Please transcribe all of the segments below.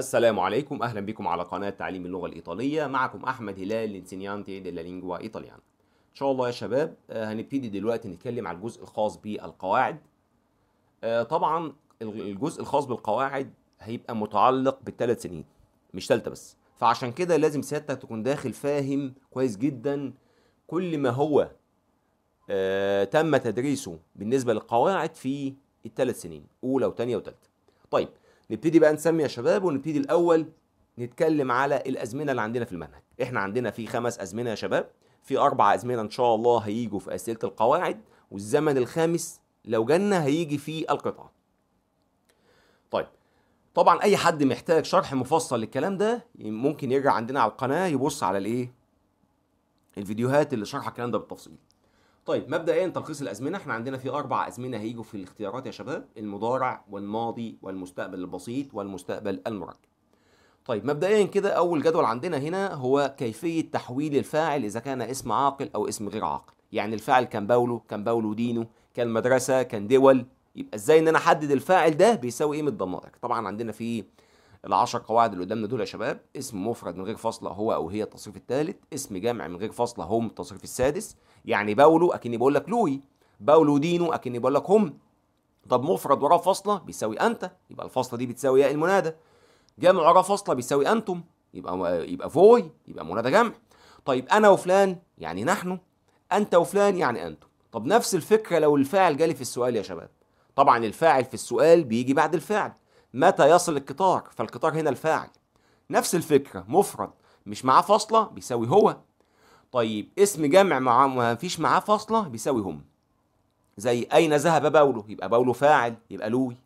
السلام عليكم أهلا بكم على قناة تعليم اللغة الإيطالية معكم أحمد هلال انسينيانتي ديلا لينجوا ايطاليان إن شاء الله يا شباب آه، هنبتدي دلوقتي نتكلم على الجزء الخاص بالقواعد آه، طبعا الجزء الخاص بالقواعد هيبقى متعلق بالثلاث سنين مش ثالثة بس فعشان كده لازم سيادتك تكون داخل فاهم كويس جدا كل ما هو آه، تم تدريسه بالنسبة للقواعد في الثلاث سنين أولى وثانية وثالثة طيب نبتدي بقى نسمي يا شباب ونبتدي الاول نتكلم على الازمنه اللي عندنا في المنهج احنا عندنا في خمس ازمنه يا شباب في اربع ازمنه ان شاء الله هيجوا في اسئله القواعد والزمن الخامس لو جالنا هيجي في القطع طيب طبعا اي حد محتاج شرح مفصل للكلام ده ممكن يرجع عندنا على القناه يبص على الايه الفيديوهات اللي شرح الكلام ده بالتفصيل طيب مبدئيا تلخيص الازمنه احنا عندنا في اربع ازمنه هيجوا في الاختيارات يا شباب المضارع والماضي والمستقبل البسيط والمستقبل المركب طيب مبدئيا كده اول جدول عندنا هنا هو كيفيه تحويل الفاعل اذا كان اسم عاقل او اسم غير عاقل يعني الفاعل كان باولو كان باولو دينو كان مدرسه كان دول يبقى ازاي ان انا احدد الفاعل ده بيساوي ايه من الضمائر طبعا عندنا في العشر قواعد اللي قدامنا دول يا شباب اسم مفرد من غير فاصله هو او هي التصريف الثالث اسم جمع من غير فاصله هم التصريف السادس يعني باولو اكني بقول لك لوي باولو دينو اكني بقول لك هم طب مفرد وراه فاصله بيساوي انت يبقى الفاصله دي بتساوي ياء المنادى جمع وراه فاصله بيساوي انتم يبقى يبقى فوي يبقى منادى جمع طيب انا وفلان يعني نحن انت وفلان يعني انتم طب نفس الفكره لو الفاعل جالي في السؤال يا شباب طبعا الفاعل في السؤال بيجي بعد الفعل متى يصل القطار فالقطار هنا الفاعل نفس الفكره مفرد مش معاه فاصله بيساوي هو طيب اسم جمع مع ما فيش معاه فاصله بيساوي هم زي اين ذهب بولو يبقى بولو فاعل يبقى لوي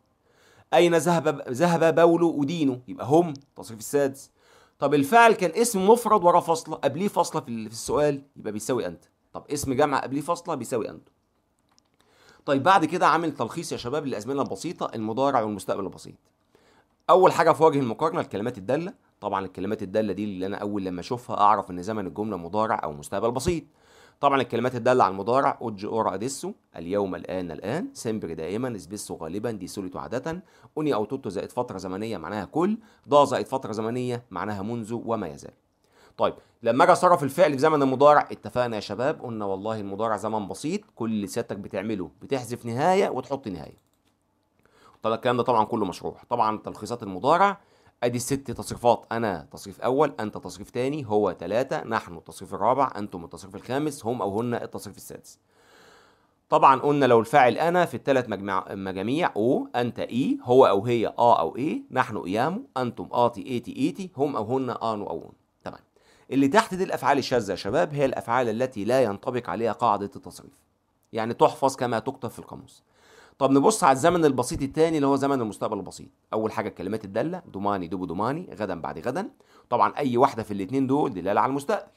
اين ذهب ذهب بولو ودينو يبقى هم التصريف السادس طب الفعل كان اسم مفرد وراه فاصله قبليه فاصله في السؤال يبقى بيساوي انت طب اسم جمع قبليه فاصله بيساوي انت طيب بعد كده عامل تلخيص يا شباب للازمنه البسيطه المضارع والمستقبل البسيط اول حاجه في وجه المقارنه الكلمات الداله طبعا الكلمات الداله دي اللي انا اول لما اشوفها اعرف ان زمن الجمله مضارع او مستقبل بسيط طبعا الكلمات الداله على المضارع اوج اورا اديسو اليوم الان الان سيمبر دائما اسبيسو غالبا دي سوليتو عاده اوني او توتو زائد فتره زمنيه معناها كل ضا زائد فتره زمنيه معناها منذ وما يزال طيب لما اجي اصرف الفعل في زمن المضارع اتفقنا يا شباب قلنا والله المضارع زمن بسيط كل اللي سيادتك بتعمله بتحذف نهايه وتحط نهايه طب الكلام ده طبعا كله مشروح طبعا تلخيصات المضارع ادي الست تصريفات انا تصريف اول انت تصريف ثاني هو ثلاثة نحن التصريف الرابع انتم التصريف الخامس هم او هن التصريف السادس طبعا قلنا لو الفاعل انا في الثلاث مجاميع او انت اي هو او هي اه او ايه نحن ايامو انتم اتي ايتي ايتي هم او هن انو او اون تمام اللي تحت دي الافعال الشاذه يا شباب هي الافعال التي لا ينطبق عليها قاعده التصريف يعني تحفظ كما تكتب في القاموس طب نبص على الزمن البسيط الثاني اللي هو زمن المستقبل البسيط اول حاجه الكلمات الداله دوماني دوبو دوماني غدا بعد غدا طبعا اي واحده في الاثنين دول دلاله على المستقبل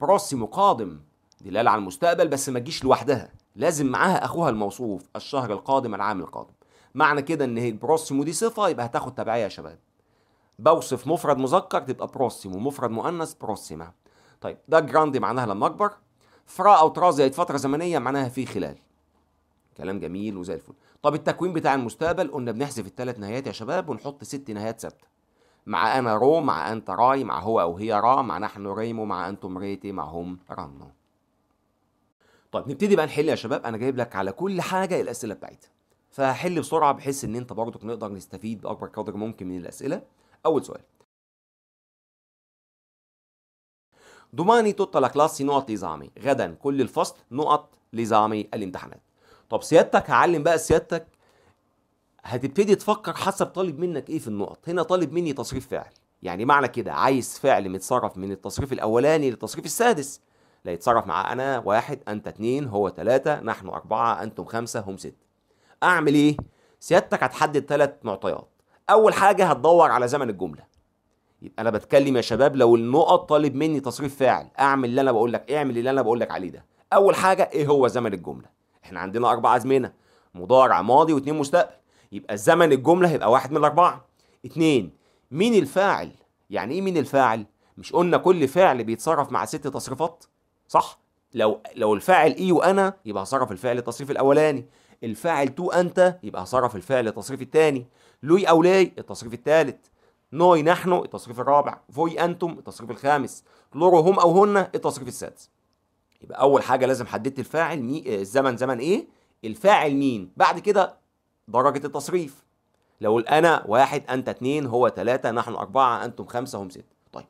بروسيمو قادم دلاله على المستقبل بس ما تجيش لوحدها لازم معاها اخوها الموصوف الشهر القادم العام القادم معنى كده ان هي بروسيمو دي صفه يبقى هتاخد تبعيه يا شباب بوصف مفرد مذكر تبقى بروسيمو مفرد مؤنث بروسيما طيب ده جراندي معناها لما اكبر فرا او ترازي زائد فتره زمنيه معناها في خلال كلام جميل وزي الفل طب التكوين بتاع المستقبل قلنا بنحذف الثلاث نهايات يا شباب ونحط ست نهايات ثابته مع انا رو مع انت راي مع هو او هي را مع نحن ريمو مع انتم ريتي مع هم رنو طيب نبتدي بقى نحل يا شباب انا جايب لك على كل حاجه الاسئله بتاعتها فحل بسرعه بحيث ان انت برضك نقدر نستفيد باكبر قدر ممكن من الاسئله اول سؤال دوماني توتا لا كلاسي نقط لزعمي غدا كل الفصل نقط لزعمي الامتحانات طب سيادتك هعلم بقى سيادتك هتبتدي تفكر حسب طالب منك ايه في النقط هنا طالب مني تصريف فعل يعني معنى كده عايز فعل متصرف من التصريف الاولاني للتصريف السادس لا يتصرف مع انا واحد انت اتنين هو تلاتة نحن اربعة انتم خمسة هم ستة اعمل ايه سيادتك هتحدد ثلاث معطيات اول حاجة هتدور على زمن الجملة يبقى انا بتكلم يا شباب لو النقط طالب مني تصريف فاعل اعمل اللي انا بقول لك اعمل اللي انا بقول لك عليه ده اول حاجة ايه هو زمن الجملة احنا عندنا اربع ازمنه مضارع ماضي واثنين مستقبل يبقى الزمن الجمله هيبقى واحد من الاربعه اتنين مين الفاعل يعني ايه مين الفاعل مش قلنا كل فعل بيتصرف مع ست تصريفات صح لو لو الفاعل اي وانا يبقى هصرف الفعل التصريف الاولاني الفاعل تو انت يبقى هصرف الفعل التصريف الثاني لوي او لاي التصريف الثالث نوي نحن التصريف الرابع فوي انتم التصريف الخامس لورو هم او هن التصريف السادس يبقى اول حاجه لازم حددت الفاعل مي... آه، الزمن زمن ايه الفاعل مين بعد كده درجه التصريف لو انا واحد انت اتنين هو تلاته نحن اربعه انتم خمسه هم سته طيب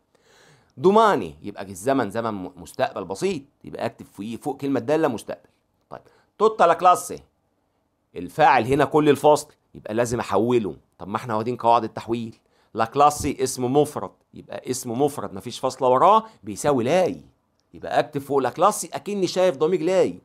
دوماني يبقى الزمن زمن مستقبل بسيط يبقى اكتب فيه فوق كلمه داله مستقبل طيب توتا لا كلاسي الفاعل هنا كل الفصل يبقى لازم احوله طب ما احنا واخدين قواعد التحويل لا كلاسي اسم مفرد يبقى اسم مفرد مفيش فاصله وراه بيساوي لاي يبقى اكتب فوق لاكلاسي اكني شايف ضمير لاي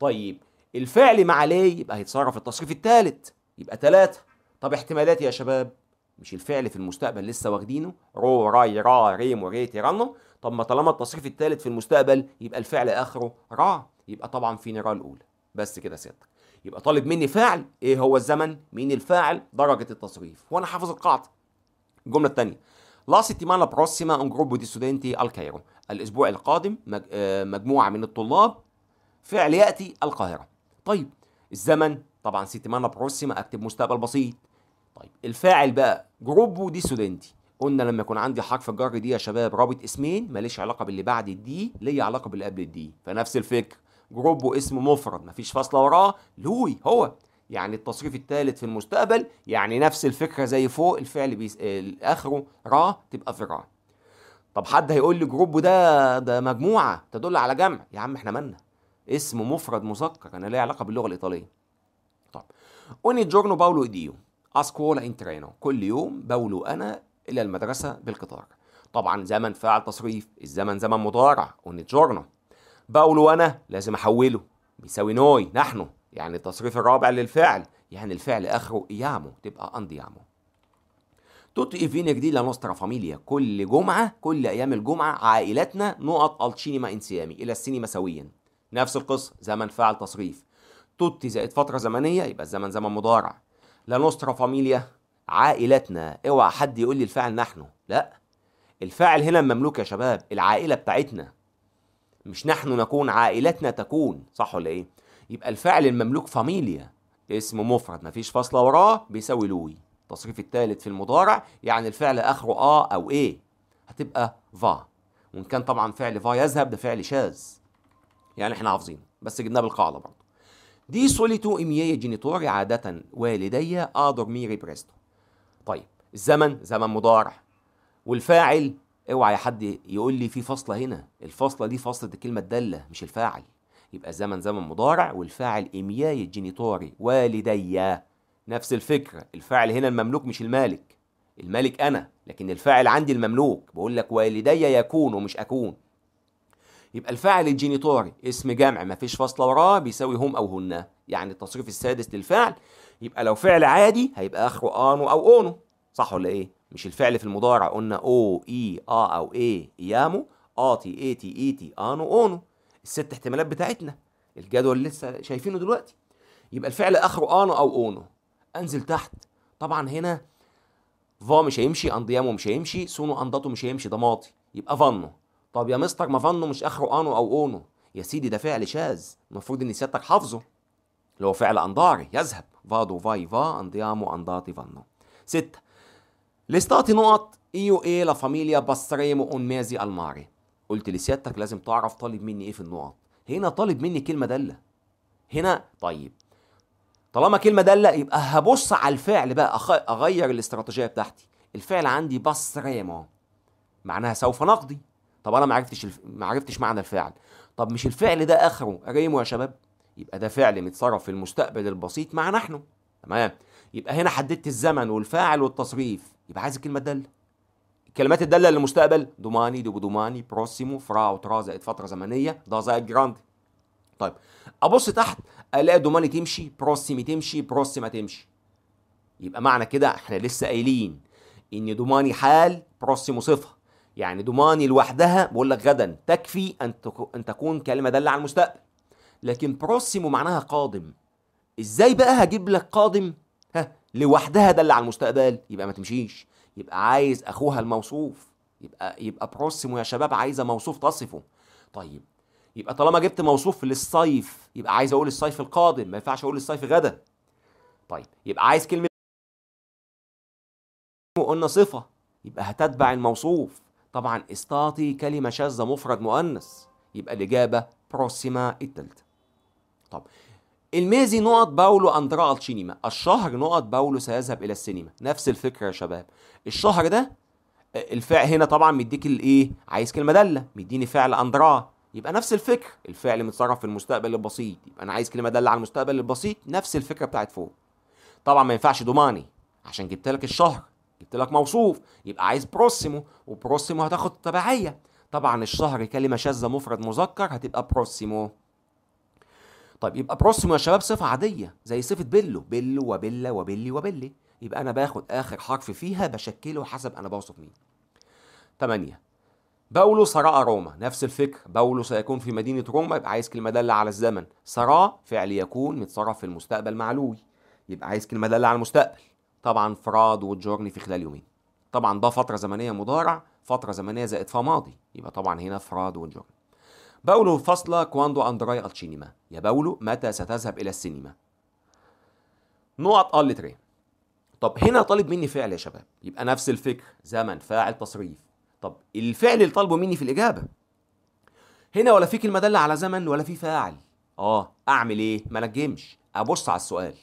طيب الفعل مع لاي يبقى هيتصرف التصريف الثالث يبقى ثلاثة طب احتمالات يا شباب مش الفعل في المستقبل لسه واخدينه رو راي را ريم تي رانو طب ما طالما التصريف الثالث في المستقبل يبقى الفعل اخره را يبقى طبعا في نرا الاولى بس كده سيادتك يبقى طالب مني فعل ايه هو الزمن مين الفاعل درجه التصريف وانا حافظ القاعده الجمله الثانيه La settimana prossima un gruppo di studenti al Cairo. الأسبوع القادم آه، مجموعة من الطلاب فعل يأتي القاهرة. طيب الزمن طبعا settimana prossima أكتب مستقبل بسيط. طيب الفاعل بقى جروبو دي ستودنتي قلنا لما يكون عندي حرف الجر دي يا شباب رابط اسمين ماليش علاقه باللي بعد الدي ليا علاقه باللي قبل الدي فنفس الفكر جروبو اسم مفرد مفيش فاصله وراه لوي هو يعني التصريف الثالث في المستقبل يعني نفس الفكرة زي فوق الفعل بيس... آخره را تبقى في را طب حد هيقول لي جروب ده ده مجموعة تدل على جمع يا عم احنا مالنا اسم مفرد مذكر انا ليه علاقة باللغة الإيطالية طب أوني جورنو باولو إيديو أسكولا إنترينو كل يوم باولو أنا إلى المدرسة بالقطار طبعا زمن فاعل تصريف الزمن زمن مضارع أوني جورنو باولو أنا لازم أحوله بيساوي نوي نحن يعني التصريف الرابع للفعل يعني الفعل آخره يامو تبقى أنديامو توتو إيفينك دي لا نوسترا فاميليا كل جمعة كل أيام الجمعة عائلتنا نقط التشينيما إنسيامي إلى السينما سويا نفس القصة زمن فعل تصريف توتي زائد فترة زمنية يبقى الزمن زمن مضارع لا نوسترا فاميليا عائلتنا اوعى حد يقول لي الفاعل نحن لا الفاعل هنا مملوك يا شباب العائلة بتاعتنا مش نحن نكون عائلتنا تكون صح ولا ايه يبقى الفعل المملوك فاميليا اسم مفرد مفيش فاصلة وراه بيساوي لوي التصريف الثالث في المضارع يعني الفعل آخره آه أو إيه هتبقى فا وإن كان طبعا فعل فا يذهب ده فعل شاذ يعني احنا حافظينه بس جبناه بالقاعدة برضه دي سوليتو إمياي جينيتوري عادة والدي آدور ميري بريستو طيب الزمن زمن مضارع والفاعل اوعى يا حد يقول لي في فاصلة هنا الفاصلة دي فاصلة الكلمة الدالة مش الفاعل يبقى زمن زمن مضارع والفاعل إمياي الجينيتوري والدي نفس الفكرة الفاعل هنا المملوك مش المالك المالك أنا لكن الفاعل عندي المملوك بقول لك والدي يكون ومش أكون يبقى الفاعل الجينيتوري اسم جمع ما فيش فاصلة وراه بيساوي هم أو هن يعني التصريف السادس للفعل يبقى لو فعل عادي هيبقى آخره آنو أو أونو صح ولا إيه؟ مش الفعل في المضارع قلنا أو إي آ أو إيه يامو آتي إيتي إيتي آنو أونو الست احتمالات بتاعتنا الجدول اللي لسه شايفينه دلوقتي يبقى الفعل اخره انا او اونو انزل تحت طبعا هنا فا مش هيمشي انديامو مش هيمشي سونو انداتو مش هيمشي ده ماضي يبقى فانو طب يا مستر ما فانو مش اخره انو او اونو يا سيدي ده فعل شاذ المفروض ان سيادتك حافظه اللي هو فعل انداري يذهب فادو فاي فا انديامو انداتي فانو ستة لستاتي نقط ايو اي لا فاميليا باستريمو اون مازي الماري قلت لسيادتك لازم تعرف طالب مني ايه في النقط هنا طالب مني كلمه داله هنا طيب طالما كلمه داله يبقى هبص على الفعل بقى اغير الاستراتيجيه بتاعتي الفعل عندي ريما معناها سوف نقضي طب انا ما عرفتش الف... ما عرفتش معنى الفعل طب مش الفعل ده اخره ريمو يا شباب يبقى ده فعل متصرف في المستقبل البسيط مع نحن تمام يبقى هنا حددت الزمن والفاعل والتصريف يبقى عايز الكلمه الدالة كلمات الداله للمستقبل دوماني دوماني بروسيمو فراو زائد فتره زمنيه دا زائد جراند طيب ابص تحت الاقي دوماني تمشي بروسيمي تمشي بروسيما تمشي يبقى معنى كده احنا لسه قايلين ان دوماني حال بروسيمو صفه يعني دوماني لوحدها بقول لك غدا تكفي ان ان تكون كلمه داله على المستقبل لكن بروسيمو معناها قادم ازاي بقى هجيب لك قادم ها لوحدها داله على المستقبل يبقى ما تمشيش يبقى عايز اخوها الموصوف يبقى يبقى بروسيمو يا شباب عايزه موصوف تصفه طيب يبقى طالما جبت موصوف للصيف يبقى عايز اقول الصيف القادم ما ينفعش اقول الصيف غدا طيب يبقى عايز كلمه وقلنا صفه يبقى هتتبع الموصوف طبعا استاتي كلمه شاذه مفرد مؤنث يبقى الاجابه بروسيما التالتة طب الميزي نقط باولو أندرا الشينما الشهر نقط باولو سيذهب إلى السينما نفس الفكرة يا شباب الشهر ده الفعل هنا طبعا مديك الايه عايز كلمة دالة مديني فعل أندرا يبقى نفس الفكر الفعل متصرف في المستقبل البسيط يبقى أنا عايز كلمة دالة على المستقبل البسيط نفس الفكرة بتاعت فوق طبعا ما ينفعش دوماني عشان جبت لك الشهر جبت لك موصوف يبقى عايز بروسيمو وبروسيمو هتاخد تبعية طبعا الشهر كلمة شاذة مفرد مذكر هتبقى بروسيمو طيب يبقى بروسيمو يا شباب صفة عادية زي صفة بيلو بيلو وبيلا وبيلي وبيلي يبقى أنا باخد آخر حرف فيها بشكله حسب أنا بوصف مين. ثمانية باولو سراء روما نفس الفكر باولو سيكون في مدينة روما يبقى عايز كلمة دالة على الزمن سراء فعل يكون متصرف في المستقبل معلوي يبقى عايز كلمة دالة على المستقبل طبعا فراد وجورني في خلال يومين طبعا ده فترة زمنية مضارع فترة زمنية زائد فماضي يبقى طبعا هنا فراد وجورني باولو فصل كواندو أندراي ألتشينيما يا باولو متى ستذهب إلى السينما نقط لي طب هنا طالب مني فعل يا شباب يبقى نفس الفكر زمن فاعل تصريف طب الفعل اللي طالبه مني في الإجابة هنا ولا في كلمة دالة على زمن ولا في فاعل اه اعمل ايه ما نجمش ابص على السؤال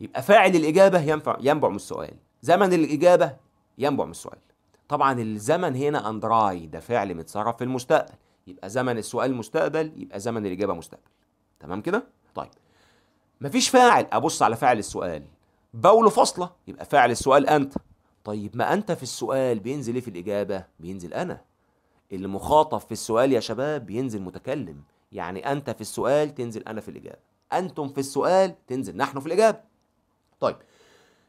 يبقى فاعل الاجابه ينفع ينبع من السؤال زمن الاجابه ينبع من السؤال طبعا الزمن هنا اندراي ده فعل متصرف في المستقبل يبقى زمن السؤال مستقبل يبقى زمن الإجابة مستقبل تمام كده؟ طيب مفيش فاعل أبص على فاعل السؤال بقول فصلة يبقى فاعل السؤال أنت طيب ما أنت في السؤال بينزل إيه في الإجابة؟ بينزل أنا المخاطب في السؤال يا شباب بينزل متكلم يعني أنت في السؤال تنزل أنا في الإجابة أنتم في السؤال تنزل نحن في الإجابة طيب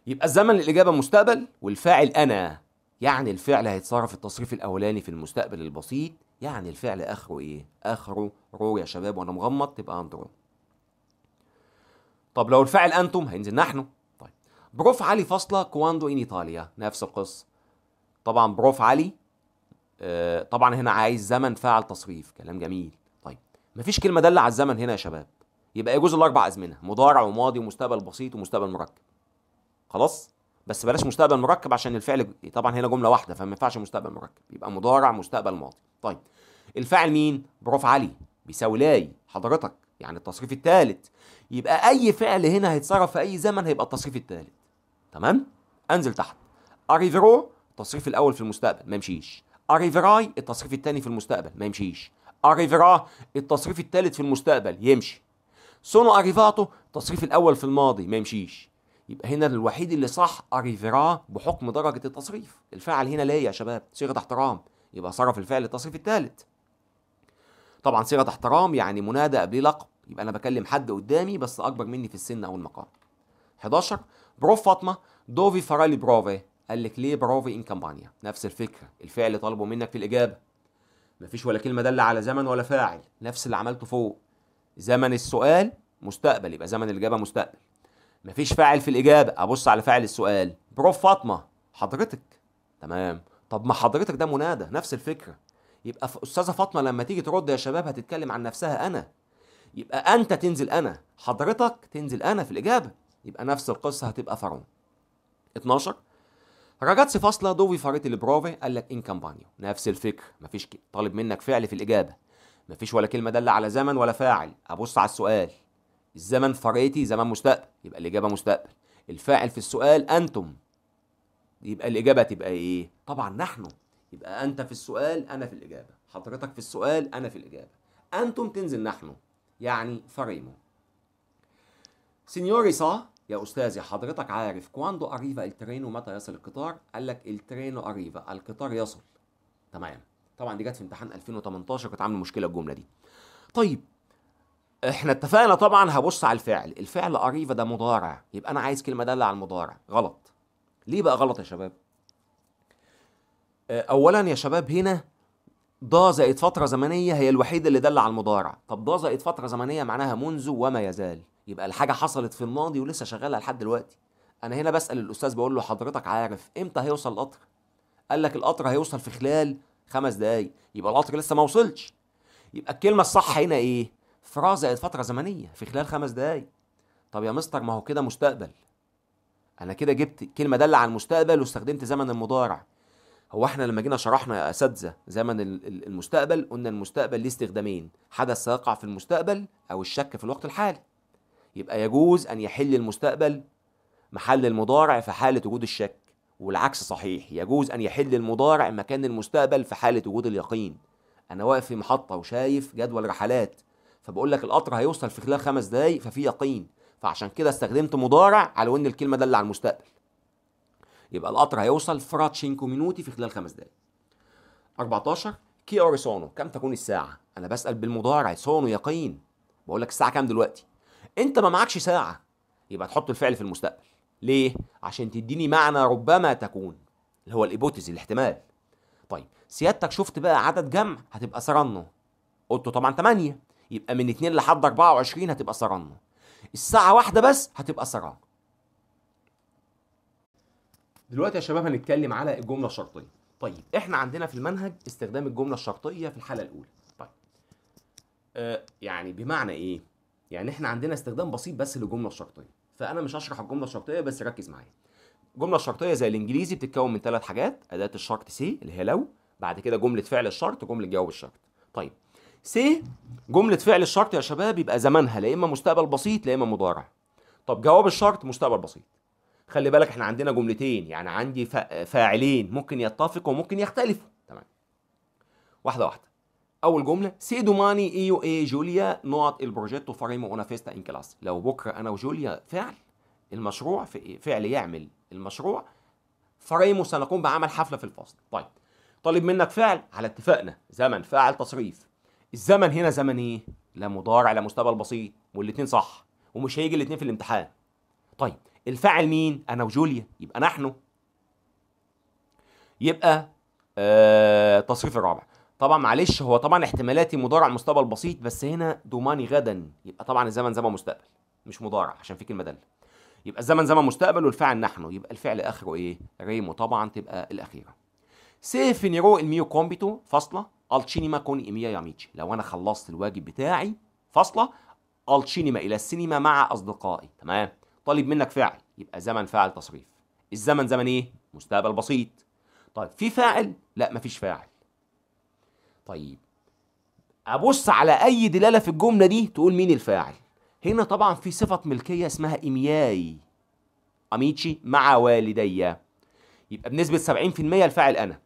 يبقى الزمن الإجابة مستقبل والفاعل أنا يعني الفعل هيتصرف التصريف الأولاني في المستقبل البسيط يعني الفعل اخره ايه اخره رو يا شباب وانا مغمض تبقى اندرو طب لو الفعل انتم هينزل نحن طيب بروف علي فاصله كواندو ان ايطاليا نفس القصه طبعا بروف علي آه طبعا هنا عايز زمن فاعل تصريف كلام جميل طيب مفيش كلمه داله على الزمن هنا يا شباب يبقى يجوز الاربع ازمنه مضارع وماضي ومستقبل بسيط ومستقبل مركب خلاص بس بلاش مستقبل مركب عشان الفعل طبعا هنا جمله واحده فما ينفعش مستقبل مركب يبقى مضارع مستقبل ماضي طيب الفاعل مين بروف علي بيساوي لاي حضرتك يعني التصريف الثالث يبقى اي فعل هنا هيتصرف في اي زمن هيبقى التصريف الثالث تمام انزل تحت اريفرو التصريف الاول في المستقبل ما يمشيش اريفراي التصريف الثاني في المستقبل ما يمشيش اريفرا التصريف الثالث في المستقبل يمشي سونو اريفاتو التصريف الاول في الماضي ما يمشيش يبقى هنا الوحيد اللي صح اريفيرا بحكم درجه التصريف الفاعل هنا ليه يا شباب صيغه احترام يبقى صرف الفعل التصريف الثالث طبعا صيغه احترام يعني منادى قبل لقب يبقى انا بكلم حد قدامي بس اكبر مني في السن او المقام 11 بروف فاطمه دوفي فرالي برافي قال لك ليه برافي ان كامبانيا نفس الفكره الفعل طلبه منك في الاجابه مفيش ولا كلمه داله على زمن ولا فاعل نفس اللي عملته فوق زمن السؤال مستقبل يبقى زمن الاجابه مستقبل مفيش فاعل في الإجابة أبص على فاعل السؤال بروف فاطمة حضرتك تمام طب ما حضرتك ده منادى نفس الفكرة يبقى أستاذة فاطمة لما تيجي ترد يا شباب هتتكلم عن نفسها أنا يبقى أنت تنزل أنا حضرتك تنزل أنا في الإجابة يبقى نفس القصة هتبقى فرعون 12 رجعت فاصلة دوفي فاريتي البروفي قال لك إن كامبانيو نفس الفكر مفيش طالب منك فعل في الإجابة مفيش ولا كلمة دالة على زمن ولا فاعل أبص على السؤال الزمن فريتي زمن مستقبل يبقى الإجابة مستقبل الفاعل في السؤال أنتم يبقى الإجابة تبقى إيه؟ طبعا نحن يبقى أنت في السؤال أنا في الإجابة حضرتك في السؤال أنا في الإجابة أنتم تنزل نحن يعني فريمو سينيوري صا يا أستاذي حضرتك عارف كواندو أريفا الترينو متى يصل القطار؟ قال لك الترينو أريفا القطار يصل تمام طبعا دي جت في امتحان 2018 كانت عامله مشكله الجمله دي طيب احنا اتفقنا طبعا هبص على الفعل الفعل اريفا ده مضارع يبقى انا عايز كلمه داله على المضارع غلط ليه بقى غلط يا شباب آه، اولا يا شباب هنا ضا زائد فتره زمنيه هي الوحيده اللي دل على المضارع طب ضا زائد فتره زمنيه معناها منذ وما يزال يبقى الحاجه حصلت في الماضي ولسه شغاله لحد دلوقتي انا هنا بسال الاستاذ بقول له حضرتك عارف امتى هيوصل القطر قال لك القطر هيوصل في خلال خمس دقايق يبقى القطر لسه ما وصلش يبقى الكلمه الصح هنا ايه فراغ زائد فترة زمنية في خلال خمس دقايق طب يا مستر ما هو كده مستقبل انا كده جبت كلمة دالة على المستقبل واستخدمت زمن المضارع هو احنا لما جينا شرحنا يا اساتذه زمن المستقبل قلنا المستقبل ليه استخدامين حدث سيقع في المستقبل او الشك في الوقت الحالي يبقى يجوز ان يحل المستقبل محل المضارع في حاله وجود الشك والعكس صحيح يجوز ان يحل المضارع مكان المستقبل في حاله وجود اليقين انا واقف في محطه وشايف جدول رحلات فبقول لك القطر هيوصل في خلال خمس دقايق ففي يقين فعشان كده استخدمت مضارع على وان الكلمه دل على المستقبل يبقى القطر هيوصل فراتشينكو مينوتي في خلال خمس دقايق 14 كي سونو كم تكون الساعه انا بسال بالمضارع سونو يقين بقول لك الساعه كام دلوقتي انت ما معكش ساعه يبقى تحط الفعل في المستقبل ليه عشان تديني معنى ربما تكون اللي هو الايبوتيز الاحتمال طيب سيادتك شفت بقى عدد جمع هتبقى سرنو قلت طبعا 8 يبقى من 2 لحد 24 هتبقى ثرنا الساعه واحدة بس هتبقى ثرى دلوقتي يا شباب هنتكلم على الجمله الشرطيه طيب احنا عندنا في المنهج استخدام الجمله الشرطيه في الحاله الاولى طيب آه يعني بمعنى ايه يعني احنا عندنا استخدام بسيط بس للجمله الشرطيه فانا مش هشرح الجمله الشرطيه بس ركز معايا الجمله الشرطيه زي الانجليزي بتتكون من ثلاث حاجات اداه الشرط سي اللي هي لو بعد كده جمله فعل الشرط وجمله جواب الشرط طيب سي جملة فعل الشرط يا شباب يبقى زمنها لا إما مستقبل بسيط لا إما مضارع طب جواب الشرط مستقبل بسيط خلي بالك احنا عندنا جملتين يعني عندي فاعلين ممكن يتفقوا وممكن يختلفوا تمام واحدة واحدة أول جملة سي دوماني إيو إي جوليا نوت البروجيتو فاريمو أونا فيستا إن كلاس لو بكرة أنا وجوليا فعل المشروع في إيه؟ فعل يعمل المشروع فريمو سنقوم بعمل حفلة في الفصل طيب طالب منك فعل على اتفاقنا زمن فاعل تصريف الزمن هنا زمن ايه لا مضارع لا مستقبل بسيط والاثنين صح ومش هيجي الاثنين في الامتحان طيب الفاعل مين انا وجوليا يبقى نحن يبقى آه تصريف الرابع طبعا معلش هو طبعا احتمالاتي مضارع مستقبل بسيط بس هنا دوماني غدا يبقى طبعا الزمن زمن مستقبل مش مضارع عشان في كلمه دل يبقى الزمن زمن مستقبل والفعل نحن يبقى الفعل اخره ايه ريمو طبعا تبقى الاخيره سيف نيرو الميو كومبيتو فاصلة al cinema con i لو أنا خلصت الواجب بتاعي فاصلة al إلى السينما مع أصدقائي تمام طالب منك فاعل يبقى زمن فاعل تصريف الزمن زمن إيه؟ مستقبل بسيط طيب في فاعل؟ لا مفيش فاعل طيب أبص على أي دلالة في الجملة دي تقول مين الفاعل هنا طبعا في صفة ملكية اسمها إيمياي أميتشي مع والدي يبقى بنسبة 70% الفاعل أنا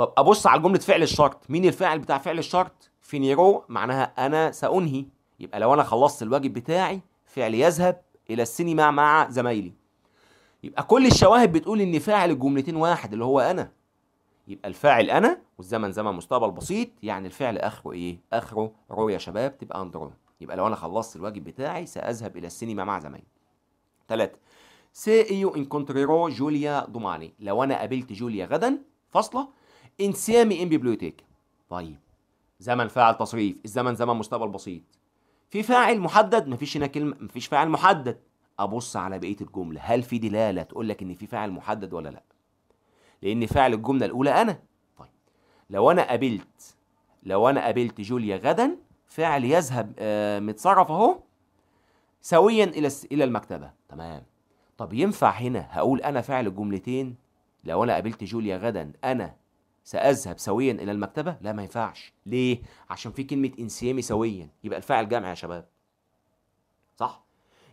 طب ابص على جمله فعل الشرط مين الفاعل بتاع فعل الشرط فينيرو معناها انا سانهي يبقى لو انا خلصت الواجب بتاعي فعل يذهب الى السينما مع زمايلي يبقى كل الشواهد بتقول ان فاعل الجملتين واحد اللي هو انا يبقى الفاعل انا والزمن زمن مستقبل بسيط يعني الفعل اخره ايه اخره رو يا شباب تبقى اندرو يبقى لو انا خلصت الواجب بتاعي ساذهب الى السينما مع زمايلي ثلاثة سي ايو انكونتريرو جوليا دوماني لو انا قابلت جوليا غدا فاصله انسيامي ان بيبليوتيكا طيب زمن فاعل تصريف الزمن زمن مستقبل بسيط في فاعل محدد مفيش هنا كلمه مفيش فاعل محدد ابص على بقيه الجمله هل في دلاله تقول لك ان في فاعل محدد ولا لا لان فاعل الجمله الاولى انا طيب لو انا قابلت لو انا قابلت جوليا غدا فاعل يذهب آه، متصرف اهو سويا الى الى المكتبه تمام طب ينفع هنا هقول انا فاعل الجملتين لو انا قابلت جوليا غدا انا سأذهب سويا إلى المكتبة لا ما ينفعش ليه؟ عشان في كلمة انسيامي سويا يبقى الفاعل جمع يا شباب صح؟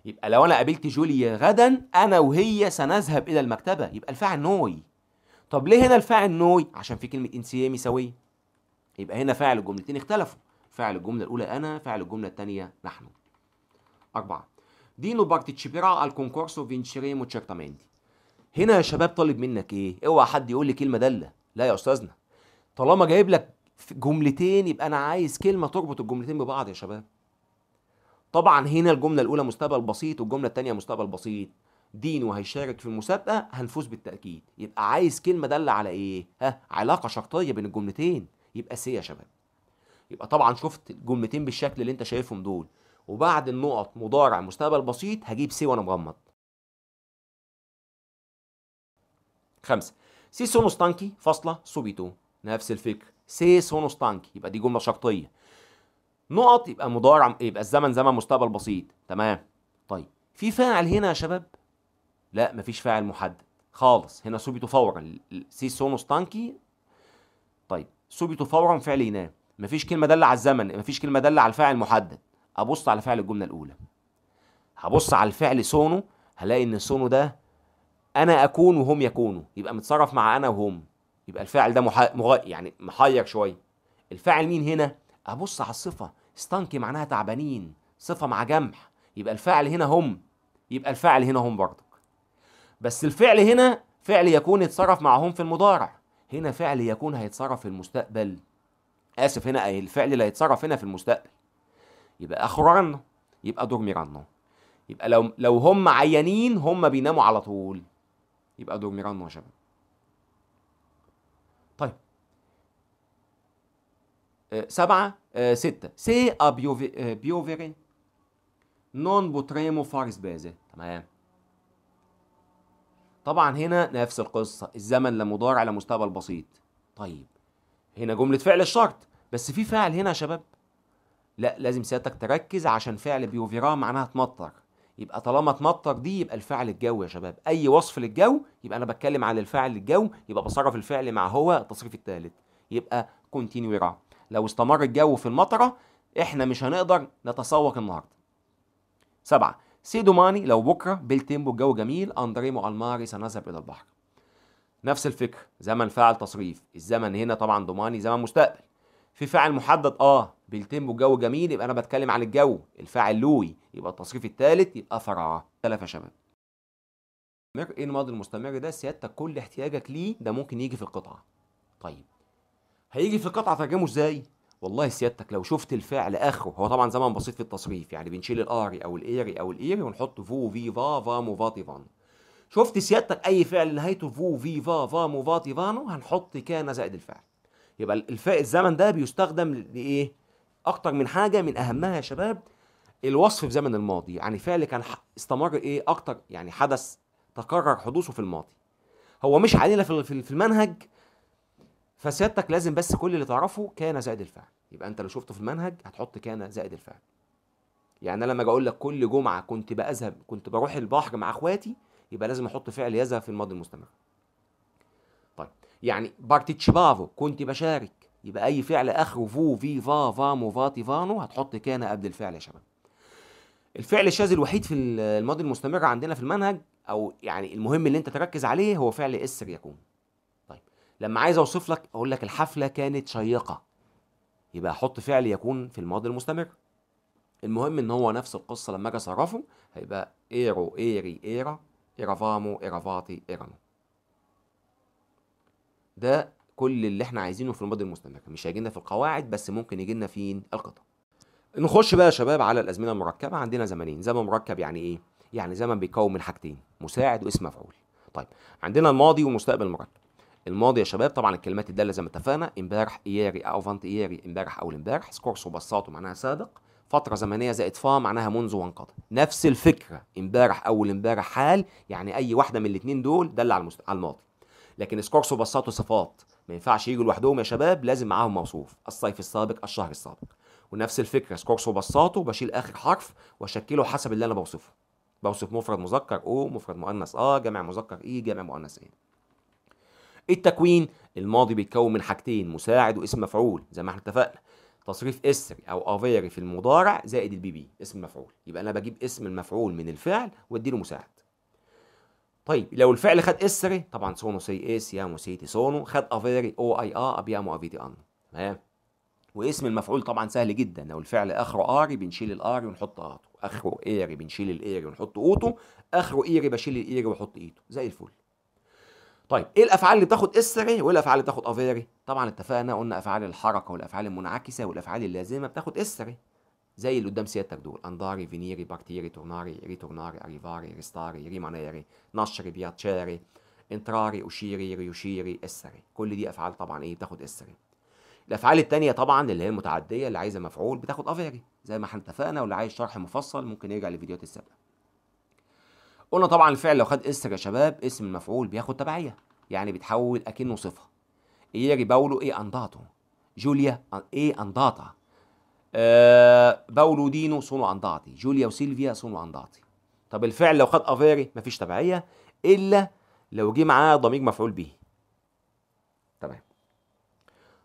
يبقى لو أنا قابلت جوليا غدا أنا وهي سنذهب إلى المكتبة يبقى الفاعل نوي طب ليه هنا الفاعل نوي؟ عشان في كلمة انسيامي سويا يبقى هنا فاعل الجملتين اختلفوا فاعل الجملة الأولى أنا فاعل الجملة الثانية نحن أربعة دينو بارتيتشيبيرا الكونكورسو فينشيري موتشيرتامينتي هنا يا شباب طالب منك ايه؟ اوعى حد يقول لي كلمه داله لا يا استاذنا طالما جايب لك جملتين يبقى انا عايز كلمه تربط الجملتين ببعض يا شباب طبعا هنا الجمله الاولى مستقبل بسيط والجمله الثانيه مستقبل بسيط دينو هيشارك في المسابقه هنفوز بالتاكيد يبقى عايز كلمه داله على ايه ها علاقه شرطيه بين الجملتين يبقى سي يا شباب يبقى طبعا شفت الجملتين بالشكل اللي انت شايفهم دول وبعد النقط مضارع مستقبل بسيط هجيب سي وانا مغمض خمسة سي تانكي فاصلة سوبيتو نفس الفكرة سي تانكي يبقى دي جملة شرطية نقط يبقى مضارع يبقى الزمن زمن مستقبل بسيط تمام طيب في فاعل هنا يا شباب لا مفيش فاعل محدد خالص هنا سوبيتو فورا سي تانكي طيب سوبيتو فورا فعل ينام مفيش كلمة دالة على الزمن مفيش كلمة دالة على الفاعل محدد أبص على فعل الجملة الأولى هبص على الفعل سونو هلاقي إن سونو ده انا اكون وهم يكونوا يبقى متصرف مع انا وهم يبقى الفاعل ده محا... مغ... يعني محير شويه الفاعل مين هنا ابص على الصفه استنكي معناها تعبانين صفه مع جمح يبقى الفاعل هنا هم يبقى الفاعل هنا هم برضك بس الفعل هنا فعل يكون يتصرف معهم في المضارع هنا فعل يكون هيتصرف في المستقبل اسف هنا أي الفعل اللي هيتصرف هنا في المستقبل يبقى اخررن يبقى دورميرن يبقى لو لو هم عيانين هم بيناموا على طول يبقى دوميران معجبة طيب آه، سبعة آه، ستة سي بيوفيري آه، نون بوتريمو فارس بازي تمام طبعا هنا نفس القصة الزمن لا مضارع على مستقبل بسيط طيب هنا جملة فعل الشرط بس في فعل هنا يا شباب لا لازم سيادتك تركز عشان فعل بيوفيرا معناها تمطر يبقى طالما اتنطر دي يبقى الفعل الجو يا شباب اي وصف للجو يبقى انا بتكلم عن الفعل الجو يبقى بصرف الفعل مع هو التصريف الثالث يبقى كونتينيو كونتينيورا لو استمر الجو في المطره احنا مش هنقدر نتسوق النهارده سبعة سي دوماني لو بكره بالتيمبو الجو جميل اندريمو الماري سنذهب الى البحر نفس الفكره زمن فاعل تصريف الزمن هنا طبعا دوماني زمن مستقبل في فاعل محدد اه بيلتم الجو جميل يبقى انا بتكلم عن الجو الفاعل لوي يبقى التصريف الثالث يبقى فرع ثلاثة يا شباب ايه الماضي المستمر ده سيادتك كل احتياجك ليه ده ممكن يجي في القطعه طيب هيجي في القطعه ترجمه ازاي والله سيادتك لو شفت الفعل اخره هو طبعا زمن بسيط في التصريف يعني بنشيل الاري او الايري او الايري ونحط فو في فا فا موفاتي فان شفت سيادتك اي فعل نهايته فو في فا فا موفاتي فانو هنحط كان زائد الفعل يبقى الفاء الزمن ده بيستخدم لايه اكتر من حاجه من اهمها يا شباب الوصف في زمن الماضي يعني فعل كان استمر ايه اكتر يعني حدث تكرر حدوثه في الماضي هو مش علينا في المنهج فسيادتك لازم بس كل اللي تعرفه كان زائد الفعل يبقى انت لو شفته في المنهج هتحط كان زائد الفعل يعني انا لما اجي اقول لك كل جمعه كنت بذهب كنت بروح البحر مع اخواتي يبقى لازم احط فعل يذهب في الماضي المستمر طيب يعني بارتيتشيفافو كنت بشارك يبقى أي فعل آخره فو في فا فامو فاتي فانو هتحط كان قبل الفعل يا شباب الفعل الشاذ الوحيد في الماضي المستمر عندنا في المنهج أو يعني المهم اللي أنت تركز عليه هو فعل إسر يكون طيب لما عايز أوصف لك أقول لك الحفلة كانت شيقة يبقى أحط فعل يكون في الماضي المستمر المهم ان هو نفس القصه لما اجي اصرفه هيبقى ايرو ايري ايرا ايرافامو ايرافاتي ايرانو ده كل اللي احنا عايزينه في المبادئ المستمره مش هيجي لنا في القواعد بس ممكن يجي لنا فين القطع نخش بقى يا شباب على الازمنه المركبه عندنا زمنين زمن مركب يعني ايه يعني زمن بيكون من حاجتين مساعد واسم مفعول طيب عندنا الماضي ومستقبل مركب الماضي يا شباب طبعا الكلمات الداله زي ما اتفقنا امبارح اياري فانت اياري امبارح اول امبارح سكورس وبساطه معناها سابق فترة زمنية زائد فا معناها منذ وانقضى نفس الفكرة امبارح أول امبارح حال يعني أي واحدة من الاثنين دول دل على, المست... على الماضي لكن سكورس وبساطه صفات ما ينفعش يجوا لوحدهم يا شباب لازم معاهم موصوف الصيف السابق الشهر السابق ونفس الفكره سكورس وبساطه بشيل اخر حرف واشكله حسب اللي انا بوصفه بوصف مفرد مذكر او مفرد مؤنث اه جمع مذكر ايه جمع مؤنث ايه التكوين الماضي بيتكون من حاجتين مساعد واسم مفعول زي ما احنا اتفقنا تصريف اسري او افيري في المضارع زائد البي بي اسم مفعول يبقى انا بجيب اسم المفعول من الفعل واديله مساعد طيب لو الفعل خد اسري طبعا سونو سي اس يا سي سونو خد افيري او اي ا امو افيتي ان تمام واسم المفعول طبعا سهل جدا لو الفعل اخره اري بنشيل الاري ونحط اطو اخره ايري بنشيل الايري ونحط اوتو اخره ايري بشيل الايري واحط ايتو زي الفل طيب ايه الافعال اللي بتاخد اسري وايه الافعال اللي بتاخد افيري طبعا اتفقنا قلنا افعال الحركه والافعال المنعكسه والافعال اللازمه بتاخد اسري زي اللي قدام سيادتك دول انداري فينيري بارتيري تورناري ريتورناري اريفاري ريستاري ريمانيري نشري بياتشاري انتراري اوشيري ريوشيري اسري كل دي افعال طبعا ايه بتاخد اسري الافعال الثانيه طبعا اللي هي المتعديه اللي عايزه مفعول بتاخد افيري زي ما احنا اتفقنا واللي عايز شرح مفصل ممكن يرجع للفيديوهات السابقه قلنا طبعا الفعل لو خد اسر يا شباب اسم المفعول بياخد تبعيه يعني بيتحول اكنه صفه ايري باولو ايه انداتو جوليا ايه انداتا آه، باولو دينو صونو عن ضعتي جوليا وسيلفيا صونو عن ضعتي طب الفعل لو خد افيري مفيش تبعيه الا لو جه معاه ضمير مفعول به تمام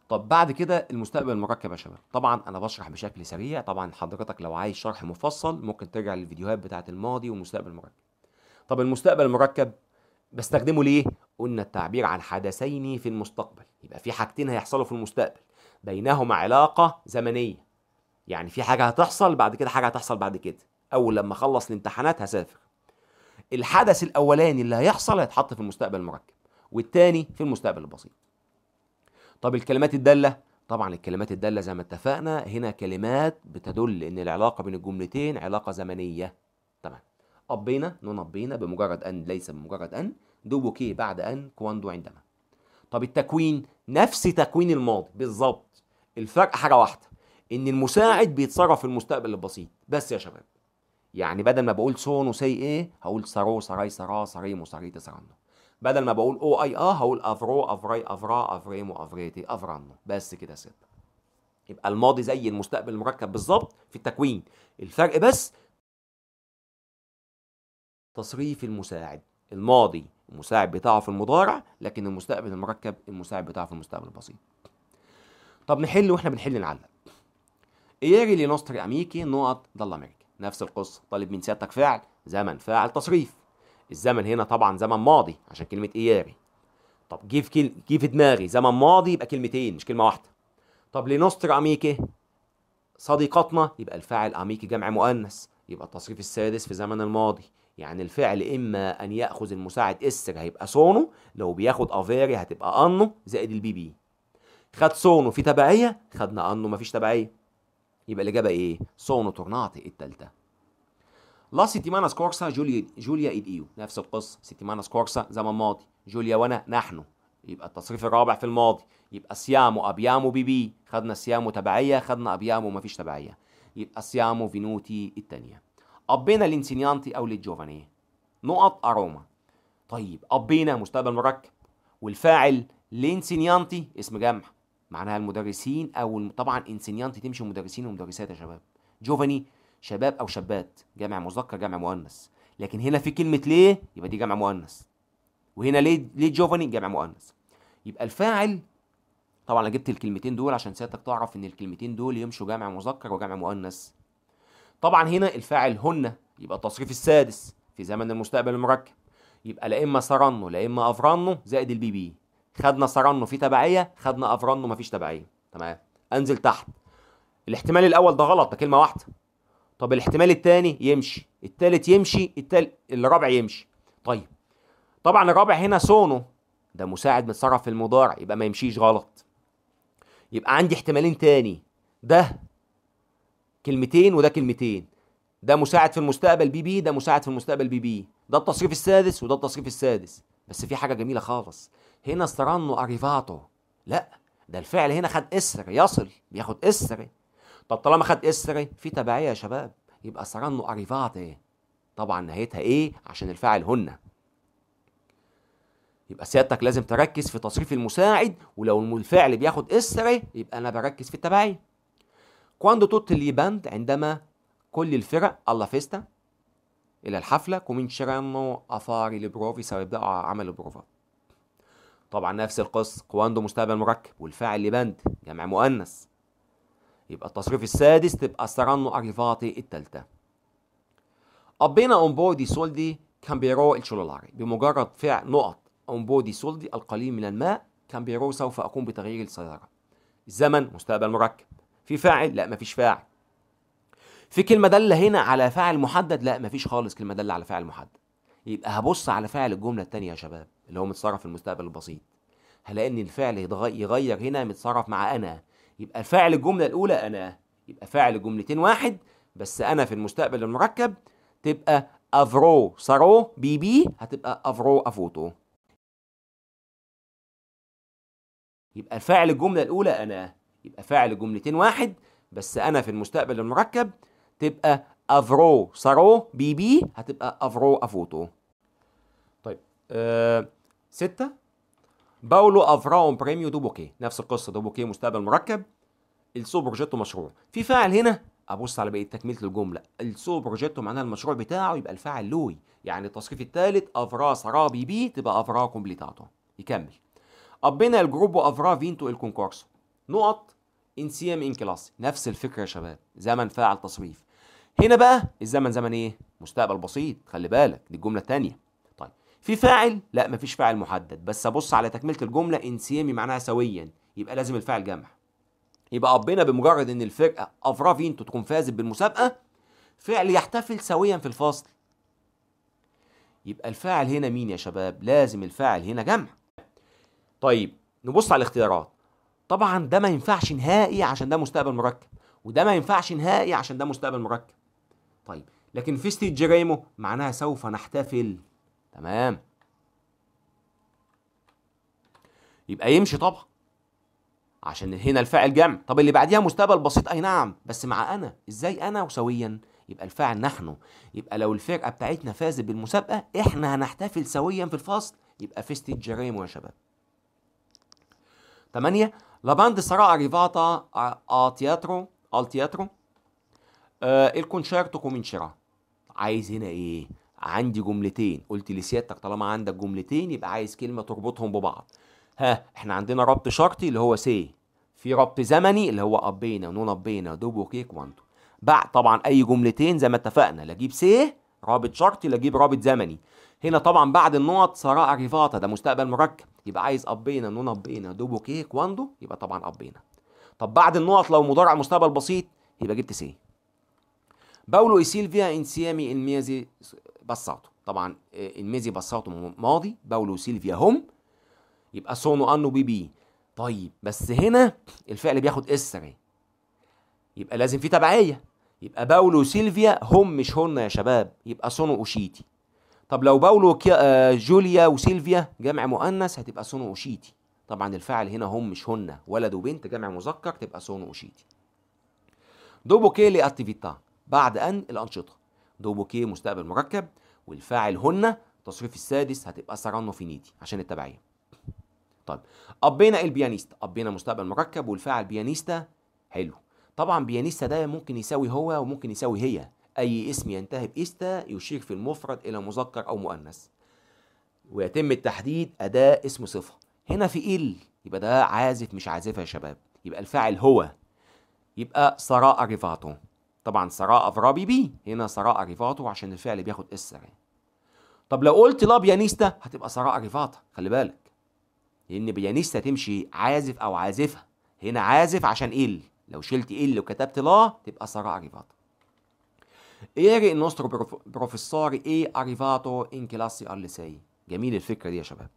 طب بعد كده المستقبل المركب يا شباب طبعا انا بشرح بشكل سريع طبعا حضرتك لو عايز شرح مفصل ممكن ترجع للفيديوهات بتاعه الماضي والمستقبل المركب طب المستقبل المركب بستخدمه ليه قلنا التعبير عن حدثين في المستقبل يبقى في حاجتين هيحصلوا في المستقبل بينهما علاقه زمنيه يعني في حاجه هتحصل بعد كده حاجه هتحصل بعد كده اول لما اخلص الامتحانات هسافر الحدث الاولاني اللي هيحصل هيتحط في المستقبل المركب والتاني في المستقبل البسيط طب الكلمات الداله طبعا الكلمات الداله زي ما اتفقنا هنا كلمات بتدل ان العلاقه بين الجملتين علاقه زمنيه تمام قبينا نون ابينا بمجرد ان ليس بمجرد ان دوبو كي بعد ان كواندو عندما طب التكوين نفس تكوين الماضي بالظبط الفرق حاجه واحده ان المساعد بيتصرف في المستقبل البسيط بس يا شباب يعني بدل ما بقول سون وسي ايه هقول سارو سراي سرا سريم مساري تسرانو بدل ما بقول او اي اه هقول افرو افراي افرا افريمو افريتي افرانو بس كده ست يبقى الماضي زي المستقبل المركب بالظبط في التكوين الفرق بس تصريف المساعد الماضي المساعد بتاعه في المضارع لكن المستقبل المركب المساعد بتاعه في المستقبل البسيط طب نحل واحنا بنحل نعلق إياري لنوستر أميكي نقط ضل أمريكا نفس القصة طالب من سيادتك فعل زمن فاعل تصريف الزمن هنا طبعا زمن ماضي عشان كلمة إياري طب جه في كل... جه في دماغي زمن ماضي يبقى كلمتين مش كلمة واحدة طب لنوستر أميكي صديقتنا يبقى الفاعل أميكي جمع مؤنث يبقى التصريف السادس في زمن الماضي يعني الفعل إما أن يأخذ المساعد إسر هيبقى سونو لو بياخد أفيري هتبقى أنو زائد البي بي خد سونو في تبعية خدنا أنو مفيش تبعية يبقى الإجابة إيه؟ سونو تورناتي التالتة لا سيتيمانا سكورسا جوليا جوليا إيد إيو نفس القصة سيتيمانا سكورسا زمن ماضي جوليا وأنا نحن يبقى التصريف الرابع في الماضي يبقى سيامو أبيامو بي بي خدنا سيامو تبعية خدنا أبيامو مفيش تبعية يبقى سيامو فينوتي التانية أبينا لينسينيانتي أو لجوفاني نقط أروما طيب أبينا مستقبل مركب والفاعل لينسينيانتي اسم جمع معناها المدرسين او طبعا انسينيانتي تمشي مدرسين ومدرسات يا شباب جوفاني شباب او شابات جمع مذكر جمع مؤنث لكن هنا في كلمه ليه يبقى دي جمع مؤنث وهنا ليه ليه جوفاني جمع مؤنث يبقى الفاعل طبعا انا جبت الكلمتين دول عشان سيادتك تعرف ان الكلمتين دول يمشوا جمع مذكر وجمع مؤنث طبعا هنا الفاعل هن يبقى التصريف السادس في زمن المستقبل المركب يبقى لا اما سرنو لا اما افرنه زائد البي بي خدنا سرانو في تبعيه خدنا افرانو مفيش تبعيه تمام انزل تحت الاحتمال الاول ده غلط ده كلمه واحده طب الاحتمال الثاني يمشي الثالث يمشي التال... الرابع يمشي طيب طبعا الرابع هنا سونو ده مساعد متصرف في المضارع يبقى ما يمشيش غلط يبقى عندي احتمالين تاني ده كلمتين وده كلمتين ده مساعد في المستقبل بي بي ده مساعد في المستقبل بي بي ده التصريف السادس وده التصريف السادس بس في حاجه جميله خالص هنا استرنوا اريفاتو لا ده الفعل هنا خد اسر يصل بياخد اسر طب طالما خد اسر في تبعيه يا شباب يبقى استرنوا اريفاتي طبعا نهايتها ايه عشان الفاعل هن يبقى سيادتك لازم تركز في تصريف المساعد ولو الفعل بياخد اسر يبقى انا بركز في التبعيه كواندو توت لي باند عندما كل الفرق الله فيستا الى الحفله كومينشيرانو افاري لبروفي سيبداوا عمل البروفات طبعا نفس القصة كواندو مستقبل مركب والفاعل اللي بند جمع مؤنث يبقى التصريف السادس تبقى سرانو أريفاتي التالتة أبينا بودي سولدي كامبيرو الشولولاري بمجرد فعل نقط بودي سولدي القليل من الماء كامبيرو سوف أقوم بتغيير السيارة الزمن مستقبل مركب في فاعل لا مفيش فاعل في كلمة دالة هنا على فاعل محدد لا مفيش خالص كلمة دالة على فاعل محدد يبقى هبص على فاعل الجملة التانية يا شباب اللي هو متصرف في المستقبل البسيط هلاقي ان الفعل يغير هنا متصرف مع انا يبقى فعل الجملة الأولى انا يبقى فاعل جملتين واحد بس انا في المستقبل المركب تبقى افرو سارو بي بي هتبقى افرو افوتو يبقى فعل الجملة الأولى أنا يبقى فاعل جملتين واحد بس أنا في المستقبل المركب تبقى افرو سارو بي بي هتبقى افرو افوتو طيب آه ستة باولو افراو بريميو دوبوكي نفس القصة دوبوكي مستقبل مركب السو بروجيتو مشروع في فاعل هنا ابص على بقيه تكمله الجمله السو بروجيتو معناها المشروع بتاعه يبقى الفاعل لوي يعني التصريف الثالث افرا سارا بي بي تبقى افرا كومبليتاتو يكمل ابينا الجروب افرا فينتو الكونكورسو نقط انسيام ان كلاس نفس الفكره يا شباب زمن فاعل تصريف هنا بقى الزمن زمن ايه مستقبل بسيط خلي بالك دي الجمله الثانيه طيب في فاعل لا مفيش فاعل محدد بس ابص على تكمله الجمله انسيامي معناها سويا يبقى لازم الفاعل جمع يبقى قضينا بمجرد ان الفرقه افرافي انتوا تكون فازت بالمسابقه فعل يحتفل سويا في الفصل يبقى الفاعل هنا مين يا شباب لازم الفاعل هنا جمع طيب نبص على الاختيارات طبعا ده ما ينفعش نهائي عشان ده مستقبل مركب وده ما ينفعش نهائي عشان ده مستقبل مركب طيب لكن فيستي جريمو معناها سوف نحتفل تمام يبقى يمشي طبعا عشان هنا الفاعل جمع طب اللي بعديها مستقبل بسيط اي نعم بس مع انا ازاي انا وسويا يبقى الفاعل نحن يبقى لو الفرقه بتاعتنا فازت بالمسابقه احنا هنحتفل سويا في الفصل يبقى فيستي جريمو يا شباب 8 لاباند سرا ريفاتا اريفاتا ا تياترو ال تياترو آه الكونشيرتو كومنشرا عايز هنا ايه عندي جملتين قلت لسيادتك طالما عندك جملتين يبقى عايز كلمه تربطهم ببعض ها احنا عندنا ربط شرطي اللي هو سي في ربط زمني اللي هو ابينا ونون ابينا دوبو وكيك وانتو بعد طبعا اي جملتين زي ما اتفقنا لا اجيب سي رابط شرطي لا اجيب رابط زمني هنا طبعا بعد النقط سراء ريفاتا ده مستقبل مركب يبقى عايز ابينا نون ابينا دوبو كيك واندو يبقى طبعا ابينا طب بعد النقط لو مضارع مستقبل بسيط يبقى جبت سي باولو سيلفيا انسيامي انميزي بساطو طبعا آه، انميزي بساطو ماضي باولو سيلفيا هم يبقى سونو انو بي بي طيب بس هنا الفعل بياخد اس اهي يبقى لازم في تبعيه يبقى باولو سيلفيا هم مش هن يا شباب يبقى سونو اوشيتي طب لو باولو آه، جوليا وسيلفيا جمع مؤنث هتبقى سونو اوشيتي طبعا الفعل هنا هم مش هن ولد وبنت جمع مذكر تبقى سونو اوشيتي دوبو كيلي اتيفيتا بعد أن الأنشطة دو بوكيه مستقبل مركب والفاعل هن تصريف السادس هتبقى سرانو فينيتي عشان التبعية طيب قبينا البيانيستا قبينا مستقبل مركب والفاعل بيانيستا حلو طبعا بيانيستا ده ممكن يساوي هو وممكن يساوي هي أي اسم ينتهي بإستا يشير في المفرد إلى مذكر أو مؤنث ويتم التحديد أداة اسم صفة هنا في إل يبقى ده عازف مش عازفة يا شباب يبقى الفاعل هو يبقى سراء ريفاتون طبعا ثراء افرابي بي هنا ثراء ريفاتو عشان الفعل بياخد اس ري طب لو قلت لا بيانيستا هتبقى ثراء ريفاتا خلي بالك لان بيانيستا تمشي عازف او عازفه هنا عازف عشان ال لو شلت ال وكتبت لا تبقى ثراء ريفاتا ايري النوسترو بروفيسوري اي اريفاتو ان كلاسي الليساي جميل الفكره دي يا شباب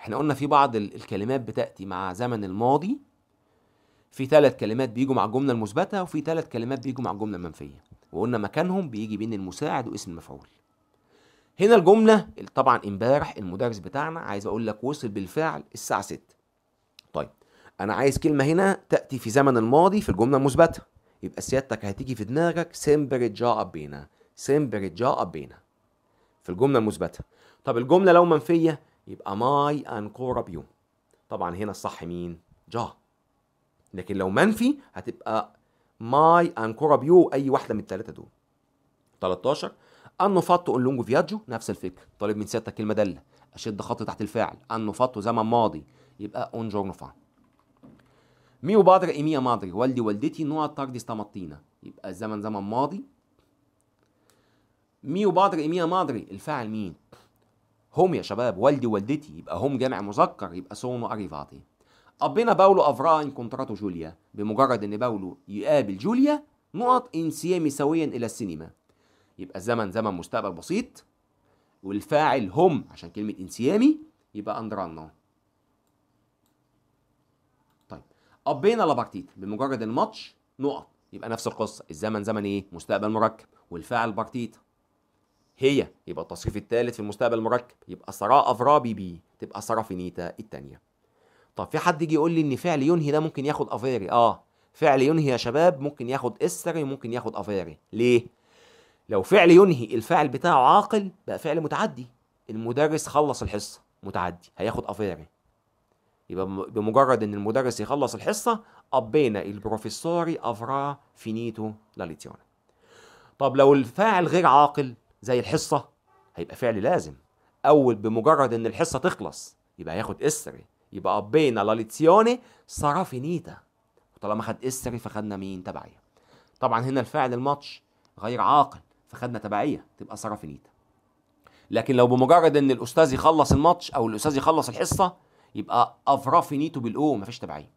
احنا قلنا في بعض الكلمات بتاتي مع زمن الماضي في ثلاث كلمات بيجوا مع الجمله المثبته وفي ثلاث كلمات بيجوا مع الجمله المنفيه وقلنا مكانهم بيجي بين المساعد واسم المفعول هنا الجمله طبعا امبارح المدرس بتاعنا عايز اقول لك وصل بالفعل الساعه 6 طيب انا عايز كلمه هنا تاتي في زمن الماضي في الجمله المثبته يبقى سيادتك هتيجي في دماغك سمبرت جاء بينا سمبرت جاء بينا في الجمله المثبته طب الجمله لو منفيه يبقى ماي انكورا بيو طبعا هنا الصح مين جا لكن لو منفي هتبقى ماي انكورا بيو اي واحده من الثلاثه دول 13 انو فاتو ان لونجو فياجو نفس الفكره طالب من سته كلمه داله اشد خط تحت الفاعل انو فاتو زمن ماضي يبقى اون جورنو فان ميو بادر ايميا مادري والدي والدتي نوع تاردي استمطينا يبقى الزمن زمن ماضي ميو بادر ايميا مادري الفاعل مين هم يا شباب والدي والدتي يبقى هم جمع مذكر يبقى سونو اريفاتي قضينا باولو افرا ان كونتراتو جوليا بمجرد ان باولو يقابل جوليا نقط انسيام سويا الى السينما يبقى الزمن زمن مستقبل بسيط والفاعل هم عشان كلمة انسيامي يبقى اندرانا طيب قضينا لابارتيت بمجرد الماتش نقط يبقى نفس القصة الزمن زمن ايه مستقبل مركب والفاعل بارتيت هي يبقى التصريف الثالث في المستقبل المركب يبقى سراء افرا بي بي تبقى سراء فينيتا الثانيه طب في حد يجي يقول لي ان فعل ينهي ده ممكن ياخد افيري اه فعل ينهي يا شباب ممكن ياخد اسري وممكن ياخد افيري ليه لو فعل ينهي الفعل بتاعه عاقل بقى فعل متعدي المدرس خلص الحصه متعدي هياخد افيري يبقى بمجرد ان المدرس يخلص الحصه ابينا البروفيسوري افرا فينيتو لا طب لو الفاعل غير عاقل زي الحصه هيبقى فعل لازم اول بمجرد ان الحصه تخلص يبقى هياخد اسري يبقى ابينا لا ليتسيوني سارا فينيتا وطالما خد استري فخدنا مين تبعية طبعا هنا الفاعل الماتش غير عاقل فخدنا تبعية تبقى سارا فينيتا لكن لو بمجرد ان الاستاذ يخلص الماتش او الاستاذ يخلص الحصه يبقى افرا فينيتو بالاو مفيش تبعيه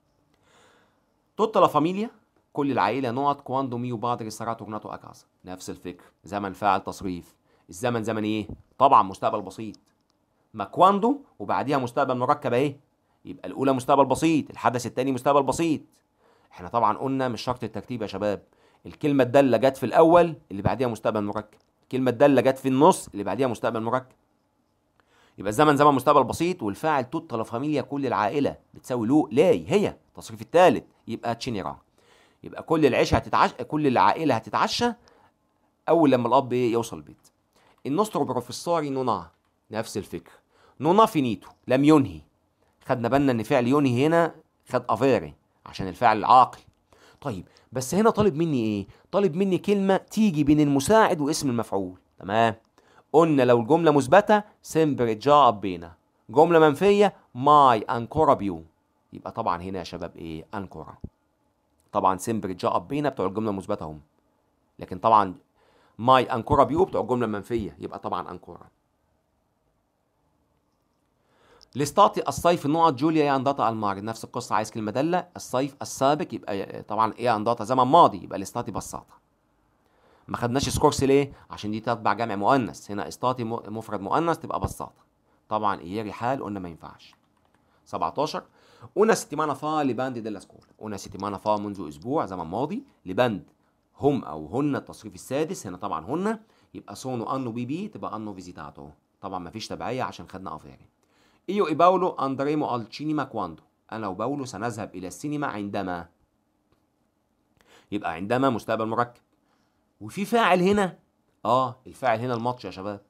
توتا لا فاميليا كل العائله نقط كواندو ميو بادر سارا تورناتو اكاسا نفس الفكر زمن فاعل تصريف الزمن زمن ايه طبعا مستقبل بسيط ما كواندو وبعديها مستقبل مركب ايه يبقى الاولى مستقبل بسيط الحدث الثاني مستقبل بسيط احنا طبعا قلنا مش شرط الترتيب يا شباب الكلمه الداله جت في الاول اللي بعديها مستقبل مركب الكلمه الداله جت في النص اللي بعديها مستقبل مركب يبقى الزمن زمن مستقبل بسيط والفاعل توت لا فاميليا كل العائله بتساوي لو لاي هي التصريف الثالث يبقى تشينيرا يبقى كل العيشه هتتعشى كل العائله هتتعشى اول لما الاب يوصل البيت النوسترو بروفيسوري نونا نفس الفكره نونا فينيتو لم ينهي خدنا بالنا ان فعل يوني هنا خد افيري عشان الفعل العاقل طيب بس هنا طالب مني ايه طالب مني كلمه تيجي بين المساعد واسم المفعول تمام قلنا لو الجمله مثبته سمبر جا بينا جمله منفيه ماي انكورا بيو يبقى طبعا هنا يا شباب ايه انكورا طبعا سمبر جا بينا بتوع الجمله المثبته هم لكن طبعا ماي انكورا بيو بتوع الجمله المنفيه يبقى طبعا انكورا لستاتي الصيف نقط جوليا يا انداتا الماري نفس القصه عايز كلمه داله الصيف السابق يبقى طبعا ايه انداتا زمن ماضي يبقى لستاتي بساطه ما خدناش سكورس ليه عشان دي تتبع جمع مؤنث هنا استاتي مفرد مؤنث تبقى بساطه طبعا ايري حال قلنا ما ينفعش 17 una سيتيمانا فا لباند ديلا سكول una سيتيمانا فا منذ اسبوع زمن ماضي لبند هم او هن التصريف السادس هنا طبعا هن يبقى سونو انو بي بي تبقى انو فيزيتاتو طبعا ما فيش تبعيه عشان خدنا افيري إيو إي باولو أندريمو al cinema أنا وباولو سنذهب إلى السينما عندما يبقى عندما مستقبل مركب وفي فاعل هنا اه الفاعل هنا الماتش يا شباب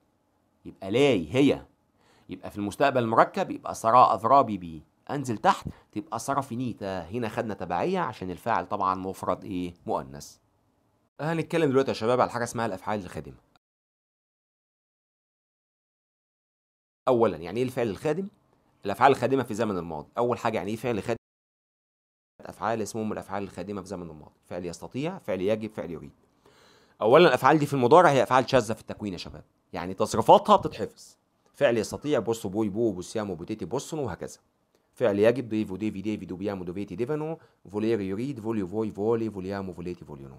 يبقى لاي هي يبقى في المستقبل المركب يبقى سرا اضرابي بي انزل تحت تبقى سرا فينيتا هنا خدنا تبعيه عشان الفاعل طبعا مفرد ايه مؤنث هنتكلم دلوقتي يا شباب على حاجه اسمها الافعال الخادمه اولا يعني ايه الفعل الخادم الافعال الخادمه في زمن الماضي اول حاجه يعني ايه فعل خادم افعال اسمهم الافعال الخادمه في زمن الماضي فعل يستطيع فعل يجب فعل يريد اولا الافعال دي في المضارع هي افعال شاذه في التكوين يا شباب يعني تصريفاتها بتتحفظ فعل يستطيع بص بوي بو بوسيامو بوتيتي بوسون وهكذا فعل يجب ديفو ديفي ديفي دوبيامو دوفيتي ديفانو فولير يريد فوليو فوي فولي فوليامو فوليتي فوليونو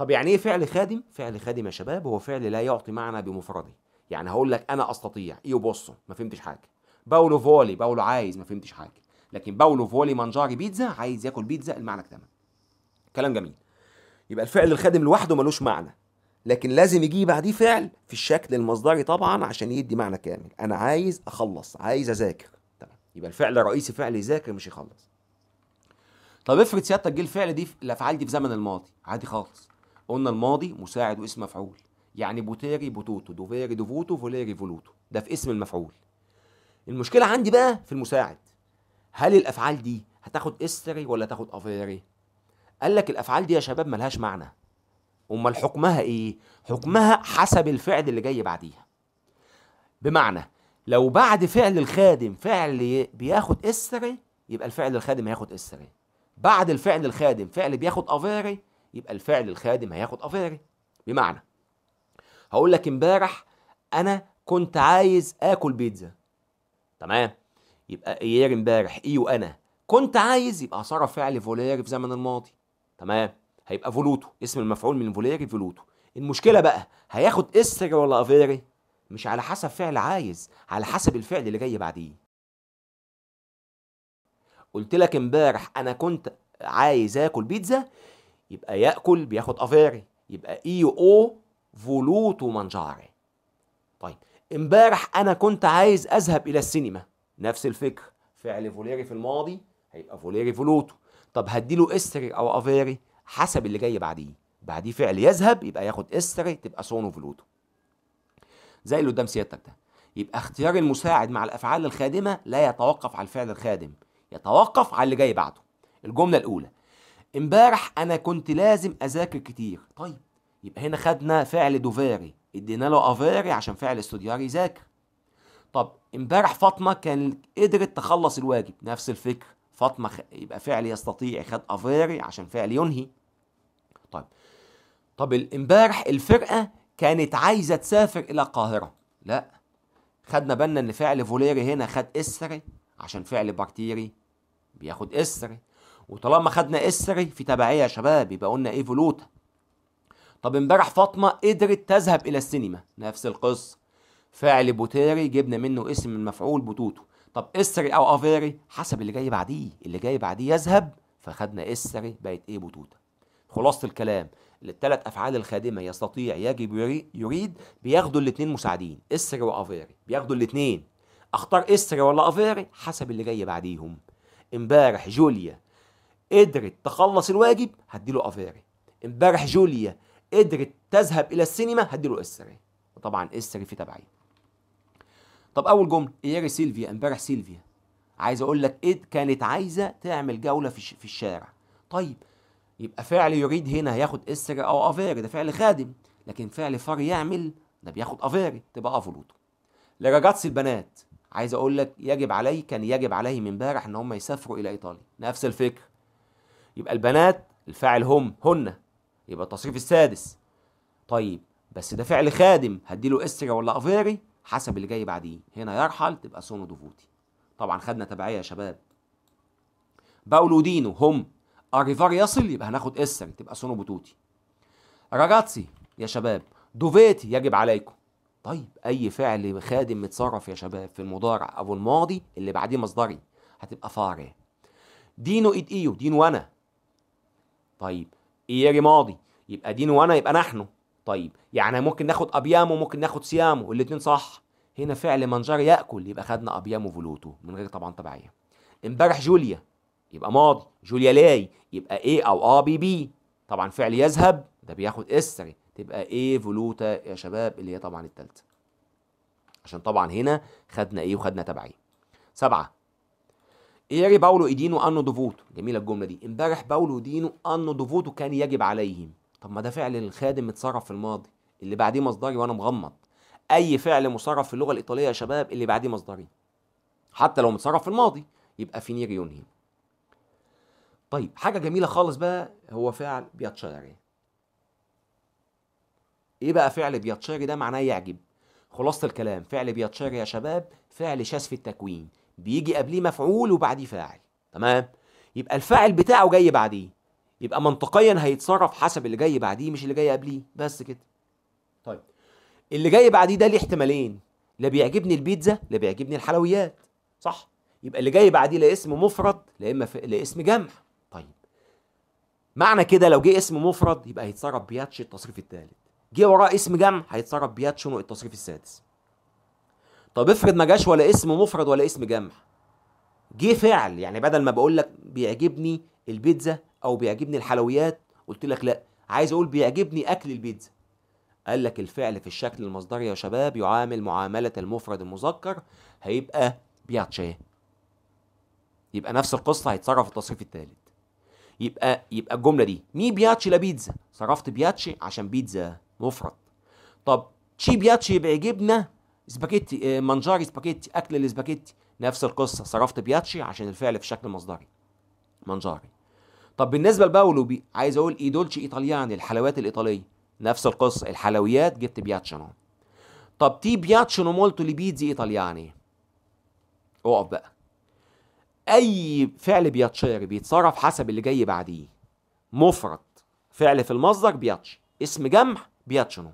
طب يعني ايه فعل خادم فعل خادم يا شباب هو فعل لا يعطي معنى بمفرده يعني هقول لك انا استطيع ايه بصوا ما فهمتش حاجه باولو فولي باولو عايز ما فهمتش حاجه لكن باولو فولي منجاري بيتزا عايز ياكل بيتزا المعنى اكتمل. كلام جميل يبقى الفعل الخادم لوحده ملوش معنى لكن لازم يجي بعديه فعل في الشكل المصدري طبعا عشان يدي معنى كامل انا عايز اخلص عايز اذاكر تمام يبقى الفعل الرئيسي فعل يذاكر مش يخلص طب افرض سيادتك جه الفعل دي الافعال دي في زمن الماضي عادي خالص قلنا الماضي مساعد واسم مفعول يعني بوتيري بوتوتو دوفيري دوفوتو فوليري فولوتو ده في اسم المفعول المشكله عندي بقى في المساعد هل الافعال دي هتاخد استري ولا تاخد افيري قال لك الافعال دي يا شباب ملهاش معنى امال حكمها ايه حكمها حسب الفعل اللي جاي بعديها بمعنى لو بعد فعل الخادم فعل بياخد استري يبقى الفعل الخادم هياخد استري بعد الفعل الخادم فعل بياخد افيري يبقى الفعل الخادم هياخد افيري بمعنى هقول لك امبارح انا كنت عايز اكل بيتزا تمام يبقى ايير امبارح اي وانا كنت عايز يبقى صرف فعل فوليري في زمن الماضي تمام هيبقى فولوتو اسم المفعول من فوليري فولوتو المشكله بقى هياخد اسر ولا افيري مش على حسب فعل عايز على حسب الفعل اللي جاي بعديه قلت لك امبارح انا كنت عايز اكل بيتزا يبقى ياكل بياخد افيري يبقى اي او فولوتو مانجاري طيب امبارح انا كنت عايز اذهب الى السينما نفس الفكر فعل فوليري في الماضي هيبقى فوليري فولوتو طب هديله استري او افيري حسب اللي جاي بعديه بعديه فعل يذهب يبقى ياخد استري تبقى سونو فولوتو زي اللي قدام سيادتك ده يبقى اختيار المساعد مع الافعال الخادمه لا يتوقف على الفعل الخادم يتوقف على اللي جاي بعده الجمله الاولى امبارح انا كنت لازم اذاكر كتير طيب يبقى هنا خدنا فعل دوفاري ادينا له افاري عشان فعل استودياري يذاكر طب امبارح فاطمه كان قدرت تخلص الواجب نفس الفكر فاطمه خ... يبقى فعل يستطيع خد افاري عشان فعل ينهي طيب طب امبارح الفرقه كانت عايزه تسافر الى القاهره لا خدنا بالنا ان فعل فوليري هنا خد اسري عشان فعل بارتيري بياخد اسري وطالما خدنا اسري في تبعيه يا شباب يبقى قلنا ايفولوتا طب امبارح فاطمه قدرت تذهب الى السينما نفس القصه فعل بوتيري جبنا منه اسم المفعول بوتوتو طب اسري او افيري حسب اللي جاي بعديه اللي جاي بعديه يذهب فخدنا اسري بقت ايه بوتوتا خلاصه الكلام الثلاث افعال الخادمه يستطيع يجب يريد بياخدوا الاثنين مساعدين اسري وافيري بياخدوا الاثنين اختار اسري ولا افيري حسب اللي جاي بعديهم امبارح جوليا قدرت تخلص الواجب هديله افيري امبارح جوليا قدرت تذهب الى السينما هديله اسري وطبعا اسري في تبعيه طب اول جمله اياري سيلفيا امبارح سيلفيا عايز اقول لك إد كانت عايزه تعمل جوله في في الشارع طيب يبقى فعل يريد هنا هياخد اسري او افيري ده فعل خادم لكن فعل فار يعمل ده بياخد افيري تبقى افولوتو لراجاتس البنات عايز اقول لك يجب عليه كان يجب عليه من امبارح ان هم يسافروا الى ايطاليا نفس الفكره يبقى البنات الفاعل هم هن يبقى التصريف السادس طيب بس ده فعل خادم هديله استرا ولا افيري حسب اللي جاي بعديه هنا يرحل تبقى سونو دوفوتي طبعا خدنا تبعيه يا شباب باولو دينو هم اريفار يصل يبقى هناخد اسر تبقى سونو بوتوتي راجاتسي يا شباب دوفيتي يجب عليكم طيب اي فعل خادم متصرف يا شباب في المضارع او الماضي اللي بعديه مصدري هتبقى فاري دينو ايد ايو دينو انا طيب يجي إيه ماضي يبقى دين وانا يبقى نحن طيب يعني ممكن ناخد ابيامو ممكن ناخد سيامو الاثنين صح هنا فعل من جار ياكل يبقى خدنا ابيامو فلوتو من غير طبعا تبعيه امبارح جوليا يبقى ماضي جوليا لاي يبقى ايه او اه بي بي طبعا فعل يذهب ده بياخد اسري تبقى ايه فلوتا يا شباب اللي هي طبعا الثالثه عشان طبعا هنا خدنا ايه وخدنا تبعيه سبعه يجري باولو ايدينو انو دوفوتو جميله الجمله دي امبارح باولو ايدينو انو دوفوتو كان يجب عليهم طب ما ده فعل الخادم اتصرف في الماضي اللي بعديه مصدري وانا مغمض اي فعل مصرف في اللغه الايطاليه يا شباب اللي بعديه مصدري حتى لو متصرف في الماضي يبقى فينير ينهي طيب حاجه جميله خالص بقى هو فعل بياتشاري ايه بقى فعل بياتشاري ده معناه يعجب خلاصه الكلام فعل بياتشاري يا شباب فعل شاذ في التكوين بيجي قبليه مفعول وبعديه فاعل تمام يبقى الفاعل بتاعه جاي بعديه يبقى منطقيا هيتصرف حسب اللي جاي بعديه مش اللي جاي قبليه بس كده طيب اللي جاي بعديه ده ليه احتمالين لا بيعجبني البيتزا لا بيعجبني الحلويات صح يبقى اللي جاي بعديه لا اسم مفرد لا اما لا اسم جمع طيب معنى كده لو جه اسم مفرد يبقى هيتصرف بياتش التصريف الثالث جه وراه اسم جمع هيتصرف بياتش التصريف السادس طب افرض ما جاش ولا اسم مفرد ولا اسم جمع جه فعل يعني بدل ما بقول لك بيعجبني البيتزا او بيعجبني الحلويات قلت لك لا عايز اقول بيعجبني اكل البيتزا قال لك الفعل في الشكل المصدري يا شباب يعامل معاملة المفرد المذكر هيبقى بياتشي يبقى نفس القصة هيتصرف التصريف الثالث يبقى يبقى الجملة دي مي بياتشي لا بيتزا صرفت بياتشي عشان بيتزا مفرد طب تشي بياتشي بيعجبنا سباكيتي آه، منجاري سباكيتي اكل الاسباجيتي نفس القصه صرفت بياتشي عشان الفعل في شكل مصدري منجاري طب بالنسبه لباولو عايز اقول اي دولتشي ايطالياني الحلويات الايطاليه نفس القصه الحلويات جبت بياتشانو طب تي بياتشانو مولتو لبيتزي ايطالياني اقف بقى اي فعل بياتشيري بيتصرف حسب اللي جاي بعديه مفرد فعل في المصدر بياتشي اسم جمع بياتشينو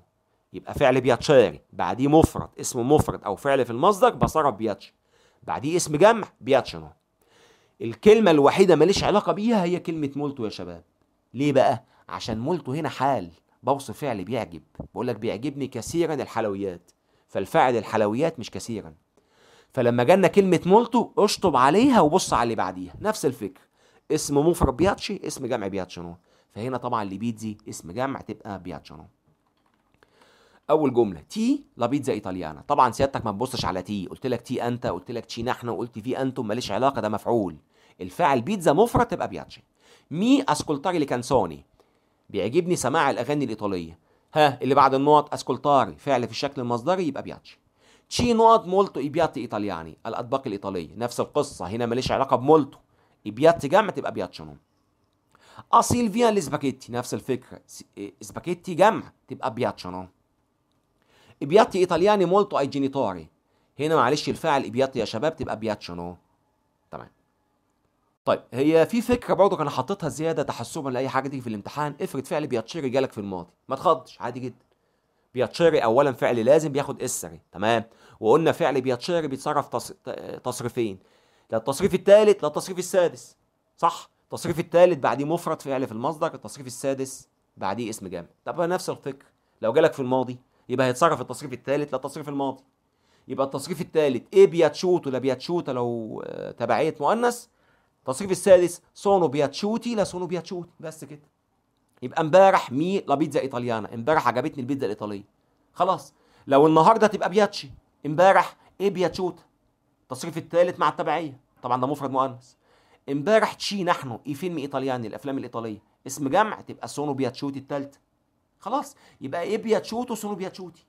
يبقى فعل بيتشاري بعديه مفرد اسم مفرد او فعل في المصدر بصرف بيتش بعديه اسم جمع بياتشنو الكلمه الوحيده ماليش علاقه بيها هي كلمه مولتو يا شباب ليه بقى عشان مولتو هنا حال بوصف فعل بيعجب بقول لك بيعجبني كثيرا الحلويات فالفاعل الحلويات مش كثيرا فلما جالنا كلمه مولتو اشطب عليها وبص على اللي بعديها نفس الفكره اسم مفرد بياتشي اسم جمع بياتشنو فهنا طبعا لبيتزي اسم جمع تبقى بياتشنو اول جمله تي لا بيتزا ايطاليانا طبعا سيادتك ما تبصش على تي قلت لك تي انت قلت لك تشي نحن قلت في انتم ماليش علاقه ده مفعول الفاعل بيتزا مفرد تبقى بياتشي مي اسكولتاري لكانسوني بيعجبني سماع الاغاني الايطاليه ها اللي بعد النقط اسكولتاري فعل في الشكل المصدري يبقى بياتشي تشي نقط مولتو ابياتي ايطالياني الاطباق الايطاليه نفس القصه هنا ماليش علاقه بمولتو ابياتي جمع تبقى بياتشنون اصيل آه، فيا لسباكيتي نفس الفكره إيه، سباكيتي جمع تبقى بياتشنون ابياتي ايطالياني مولتو اي جينيتوري هنا معلش الفاعل ابياتي يا شباب تبقى بياتشنو تمام طيب هي في فكره برضه كان حاططها زياده تحسبا لاي حاجه تيجي في الامتحان افرض فعل بياتشيري جالك في الماضي ما تخضش عادي جدا بياتشيري اولا فعل لازم بياخد اسري تمام وقلنا فعل بياتشيري بيتصرف تص... تصريفين لا التصريف الثالث لا التصريف السادس صح التصريف الثالث بعديه مفرد فعل في المصدر التصريف السادس بعديه اسم جامد طب نفس الفكره لو جالك في الماضي يبقى هيتصرف التصريف الثالث لا التصريف الماضي يبقى التصريف الثالث ايه بياتشوتو لا بياتشوتا لو آه، تبعيه مؤنث التصريف السادس سونو بياتشوتي لا سونو بياتشوتي بس كده يبقى امبارح مي لا بيتزا ايطاليانا امبارح عجبتني البيتزا الايطاليه خلاص لو النهارده تبقى بياتشي امبارح ايه بياتشوتا التصريف الثالث مع التبعيه طبعا ده مفرد مؤنث امبارح تشي نحن اي فيلم ايطالياني الافلام الايطاليه اسم جمع تبقى سونو بياتشوتي الثالثه خلاص يبقى إيه بياتشوتو سونو بياتشوتي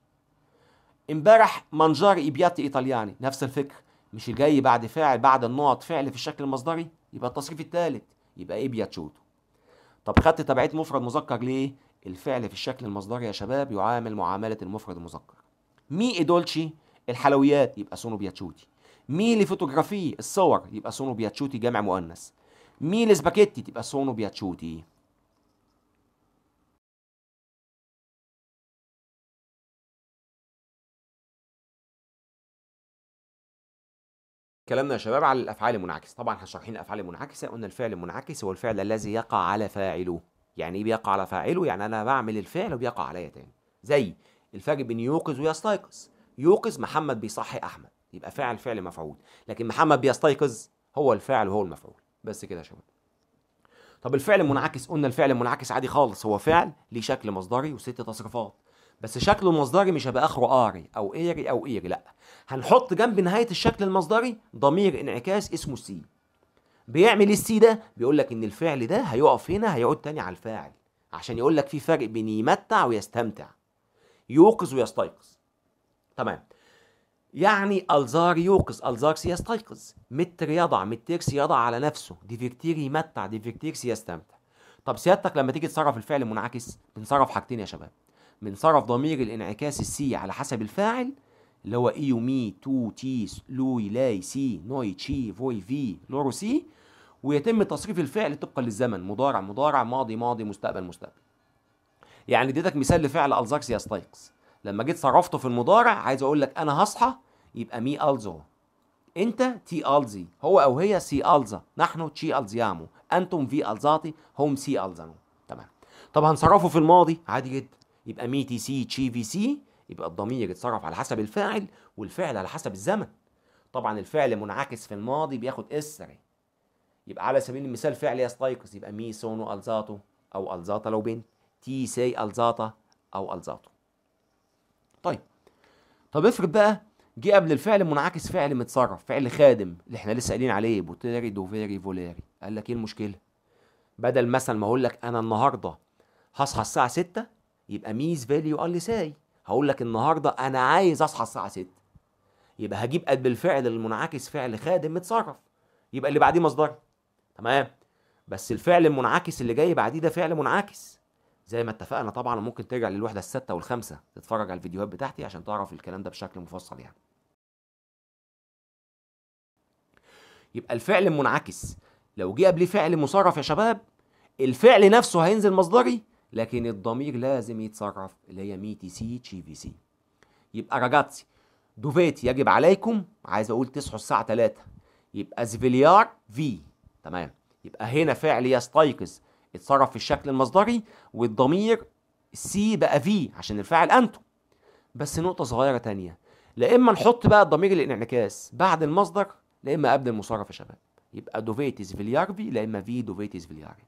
امبارح مانجاري ابياتي ايطالياني نفس الفكر مش الجاي بعد فاعل بعد النقط فعل في الشكل المصدري يبقى التصريف الثالث يبقى إيه بياتشوتو طب خدت تبعيه مفرد مذكر ليه الفعل في الشكل المصدري يا شباب يعامل معامله المفرد المذكر مي ايدولشي الحلويات يبقى سونو بياتشوتي مي لفوتوغرافي الصور يبقى سونو بياتشوتي جمع مؤنث مي لسباكيتي تبقى سونو بياتشوتي كلامنا يا شباب على الافعال المنعكسه طبعا احنا شارحين الافعال المنعكسه قلنا الفعل المنعكس هو الفعل الذي يقع على فاعله يعني ايه بيقع على فاعله يعني انا بعمل الفعل وبيقع عليا تاني زي الفرق بين يوقظ ويستيقظ يوقظ محمد بيصحي احمد يبقى فاعل فعل مفعول لكن محمد بيستيقظ هو الفعل وهو المفعول بس كده يا شباب طب الفعل المنعكس قلنا الفعل المنعكس عادي خالص هو فعل ليه شكل مصدري وست تصريفات بس شكله مصدري مش هيبقى اخره اري او ايري او ايري لا هنحط جنب نهايه الشكل المصدري ضمير انعكاس اسمه سي بيعمل ايه السي ده بيقول لك ان الفعل ده هيقف هنا هيعود تاني على الفاعل عشان يقول لك في فرق بين يمتع ويستمتع يوقظ ويستيقظ تمام يعني الزار يوقظ الزارس يستيقظ متر يضع مترس يضع على نفسه ديفيرتير يمتع ديفيرتيرس يستمتع طب سيادتك لما تيجي تصرف الفعل المنعكس بنصرف حاجتين يا شباب من صرف ضمير الانعكاس السي على حسب الفاعل اللي هو ايو مي تو تي لوي لاي سي نوي تشي فوي في لورو سي ويتم تصريف الفعل طبقا للزمن مضارع مضارع ماضي ماضي مستقبل مستقبل يعني اديتك مثال لفعل الزاكس يستيقظ لما جيت صرفته في المضارع عايز اقول لك انا هصحى يبقى مي الزو انت تي الزي هو او هي سي الزا نحن تشي الزيامو انتم في الزاتي هم سي الزانو تمام طب هنصرفه في الماضي عادي جدا يبقى مي تي سي تشي في سي يبقى الضمير يتصرف على حسب الفاعل والفعل على حسب الزمن طبعا الفعل منعكس في الماضي بياخد اسر يبقى على سبيل المثال فعل يستيقظ يبقى مي سونو الزاتو او الزاتا لو بنت تي سي الزاتا او الزاتو طيب طب افرض بقى جه قبل الفعل منعكس فعل متصرف فعل خادم اللي احنا لسه قايلين عليه بوتيري دوفيري فوليري قال لك ايه المشكله بدل مثلا ما اقول لك انا النهارده هصحى الساعه 6 يبقى ميز فاليو قال لي ساي هقول لك النهارده انا عايز اصحى الساعه 6 يبقى هجيب قد الفعل المنعكس فعل خادم متصرف يبقى اللي بعديه مصدر تمام بس الفعل المنعكس اللي جاي بعديه ده فعل منعكس زي ما اتفقنا طبعا ممكن ترجع للوحده السته والخامسه تتفرج على الفيديوهات بتاعتي عشان تعرف الكلام ده بشكل مفصل يعني يبقى الفعل المنعكس لو جه قبليه فعل مصرف يا شباب الفعل نفسه هينزل مصدري لكن الضمير لازم يتصرف اللي هي مي تي سي تشي في سي يبقى راجاتسي دوفيتي يجب عليكم عايز اقول تصحوا الساعه 3 يبقى زفيليار في تمام يبقى هنا فعل يستيقظ اتصرف في الشكل المصدري والضمير سي بقى في عشان الفاعل انتم بس نقطه صغيره تانية لا اما نحط بقى الضمير الانعكاس بعد المصدر لا اما قبل المصرف يا شباب يبقى دوفيتيز فيلياربي لا اما في دوفيتيز فيلياربي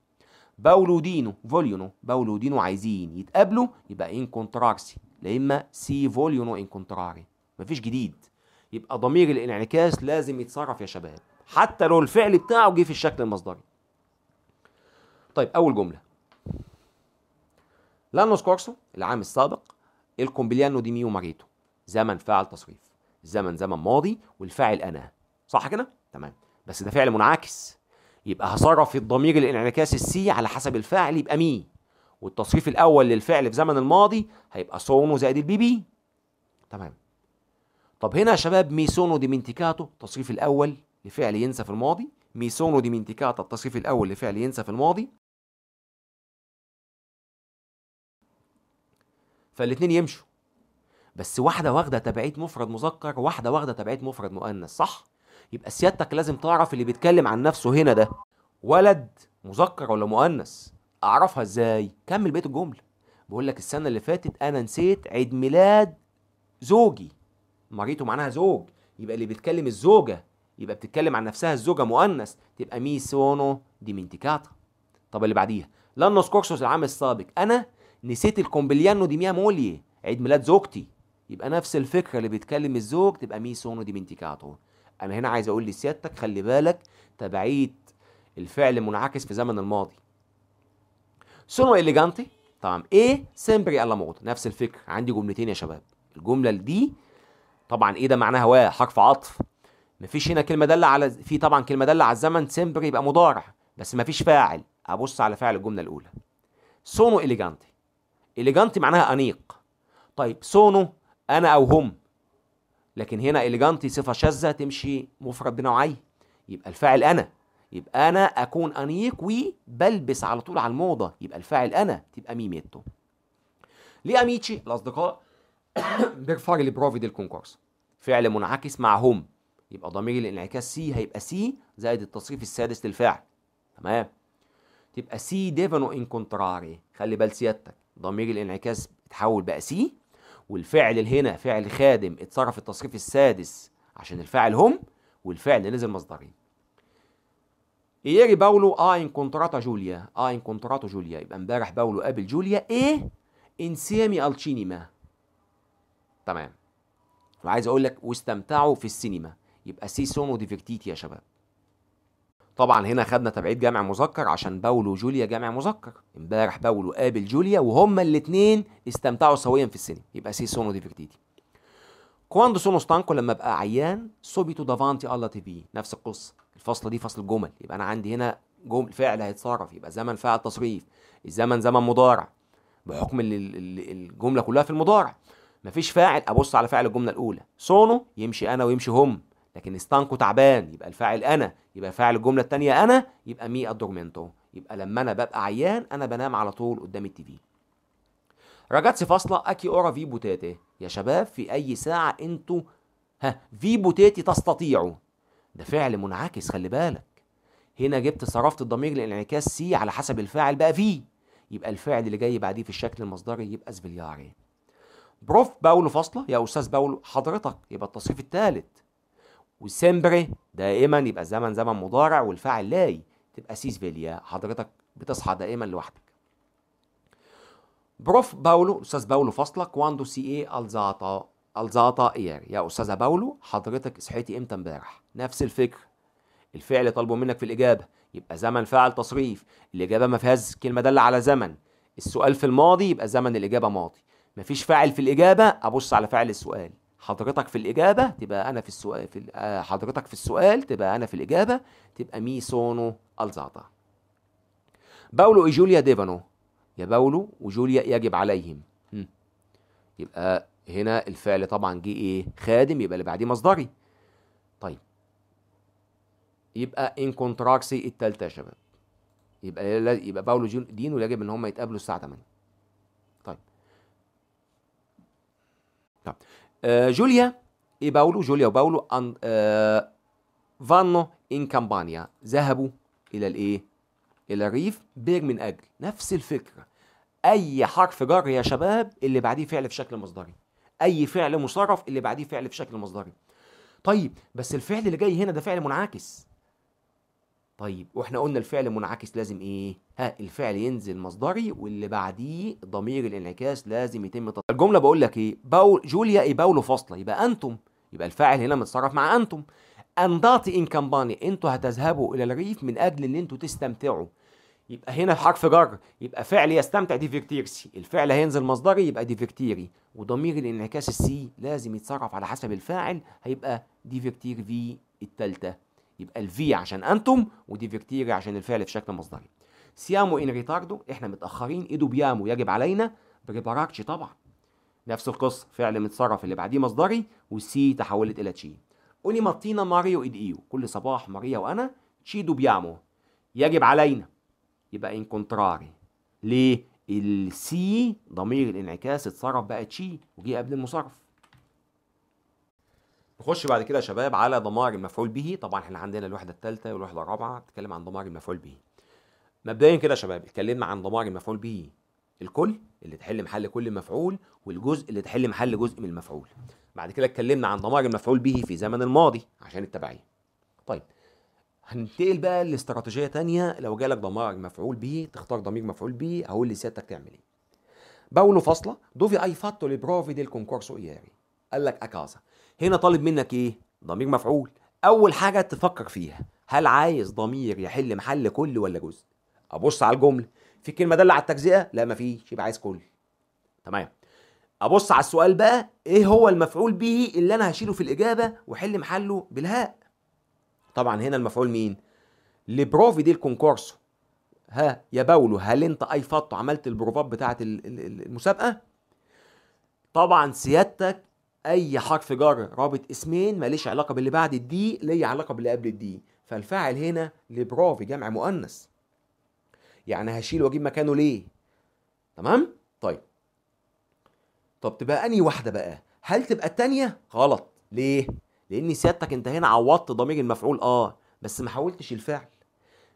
باولو دينو فوليونو باولو دينو عايزين يتقابلوا يبقى ان كونترارسي لا اما سي فوليونو ان كونتراري مفيش جديد يبقى ضمير الانعكاس لازم يتصرف يا شباب حتى لو الفعل بتاعه جه في الشكل المصدري طيب اول جمله لانوس كورسو العام السابق الكومبليانو دي ميو ماريتو زمن فاعل تصريف زمن زمن ماضي والفاعل انا صح كده تمام بس ده فعل منعكس يبقى هصرف الضمير الانعكاس السي على حسب الفاعل يبقى مي والتصريف الاول للفعل في زمن الماضي هيبقى سونو زائد البي بي تمام طب هنا يا شباب مي سونو ديمنتيكاتو التصريف الاول لفعل ينسى في الماضي مي سونو ديمنتيكاتا التصريف الاول لفعل ينسى في الماضي فالاثنين يمشوا بس واحده واخده تبعيه مفرد مذكر واحده واخده تبعيه مفرد مؤنث صح يبقى سيادتك لازم تعرف اللي بيتكلم عن نفسه هنا ده ولد مذكر ولا مؤنث اعرفها ازاي كمل بيت الجمله بقول لك السنه اللي فاتت انا نسيت عيد ميلاد زوجي مريته معناها زوج يبقى اللي بيتكلم الزوجه يبقى بتتكلم عن نفسها الزوجه مؤنث تبقى مي سونو ديمنتيكاتا طب اللي بعديها لن نذكرش العام السابق انا نسيت الكومبليانو دي ميا مولي عيد ميلاد زوجتي يبقى نفس الفكره اللي بيتكلم الزوج تبقى مي سونو ديمنتيكاتو انا هنا عايز اقول لسيادتك خلي بالك تبعيه الفعل منعكس في زمن الماضي سونو إليجانتي تمام ايه سيمبري الا موضة نفس الفكر عندي جملتين يا شباب الجمله دي طبعا ايه ده معناها واه حرف عطف مفيش هنا كلمه داله على في طبعا كلمه داله على الزمن سيمبري يبقى مضارع بس مفيش فاعل ابص على فاعل الجمله الاولى سونو إليجانتي إليجانتي معناها انيق طيب سونو انا او هم لكن هنا إليجانتي صفة شاذة تمشي مفرد بنوعين يبقى الفاعل أنا يبقى أنا أكون أنيق وي بلبس على طول على الموضة يبقى الفاعل أنا تبقى ميميتو ليه أميتشي الأصدقاء بيرفاري لبروفي ديل كونكورس فعل منعكس مع هم يبقى ضمير الانعكاس سي هيبقى سي زائد التصريف السادس للفعل تمام تبقى سي ديفانو ان كونتراري خلي بال سيادتك ضمير الانعكاس اتحول بقى سي والفعل اللي هنا فعل خادم اتصرف التصريف السادس عشان الفاعل هم والفعل نزل مصدري إيري باولو آه ان كونتراتا جوليا آه ان كونتراتا جوليا يبقى امبارح باولو قابل جوليا إيه انسيامي التشينيما تمام وعايز أقول لك واستمتعوا في السينما يبقى سي سونو ديفيرتيتي يا شباب طبعا هنا خدنا تبعيد جامع مذكر عشان باولو وجوليا جامع مذكر امبارح باولو قابل جوليا وهما الاثنين استمتعوا سويا في السينما يبقى سي سونو فيرتيتي كواندو سونو ستانكو لما ابقى عيان سوبيتو دافانتي الله تبي نفس القصه الفصل دي فصل جمل يبقى انا عندي هنا جمل فعل هيتصرف يبقى زمن فعل تصريف الزمن زمن مضارع بحكم الجمله كلها في المضارع مفيش فاعل ابص على فاعل الجمله الاولى سونو يمشي انا ويمشي هم لكن استانكو تعبان يبقى الفاعل انا يبقى فاعل الجمله الثانيه انا يبقى مي ادورمنتو يبقى لما انا ببقى عيان انا بنام على طول قدام التي في راجاتسي فاصله اكي اورا في بوتاتي يا شباب في اي ساعه انتوا ها في بوتاتي تستطيعوا ده فعل منعكس خلي بالك هنا جبت صرفت الضمير لانعكاس سي على حسب الفاعل بقى في يبقى الفعل اللي جاي بعديه في الشكل المصدري يبقى زبلياري بروف باولو فاصله يا استاذ باولو حضرتك يبقى التصريف الثالث وسمبري دائما يبقى الزمن زمن مضارع والفاعل لاي تبقى سيسفيليا حضرتك بتصحى دائما لوحدك بروف باولو استاذ باولو فصلك واندو سي اي الزاطا الزاطا اير يا استاذه باولو حضرتك صحيتي امتى امبارح نفس الفكر الفعل طالبه منك في الاجابه يبقى زمن فاعل تصريف الاجابه ما فيهاش كلمه داله على زمن السؤال في الماضي يبقى زمن الاجابه ماضي مفيش فاعل في الاجابه ابص على فاعل السؤال حضرتك في الإجابة تبقى أنا في السؤال في آه، حضرتك في السؤال تبقى أنا في الإجابة تبقى مي سونو ألزاتا باولو وجوليا ديفانو يا باولو وجوليا يجب عليهم هم. يبقى هنا الفعل طبعا جه إيه خادم يبقى اللي بعديه مصدري طيب يبقى إن كونتراكسي التالتة يا شباب يبقى يبقى باولو دينو يجب إن هم يتقابلوا الساعة 8 طيب آه، جوليا اي باولو جوليا وباولو أن آه، فانو ان كامبانيا ذهبوا الى الايه الى الريف بير من اجل نفس الفكره اي حرف جر يا شباب اللي بعديه فعل في شكل مصدري اي فعل مصرف اللي بعديه فعل في شكل مصدري طيب بس الفعل اللي جاي هنا ده فعل منعكس طيب واحنا قلنا الفعل منعكس لازم ايه ها الفعل ينزل مصدري واللي بعديه ضمير الانعكاس لازم يتم تط... الجمله بقول لك ايه باول جوليا اي باولو فاصله يبقى انتم يبقى الفاعل هنا متصرف مع انتم انداتي ان كامباني انتوا هتذهبوا الى الريف من اجل ان انتوا تستمتعوا يبقى هنا حرف جر يبقى فعل يستمتع فيكتيرسي الفعل هينزل مصدري يبقى فيكتيري وضمير الانعكاس السي لازم يتصرف على حسب الفاعل هيبقى فيكتير في الثالثه يبقى الفي عشان انتم ودي فيكتيريا عشان الفعل في شكل مصدري سيامو ان ريتاردو احنا متاخرين ايدو بيامو يجب علينا بريباراتشي طبعا نفس القصه فعل متصرف اللي بعديه مصدري والسي تحولت الى تشي اوني ماتينا ماريو ايد ايو كل صباح ماريا وانا تشي دو بيامو يجب علينا يبقى ان كونتراري ليه السي ضمير الانعكاس اتصرف بقى تشي وجي قبل المصرف نخش بعد كده يا شباب على ضمائر المفعول به طبعا احنا عندنا الوحده الثالثه والوحده الرابعه بتتكلم عن ضمائر المفعول به مبدئيا كده يا شباب اتكلمنا عن ضمائر المفعول به الكل اللي تحل محل كل مفعول والجزء اللي تحل محل جزء من المفعول بعد كده اتكلمنا عن ضمائر المفعول به في زمن الماضي عشان التبعيه طيب هننتقل بقى لاستراتيجيه تانية لو جالك ضمائر مفعول به تختار ضمير مفعول به اقول لسيادتك تعمل ايه باولو فاصله دوفي اي فاتو لبروفي ديل كونكورسو اياري قال لك اكازا هنا طالب منك ايه ضمير مفعول اول حاجه تفكر فيها هل عايز ضمير يحل محل كل ولا جزء ابص على الجمله في كلمه داله على التجزئه لا مفيش يبقى عايز كل تمام ابص على السؤال بقى ايه هو المفعول به اللي انا هشيله في الاجابه واحل محله بالهاء طبعا هنا المفعول مين لبروفي دي الكونكورسو ها يا باولو هل انت اي فطو عملت البروفات بتاعه المسابقه طبعا سيادتك اي حرف جر رابط اسمين ماليش علاقه باللي بعد الدي ليه علاقه باللي قبل الدي فالفاعل هنا لبرافي جمع مؤنث يعني هشيل واجيب مكانه ليه تمام طيب طب تبقى انهي واحده بقى هل تبقى الثانيه غلط ليه لان سيادتك انت هنا عوضت ضمير المفعول اه بس ما حولتش الفعل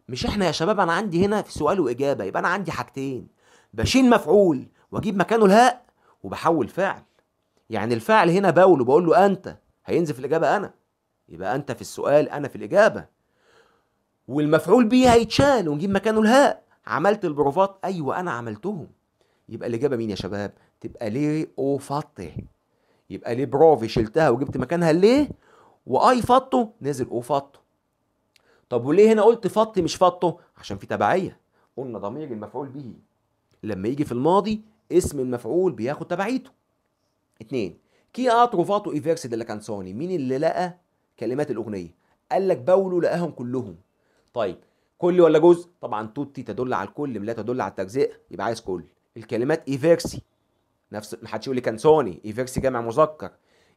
مش احنا يا شباب انا عندي هنا في سؤال واجابه يبقى انا عندي حاجتين بشيل مفعول واجيب مكانه الهاء وبحول فعل يعني الفاعل هنا بقول وبقول له انت هينزل في الاجابه انا يبقى انت في السؤال انا في الاجابه والمفعول به هيتشال ونجيب مكانه الهاء عملت البروفات ايوه انا عملتهم يبقى الاجابه مين يا شباب تبقى ليه او فطه يبقى ليه بروفي شلتها وجبت مكانها ليه واي فطه نزل او فطه طب وليه هنا قلت فط مش فطه عشان في تبعيه قلنا ضمير المفعول به لما يجي في الماضي اسم المفعول بياخد تبعيته اتنين كي ا تروفاتو ايفيرسي ديلا كانسوني مين اللي لقى كلمات الاغنيه قال لك باولو لقاهم كلهم طيب كل ولا جزء طبعا توتي تدل على الكل لا تدل على التجزئه يبقى عايز كل الكلمات ايفيرسي نفس ما حدش يقول لي كانسوني ايفيرسي جمع مذكر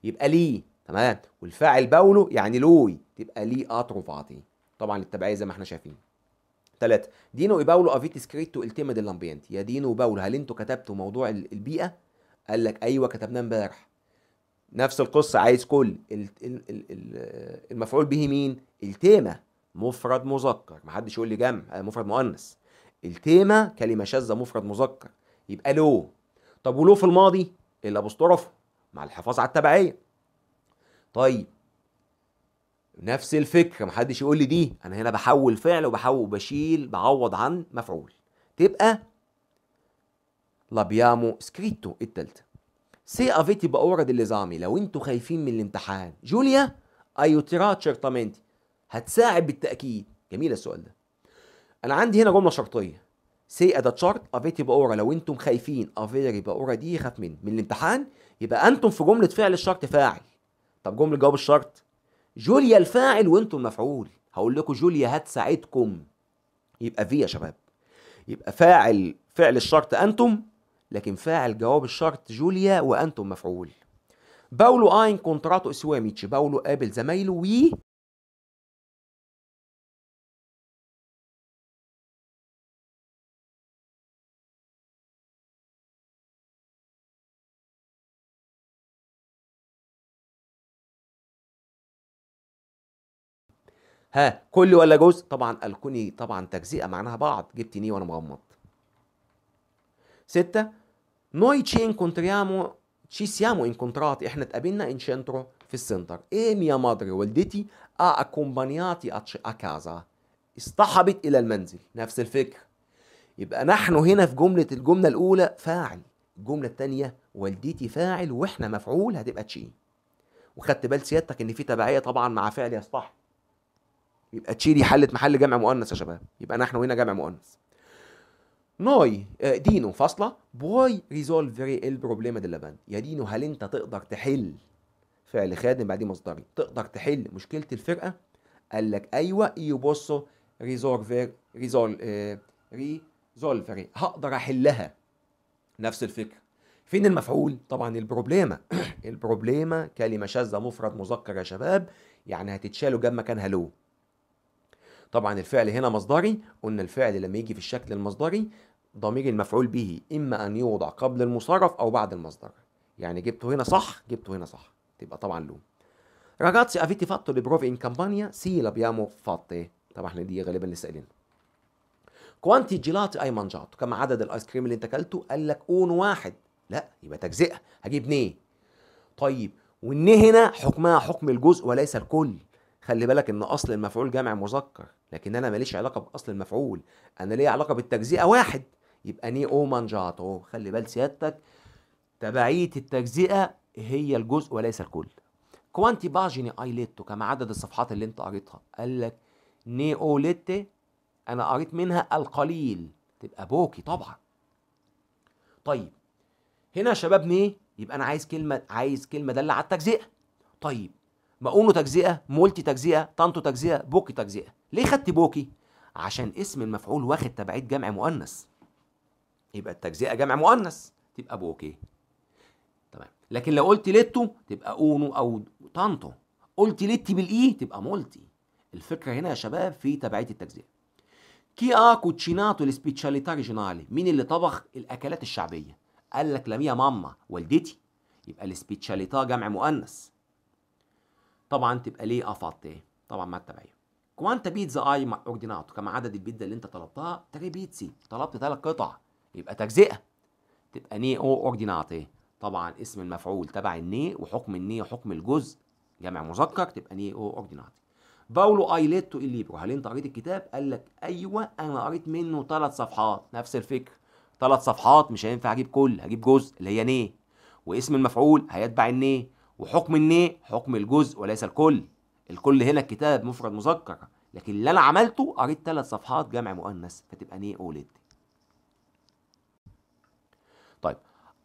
يبقى لي تمام والفاعل باولو يعني لوي تبقى ليه اتروفاتي طبعا التبعيه زي ما احنا شايفين ثلاثة دينو باولو افيتي سكريتو التيما ديلامبيانتي يا دينو باولو هل انتوا كتبتوا موضوع البيئة قال لك ايوه كتبناه امبارح نفس القصه عايز كل المفعول به مين التيمه مفرد مذكر محدش يقول لي جمع آه، مفرد مؤنث التيمه كلمه شاذه مفرد مذكر يبقى له طب ولو في الماضي الابوستروف مع الحفاظ على التبعيه طيب نفس الفكره محدش يقول لي دي انا هنا بحول فعل وبحول بشيل بعوض عن مفعول تبقى سكريتو التالت التالتة افيتي باورا دي dell'esame لو انتوا خايفين من الامتحان جوليا aiuterà certamente هتساعد بالتأكيد جميل السؤال ده أنا عندي هنا جملة شرطية سي ادا شرط أفيتي بأورا لو أنتم خايفين أفيري بأورا دي يخاف من من الامتحان يبقى أنتم في جملة فعل الشرط فاعل طب جملة جواب الشرط جوليا الفاعل وأنتم مفعول هقول لكم جوليا هتساعدكم يبقى في يا شباب يبقى فاعل فعل الشرط أنتم لكن فاعل جواب الشرط جوليا وأنتم مفعول باولو أين كونتراتو إسواميتش باولو قابل زمايله وي ها كل ولا جزء طبعا الكوني طبعا تجزئه معناها بعض جبت ني وانا مغمض ستة noi ci incontriamo ci siamo incontrati احنا اتقابلنا in centro في السنتر ايه ميا madre والدتي ha accompagnati a casa اصطحبت الى المنزل نفس الفكر يبقى نحن هنا في جملة الجملة الأولى فاعل الجملة الثانية والدتي فاعل واحنا مفعول هتبقى تشي وخدت بال سيادتك ان في تبعية طبعا مع فعل يصطحب يبقى تشي دي حلت محل جمع مؤنث يا شباب يبقى نحن هنا جمع مؤنث نوي آه، دينو فاصله بواي ريزولفري البروبليما دي لبان يا دينو هل انت تقدر تحل فعل خادم بعدين مصدري تقدر تحل مشكله الفرقه قال لك ايوه يبصوا بصوا ريزول ريزولف هقدر احلها نفس الفكره فين المفعول طبعا البروبليما البروبليما كلمه شاذه مفرد مذكر يا شباب يعني هتتشال وجاب مكانها لو طبعا الفعل هنا مصدري قلنا الفعل لما يجي في الشكل المصدري ضمير المفعول به إما أن يوضع قبل المصرف أو بعد المصدر يعني جبته هنا صح جبته هنا صح تبقى طبعا له راجاتسي افيتي فاتو لي prove ان كامبانيا سي لابيامو فاتي طبعا احنا دي غالبا اللي سائلين. كوانتي جيلاتي اي مانجاتو كم عدد الايس كريم اللي انت اكلته؟ قال لك اون واحد. لا يبقى تجزئه هجيب نيه طيب والنيه هنا حكمها حكم الجزء وليس الكل. خلي بالك ان اصل المفعول جمع مذكر لكن انا ماليش علاقه باصل المفعول انا ليا علاقه بالتجزئه واحد يبقى ني او منجعته خلي بال سيادتك تبعية التجزئة هي الجزء وليس الكل كوانتي باجيني اي ليتو كما عدد الصفحات اللي انت قريتها قال لك ني او ليتي انا قريت منها القليل تبقى بوكي طبعا طيب هنا يا شباب ني يبقى انا عايز كلمه عايز كلمه داله على التجزئه طيب ما اونو تجزئه مولتي تجزئه طنطو تجزئه بوكي تجزئه ليه خدت بوكي عشان اسم المفعول واخد تبعيه جمع مؤنث يبقى التجزئه جمع مؤنث تبقى بوكيه تمام لكن لو قلت ليتو تبقى اونو او طنطو قلت ليتي بالاي تبقى مولتي الفكره هنا يا شباب في تبعيه التجزئه كي ا آه كوتشيناتو السبيتشاليتا ريجينالي مين اللي طبخ الاكلات الشعبيه قال لك لميا ماما والدتي يبقى السبيتشاليتا جمع مؤنث طبعا تبقى ليه افط آه طبعا ما التبعيه كوانتا بيتزا اي اورديناتو كما عدد البيتزا اللي انت طلبتها تري بيتسي طلبت ثلاث قطع يبقى تجزئه تبقى ني او اورديناتي طبعا اسم المفعول تبع الني وحكم الني حكم الجزء جمع مذكر تبقى ني او اورديناتي باولو اي ليتو الليبرو هل انت قريت الكتاب قال لك ايوه انا قريت منه ثلاث صفحات نفس الفكر ثلاث صفحات مش هينفع اجيب كل هجيب جزء اللي هي ني واسم المفعول هيتبع الني وحكم الني حكم الجزء وليس الكل الكل هنا الكتاب مفرد مذكر لكن اللي انا عملته قريت ثلاث صفحات جمع مؤنث فتبقى ني اوليت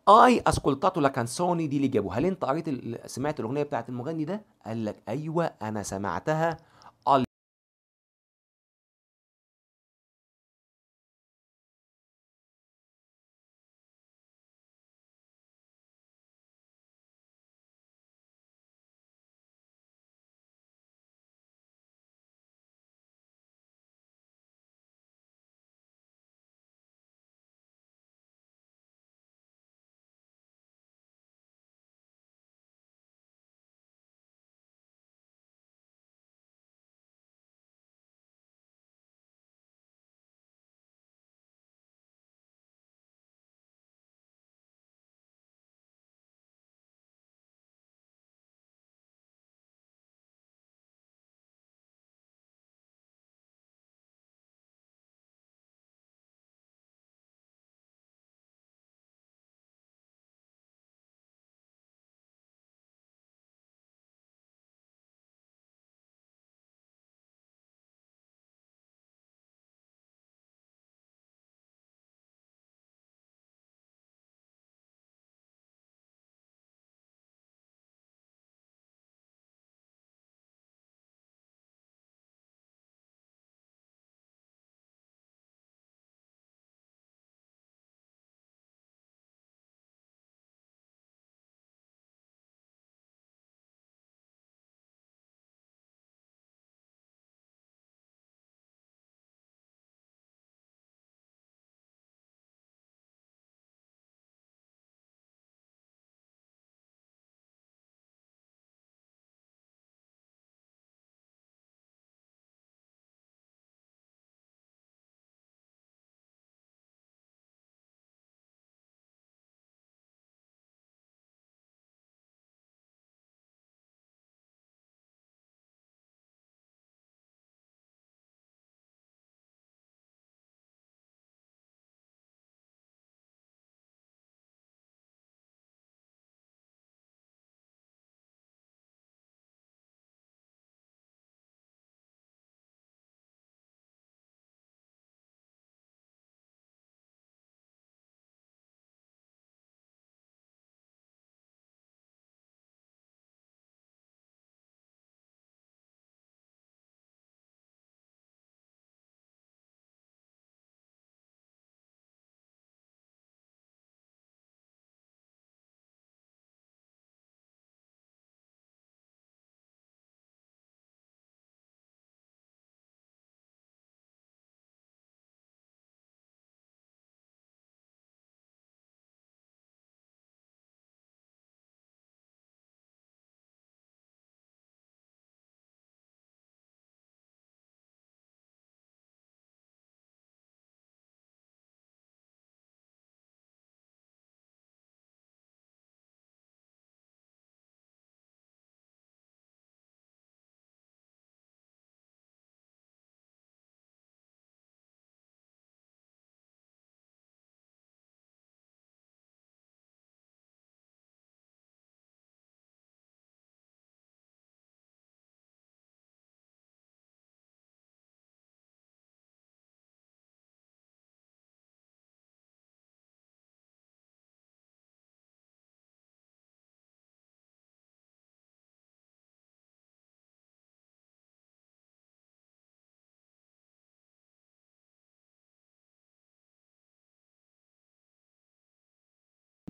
اي اسكولتاتو لا كانسوني دي اللي جابوها هل انت قريت سمعت الاغنيه بتاعت المغني ده قال لك ايوه انا سمعتها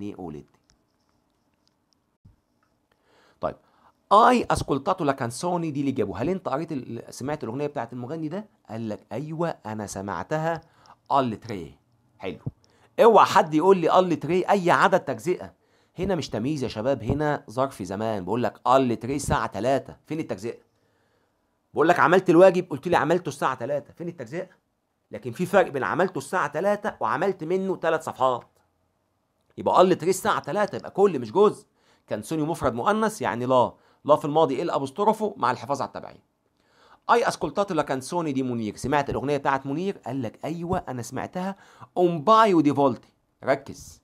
OLED. طيب اي اسكولتاتو لا كانسوني دي اللي جابوه هل انت قريت سمعت الاغنيه بتاعت المغني ده قال لك ايوه انا سمعتها ال تري حلو اوعى حد يقول لي ال تري اي عدد تجزئه هنا مش تمييز يا شباب هنا ظرف زمان بقول لك ال تري الساعه 3 فين التجزئه بقول لك عملت الواجب قلت لي عملته الساعه 3 فين التجزئه لكن في فرق بين عملته الساعه 3 وعملت منه ثلاث صفحات يبقى قال تريس ساعه ثلاثة يبقى كل مش جزء كان سوني مفرد مؤنث يعني لا لا في الماضي إيه الأبوسترفو مع الحفاظ على التبعيه اي اسكولتاتو لا سوني دي منير سمعت الاغنيه بتاعت منير قال لك ايوه انا سمعتها أم بايو دي فولتي ركز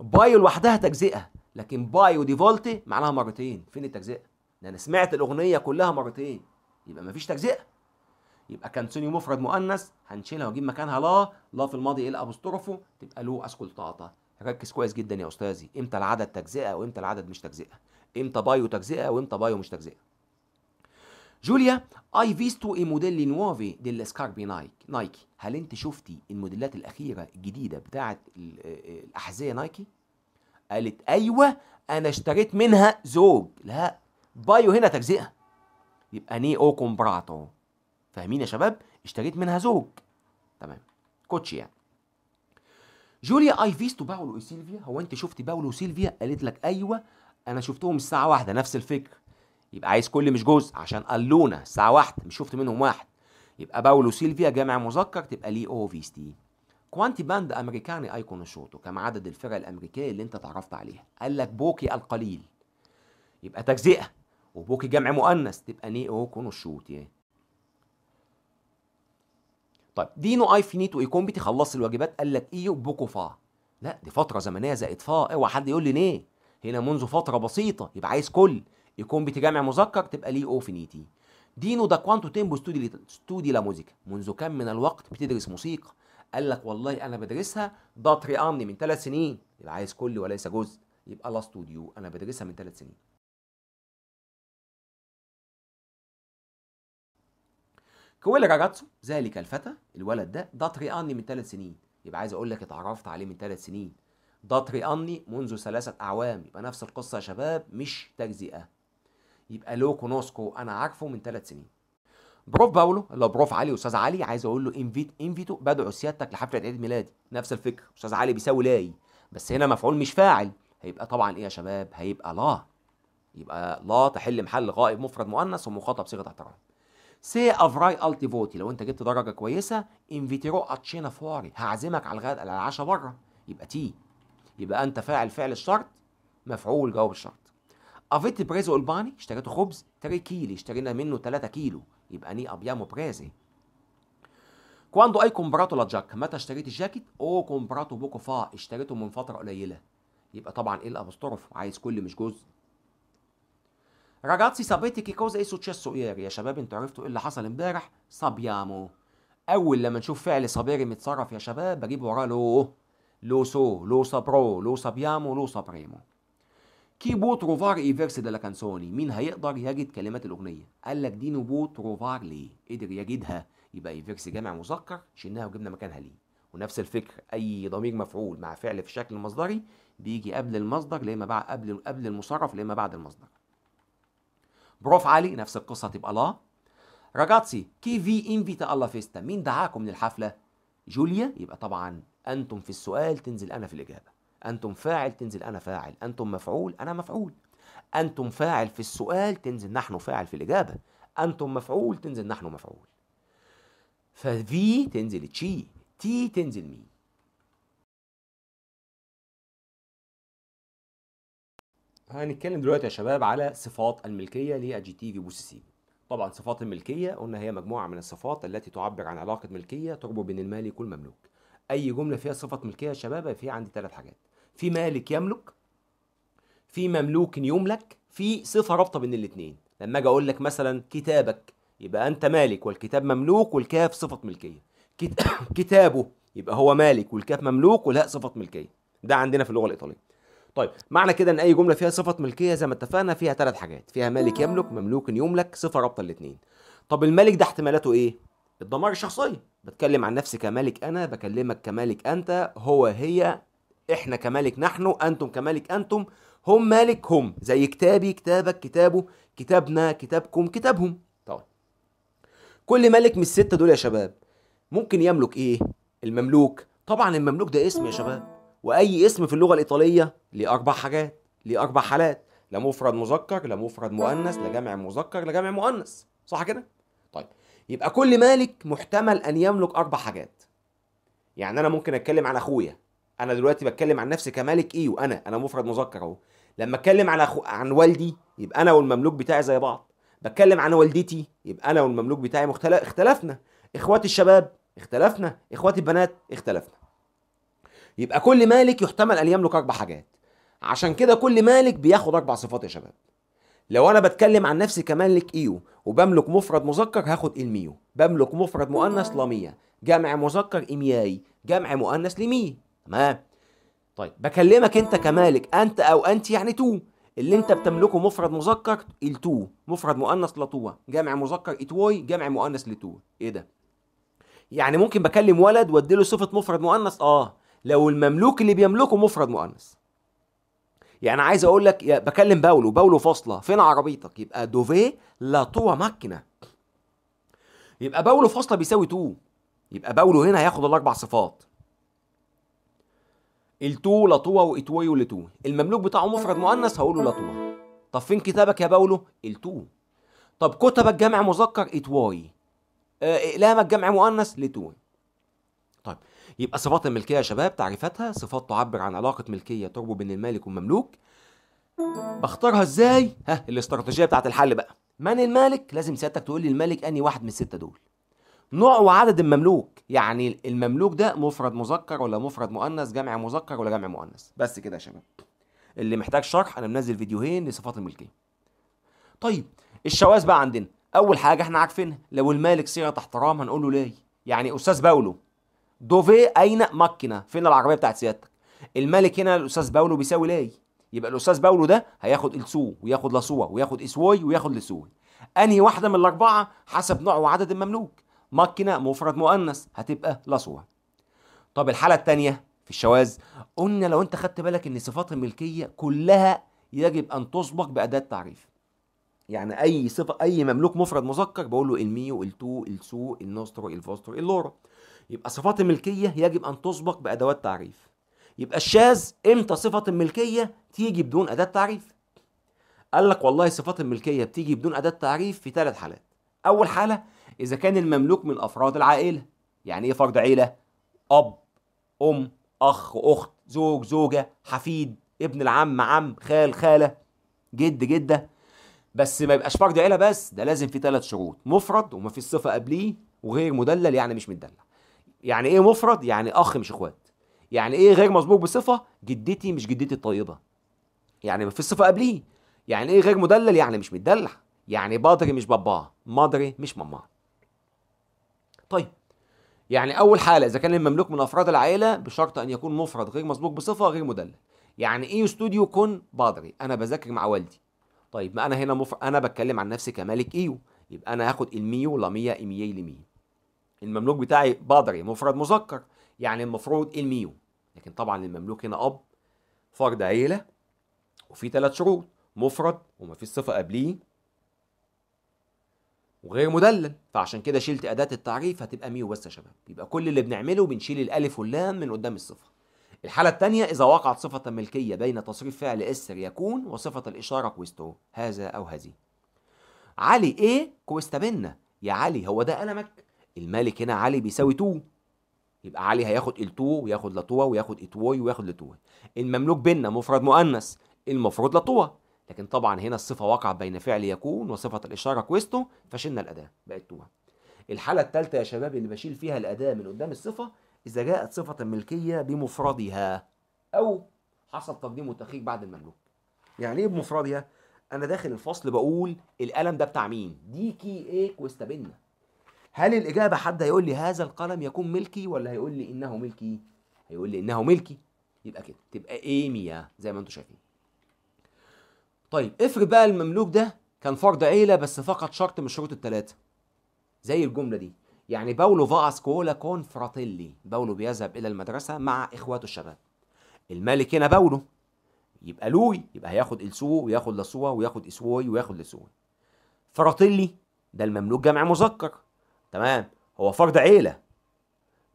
بايو لوحدها تجزئه لكن بايو دي فولتي معناها مرتين فين التجزئه ده انا سمعت الاغنيه كلها مرتين يبقى مفيش تجزئه يبقى كانسوني مفرد مؤنث هنشيلها واجيب مكانها لا لا في الماضي إيه الأبوسترفو تبقى لو اسكولتاتا ركز كويس جدا يا استاذي امتى العدد تجزئه وامتى العدد مش تجزئه امتى بايو تجزئه وامتى بايو مش تجزئه جوليا اي فيستو اي موديلي نوافي ديل سكاربي نايك نايكي هل انت شفتي الموديلات الاخيره الجديده بتاعه الاحذيه نايكي قالت ايوه انا اشتريت منها زوج لا بايو هنا تجزئه يبقى ني او كومبراتو فاهمين يا شباب اشتريت منها زوج تمام كوتشي يعني جوليا ايفيستو باولو وسيلفيا هو انت شفت باولو وسيلفيا قالت لك ايوه انا شفتهم الساعه واحدة نفس الفكر يبقى عايز كل مش جزء عشان قالونا الساعه واحدة مش شفت منهم واحد يبقى باولو وسيلفيا جمع مذكر تبقى لي او فيستي كوانتي باند امريكاني ايكون شوتو كم عدد الفرق الامريكيه اللي انت تعرفت عليها قال لك بوكي القليل يبقى تجزئه وبوكي جمع مؤنث تبقى ني او كونو شوتي طيب دينو اي فينيتو اي كومبيتي خلصت الواجبات قال لك ايو بوكو فا لا دي فتره زمنيه زائد فا اوعى حد يقول لي ليه هنا منذ فتره بسيطه يبقى عايز كل اي كومبتي جامع مذكر تبقى لي او فينيتي دينو دا كوانتو تيمبو ستودي ستودي لا موزيكا منذ كم من الوقت بتدرس موسيقى قال لك والله انا بدرسها دا تري امني من ثلاث سنين يبقى عايز كل وليس جزء يبقى لا ستوديو انا بدرسها من ثلاث سنين كويلا راجاتسو ذلك الفتى الولد ده ده طريقاني من ثلاث سنين يبقى عايز اقول لك اتعرفت عليه من ثلاث سنين ده طريقاني منذ ثلاثة أعوام يبقى نفس القصة يا شباب مش تجزئة يبقى لو كونوسكو أنا عارفه من ثلاث سنين بروف باولو اللي بروف علي أستاذ علي عايز أقول له انفيت انفيتو بدعو سيادتك لحفلة عيد ميلادي نفس الفكرة أستاذ علي بيساوي لاي بس هنا مفعول مش فاعل هيبقى طبعا إيه يا شباب هيبقى لا يبقى لا تحل محل غائب مفرد مؤنث ومخاطب صيغة احترام سي افراي التي لو انت جبت درجه كويسه انفيتيرو اتشينا فواري هعزمك على الغداء على العشاء بره يبقى تي يبقى انت فاعل فعل الشرط مفعول جواب الشرط افيتي بريزو الباني اشتريته خبز 3 كيلي اشترينا منه 3 كيلو يبقى ني ابيامو بريزي كواندو اي كومبراتو لا جاك متى اشتريت الجاكيت او كومبراتو بوكو فا اشتريته من فتره قليله يبقى طبعا ايه الابوستروف عايز كل مش جزء Ragazzi sapete che cosa è successo ieri? يا شباب انتوا عرفتوا ايه اللي حصل امبارح؟ صابيامو اول لما نشوف فعل صابيري متصرف يا شباب بجيب وراه لو لو سو لو سابرو لو سابيامو لو سابريمو كي بو تروفار اي فيرس دلا كانسوني مين هيقدر يجد كلمات الاغنيه قال لك دي نبو تروفار ليه قدر يجدها يبقى اي فيرس جمع مذكر شلناها وجبنا مكانها ليه ونفس الفكر اي ضمير مفعول مع فعل في شكل مصدري بيجي قبل المصدر لما بعد قبل قبل المصرف لما بعد المصدر بروف علي نفس القصه تبقى لا راجاتسي كي في انفيتا الله فيستا مين دعاكم للحفله جوليا يبقى طبعا انتم في السؤال تنزل انا في الاجابه انتم فاعل تنزل انا فاعل انتم مفعول انا مفعول انتم فاعل في السؤال تنزل نحن فاعل في الاجابه انتم مفعول تنزل نحن مفعول ففي تنزل تشي تي تنزل مي هنتكلم دلوقتي يا شباب على صفات الملكيه جي تي سي سي طبعا صفات الملكيه قلنا هي مجموعه من الصفات التي تعبر عن علاقه ملكيه تربط بين المالك والمملوك اي جمله فيها صفه ملكيه يا شباب في عندي ثلاث حاجات في مالك يملك في مملوك يملك في صفه رابطه بين الاثنين لما اجي اقول لك مثلا كتابك يبقى انت مالك والكتاب مملوك والكاف صفه ملكيه كتابه يبقى هو مالك والكاف مملوك والهاء صفه ملكيه ده عندنا في اللغه الايطاليه طيب معنى كده ان اي جمله فيها صفه ملكيه زي ما اتفقنا فيها ثلاث حاجات فيها مالك يملك مملوك يملك صفه رابطه الاثنين طب الملك ده احتمالاته ايه الضمائر الشخصيه بتكلم عن نفسي كمالك انا بكلمك كمالك انت هو هي احنا كمالك نحن انتم كمالك انتم هم مالك هم زي كتابي كتابك كتابه كتابنا كتابكم كتابهم طيب كل ملك من الستة دول يا شباب ممكن يملك ايه المملوك طبعا المملوك ده اسم يا شباب واي اسم في اللغه الايطاليه ليه اربع حاجات ليه اربع حالات لا مفرد مذكر لا مفرد مؤنث لا جمع مذكر لا جمع مؤنث صح كده طيب يبقى كل مالك محتمل ان يملك اربع حاجات يعني انا ممكن اتكلم عن اخويا انا دلوقتي بتكلم عن نفسي كمالك ايه وانا انا مفرد مذكر اهو لما اتكلم عن أخو... عن والدي يبقى انا والمملوك بتاعي زي بعض بتكلم عن والدتي يبقى انا والمملوك بتاعي مختلف اختلفنا اخواتي الشباب اختلفنا اخواتي البنات اختلفنا يبقى كل مالك يحتمل ان يملك اربع حاجات عشان كده كل مالك بياخد اربع صفات يا شباب لو انا بتكلم عن نفسي كمالك ايو وبملك مفرد مذكر هاخد الميو بملك مفرد مؤنث لاميا جمع مذكر امياي جمع مؤنث لمي تمام طيب بكلمك انت كمالك انت او انت يعني تو اللي انت بتملكه مفرد مذكر التو مفرد مؤنث لطوة جمع مذكر اتوي جمع مؤنث لتو ايه ده يعني ممكن بكلم ولد واديله صفه مفرد مؤنث اه لو المملوك اللي بيملكه مفرد مؤنث يعني عايز اقول لك بكلم باولو باولو فاصله فين عربيتك يبقى دوفي لا توا ماكينه يبقى باولو فاصله بيساوي تو يبقى باولو هنا هياخد الاربع صفات التو لطوة واتوي ولتو المملوك بتاعه مفرد مؤنث هقوله لطوة طب فين كتابك يا باولو التو طب كتبك جمع مذكر اتواي آه، اقلامك جمع مؤنث لتو يبقى صفات الملكيه يا شباب تعريفاتها صفات تعبر عن علاقه ملكيه تربو بين المالك والمملوك بختارها ازاي ها الاستراتيجيه بتاعه الحل بقى من المالك لازم سيادتك تقول لي المالك اني واحد من السته دول نوع وعدد المملوك يعني المملوك ده مفرد مذكر ولا مفرد مؤنث جمع مذكر ولا جمع مؤنث بس كده يا شباب اللي محتاج شرح انا منزل فيديوهين لصفات الملكيه طيب الشواذ بقى عندنا اول حاجه احنا عارفينها لو المالك صيغه احترام هنقول له ليه يعني استاذ باولو دوفي اين ماكينه فين العربيه بتاعت سيادتك الملك هنا الاستاذ باولو بيساوي لاي يبقى الاستاذ باولو ده هياخد السو وياخد لاسوا وياخد اسوي وياخد لسوي انهي واحده من الاربعه حسب نوع وعدد المملوك ماكينه مفرد مؤنث هتبقى لاسوا طب الحاله الثانيه في الشواذ قلنا لو انت خدت بالك ان صفات الملكيه كلها يجب ان تسبق باداه تعريف يعني اي صفه اي مملوك مفرد مذكر بقول له الميو التو السو النوسترو الفوسترو اللورا يبقى صفات الملكية يجب أن تسبق بأدوات تعريف يبقى الشاذ إمتى صفة الملكية تيجي بدون أداة تعريف قال لك والله صفات الملكية بتيجي بدون أداة تعريف في ثلاث حالات أول حالة إذا كان المملوك من أفراد العائلة يعني إيه فرد عيلة؟ أب أم أخ أخت زوج زوجة حفيد ابن العم عم خال خالة جد جدة بس ما يبقاش فرد عيلة بس ده لازم في ثلاث شروط مفرد وما في صفة قبليه وغير مدلل يعني مش مدلل يعني ايه مفرد يعني اخ مش اخوات يعني ايه غير مسبوق بصفه جدتي مش جدتي الطيبه يعني ما فيش صفه قبليه يعني ايه غير مدلل يعني مش متدلع يعني بدري مش باباه مدري مش ماما طيب يعني اول حاله اذا كان المملوك من افراد العائله بشرط ان يكون مفرد غير مسبوق بصفه غير مدلل يعني ايه استوديو كون بدري انا بذاكر مع والدي طيب ما انا هنا مفر... انا بتكلم عن نفسي كمالك ايو يبقى انا هاخد الميو لاميا ايميي لمية المملوك بتاعي بقدر مفرد مذكر يعني المفروض الميو لكن طبعا المملوك هنا اب فرد عيله وفي ثلاث شروط مفرد وما في صفه قبليه وغير مدلل فعشان كده شلت اداه التعريف هتبقى ميو بس يا شباب يبقى كل اللي بنعمله بنشيل الالف واللام من قدام الصفه الحالة الثانية إذا وقعت صفة ملكية بين تصريف فعل اسر يكون وصفة الإشارة كويستو هذا أو هذه علي إيه كويستا يا علي هو ده قلمك الملك هنا علي بيساوي 2 يبقى علي هياخد ال2 وياخد لطوة وياخد اتوي وياخد لتوه المملوك بينا مفرد مؤنث المفروض لطوة لكن طبعا هنا الصفة وقع بين فعل يكون وصفة الإشارة كويستو فشلنا الأداة بقت توا الحالة الثالثة يا شباب اللي بشيل فيها الأداة من قدام الصفة إذا جاءت صفة ملكية بمفردها أو حصل تقديم وتأخير بعد المملوك يعني إيه بمفردها؟ أنا داخل الفصل بقول القلم ده بتاع مين؟ دي كي إيه كويستا بينا هل الإجابة حد هيقول لي هذا القلم يكون ملكي ولا هيقول لي إنه ملكي؟ هيقول لي إنه ملكي يبقى كده تبقى إيه ميا زي ما أنتم شايفين طيب افرض بقى المملوك ده كان فرض عيلة بس فقط شرط من الشروط التلاتة زي الجملة دي يعني باولو فا اسكولا كون فراتيلي باولو بيذهب إلى المدرسة مع إخواته الشباب الملك هنا باولو يبقى لوي يبقى هياخد السو وياخد لسوا وياخد اسوي وياخد لسوي فراتيلي ده المملوك جمع مذكر تمام هو فرد عيله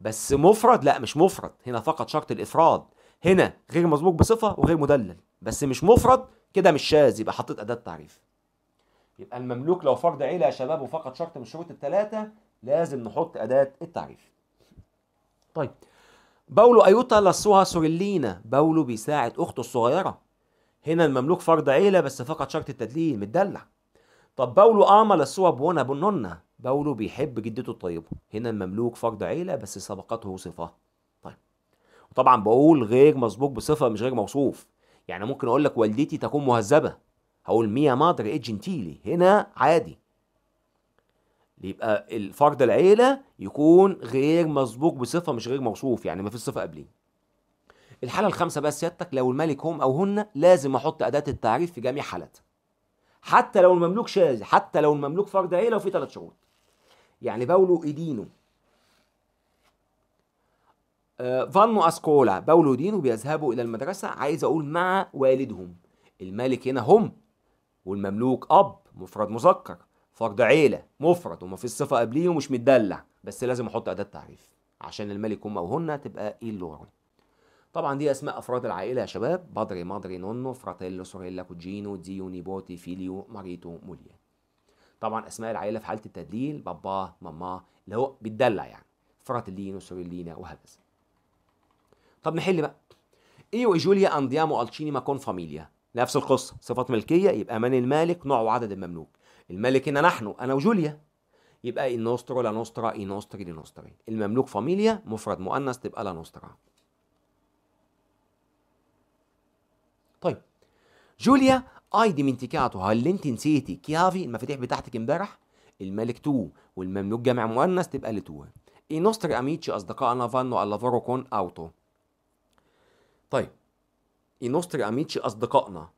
بس مفرد لا مش مفرد هنا فقط شرط الافراد هنا غير مسبوق بصفه وغير مدلل بس مش مفرد كده مش شاذ يبقى حطيت اداه تعريف يبقى المملوك لو فرد عيله يا شباب وفقط شرط من الشروط الثلاثه لازم نحط اداه التعريف طيب باولو ايوتا لاسوها سوريلينا باولو بيساعد اخته الصغيره هنا المملوك فرد عيله بس فقط شرط التدليل متدلع طب باولو اه ما لسوا بونا بننا باولو بيحب جدته الطيبة هنا المملوك فرد عيلة بس سبقته صفة طيب وطبعا بقول غير مسبوق بصفة مش غير موصوف يعني ممكن أقول لك والدتي تكون مهذبة هقول ميا مادر إيه جنتيلي هنا عادي يبقى الفرد العيلة يكون غير مسبوق بصفة مش غير موصوف يعني ما فيش صفة قبليه الحالة الخامسة بقى سيادتك لو الملك هم أو هن لازم أحط أداة التعريف في جميع حالاتها حتى لو المملوك شاذ حتى لو المملوك فرد عيله وفي ثلاث شروط يعني باولو ايدينو آه، فانو اسكولا باولو ايدينو بيذهبوا الى المدرسه عايز اقول مع والدهم الملك هنا هم والمملوك اب مفرد مذكر فرد عيله مفرد وما في صفه قبليه ومش متدلع بس لازم احط اداه تعريف عشان الملك هم او هن تبقى ايه اللغه طبعا دي اسماء افراد العائله يا شباب بادري مادري نونو فراتيلو سوريلا كوجينو ديو نيبوتي فيليو ماريتو موليا طبعا اسماء العائله في حاله التدليل باباه ماما اللي هو بيتدلع يعني فراتلينو سوريلينا وهكذا طب نحل بقى ايو جوليا انديامو التشيني ما كون فاميليا نفس القصه صفات ملكيه يبقى من المالك نوع وعدد المملوك الملك ان نحن انا وجوليا يبقى النوسترو لا نوسترا اي نوستري دي نوستري المملوك فاميليا مفرد مؤنث تبقى لا نوسترا طيب جوليا اي ديمنتيكاتو هل انت نسيتي كيافي المفاتيح بتاعتك امبارح الملك تو والمملوك جمع مؤنث تبقى لتو اي نوستر اميتشي اصدقائنا فانو اللافارو كون اوتو طيب اي نوستر اميتشي اصدقائنا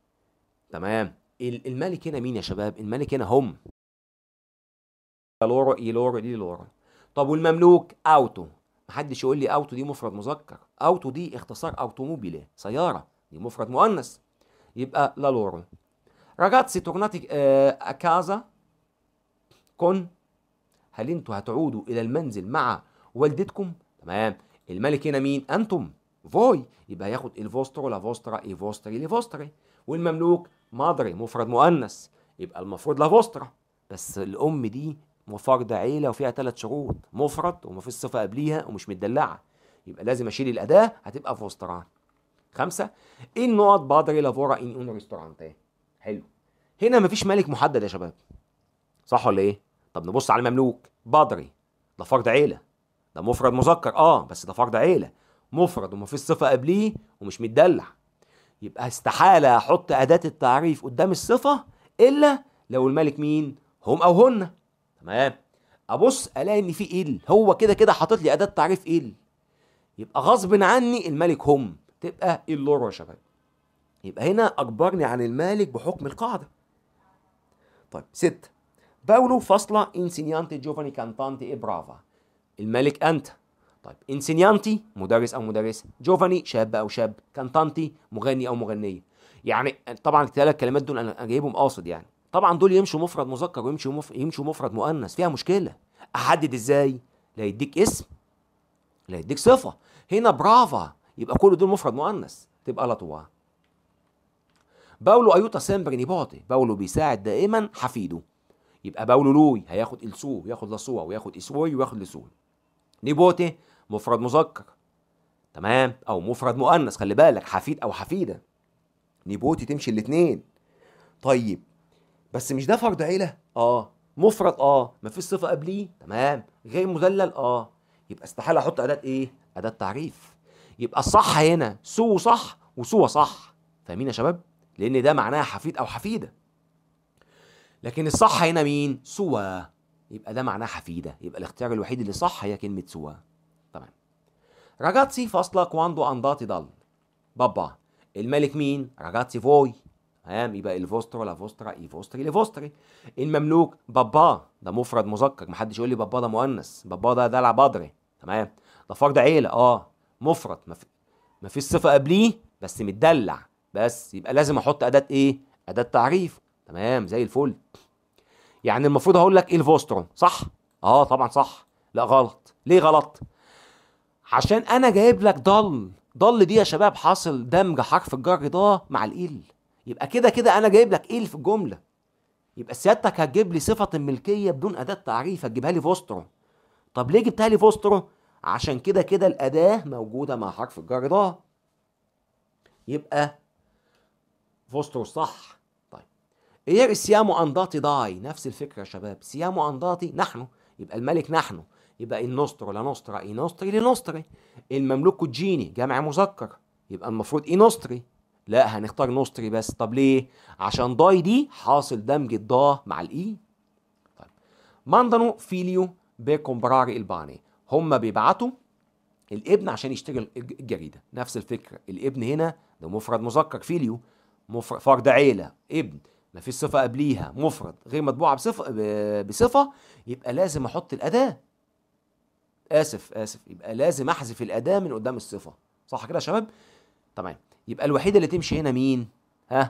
تمام الملك هنا مين يا شباب الملك هنا هم لورو اي لورو دي لورو طب والمملوك اوتو محدش يقول لي اوتو دي مفرد مذكر اوتو دي اختصار اوتوموبيلي سياره دي مفرد مؤنث يبقى لا لورو راجاتسي تورناتي آه، اكازا كون هل انتوا هتعودوا الى المنزل مع والدتكم تمام الملك هنا مين انتم فوي يبقى ياخد الفوسترو لا فوسترا اي فوستري لي فوستري والمملوك مادري مفرد مؤنث يبقى المفروض لا فوسترا بس الام دي مفرد عيله وفيها ثلاث شروط مفرد وما فيش صفه قبليها ومش مدلعه يبقى لازم اشيل الاداه هتبقى فوستران خمسه ايه النقط بادري لافورا ان اون ريستورانتيه حلو هنا مفيش مالك محدد يا شباب صح ولا ايه طب نبص على المملوك بدري ده فرد عيله ده مفرد مذكر اه بس ده فرد عيله مفرد ومفيش صفه قبليه ومش متدلع يبقى استحاله احط اداه التعريف قدام الصفه الا لو الملك مين هم او هن تمام ابص الاقي ان في ال هو كده كده حاطط لي اداه تعريف ال يبقى غصب عني الملك هم تبقى اللورو يا شباب يبقى هنا أجبرني عن المالك بحكم القاعدة طيب ستة باولو فصلة انسينيانتي جوفاني كانتانتي إي برافا الملك أنت طيب انسينيانتي مدرس أو مدرسة جوفاني شاب أو شاب كانتانتي مغني أو مغنية يعني طبعا الثلاث كلمات دول أنا جايبهم قاصد يعني طبعا دول يمشوا مفرد مذكر ويمشوا يمشوا مفرد مؤنث فيها مشكلة أحدد إزاي لا يديك اسم لا يديك صفة هنا برافا يبقى كل دول مفرد مؤنث تبقى لطوعة باولو ايوتا سامبر نيباطي باولو بيساعد دائما حفيده يبقى باولو لوي هياخد السو وياخد لسوع وياخد اسوي وياخد لسوي نيبوتي مفرد مذكر تمام او مفرد مؤنث خلي بالك حفيد او حفيده نيبوتي تمشي الاثنين طيب بس مش ده فرد عيله اه مفرد اه فيش صفه قبليه تمام غير مدلل اه يبقى استحاله احط اداه ايه اداه تعريف يبقى الصح هنا سو صح وسوى صح فاهمين يا شباب لان ده معناها حفيد او حفيده لكن الصح هنا مين سوى يبقى ده معناه حفيده يبقى الاختيار الوحيد اللي صح هي كلمه سوى تمام راجاتسي فاصله كواندو انداتي ضل بابا الملك مين راجاتسي فوي تمام يبقى الفوسترا لا فوسترا اي فوستري لفوستري المملوك بابا ده مفرد مذكر محدش يقول لي بابا ده مؤنث بابا ده دلع بدري تمام ده فرد عيله اه مفرط ما فيش صفه قبليه بس متدلع بس يبقى لازم احط اداه ايه اداه تعريف تمام زي الفل يعني المفروض هقول لك ايه الفوسترون صح اه طبعا صح لا غلط ليه غلط عشان انا جايب لك ضل ضل دي يا شباب حاصل دمج حرف الجر ده مع الإل يبقى كده كده انا جايب لك إل في الجمله يبقى سيادتك هتجيب لي صفه الملكيه بدون اداه تعريف هتجيبها لي فوسترون طب ليه جبتها لي فوسترون عشان كده كده الأداة موجودة مع حرف الجر ده يبقى فوستر صح طيب إير سيامو أنداتي داي نفس الفكرة يا شباب سيامو أنداتي نحن يبقى الملك نحن يبقى النستر لا نوسترا اي نوستري لنوستري المملوك الجيني جمع مذكر يبقى المفروض اي نوستري لا هنختار نوستري بس طب ليه عشان داي دي حاصل دمج الضا مع الاي طيب ماندانو فيليو بيكومبراري الباني هم بيبعتوا الابن عشان يشتري الجريده نفس الفكره الابن هنا ده مفرد مذكر فيليو مفرد فرد عيله ابن ما فيش صفه قبليها مفرد غير مطبوعه بصفه بصفه يبقى لازم احط الاداه اسف اسف يبقى لازم احذف الاداه من قدام الصفه صح كده يا شباب تمام يبقى الوحيده اللي تمشي هنا مين ها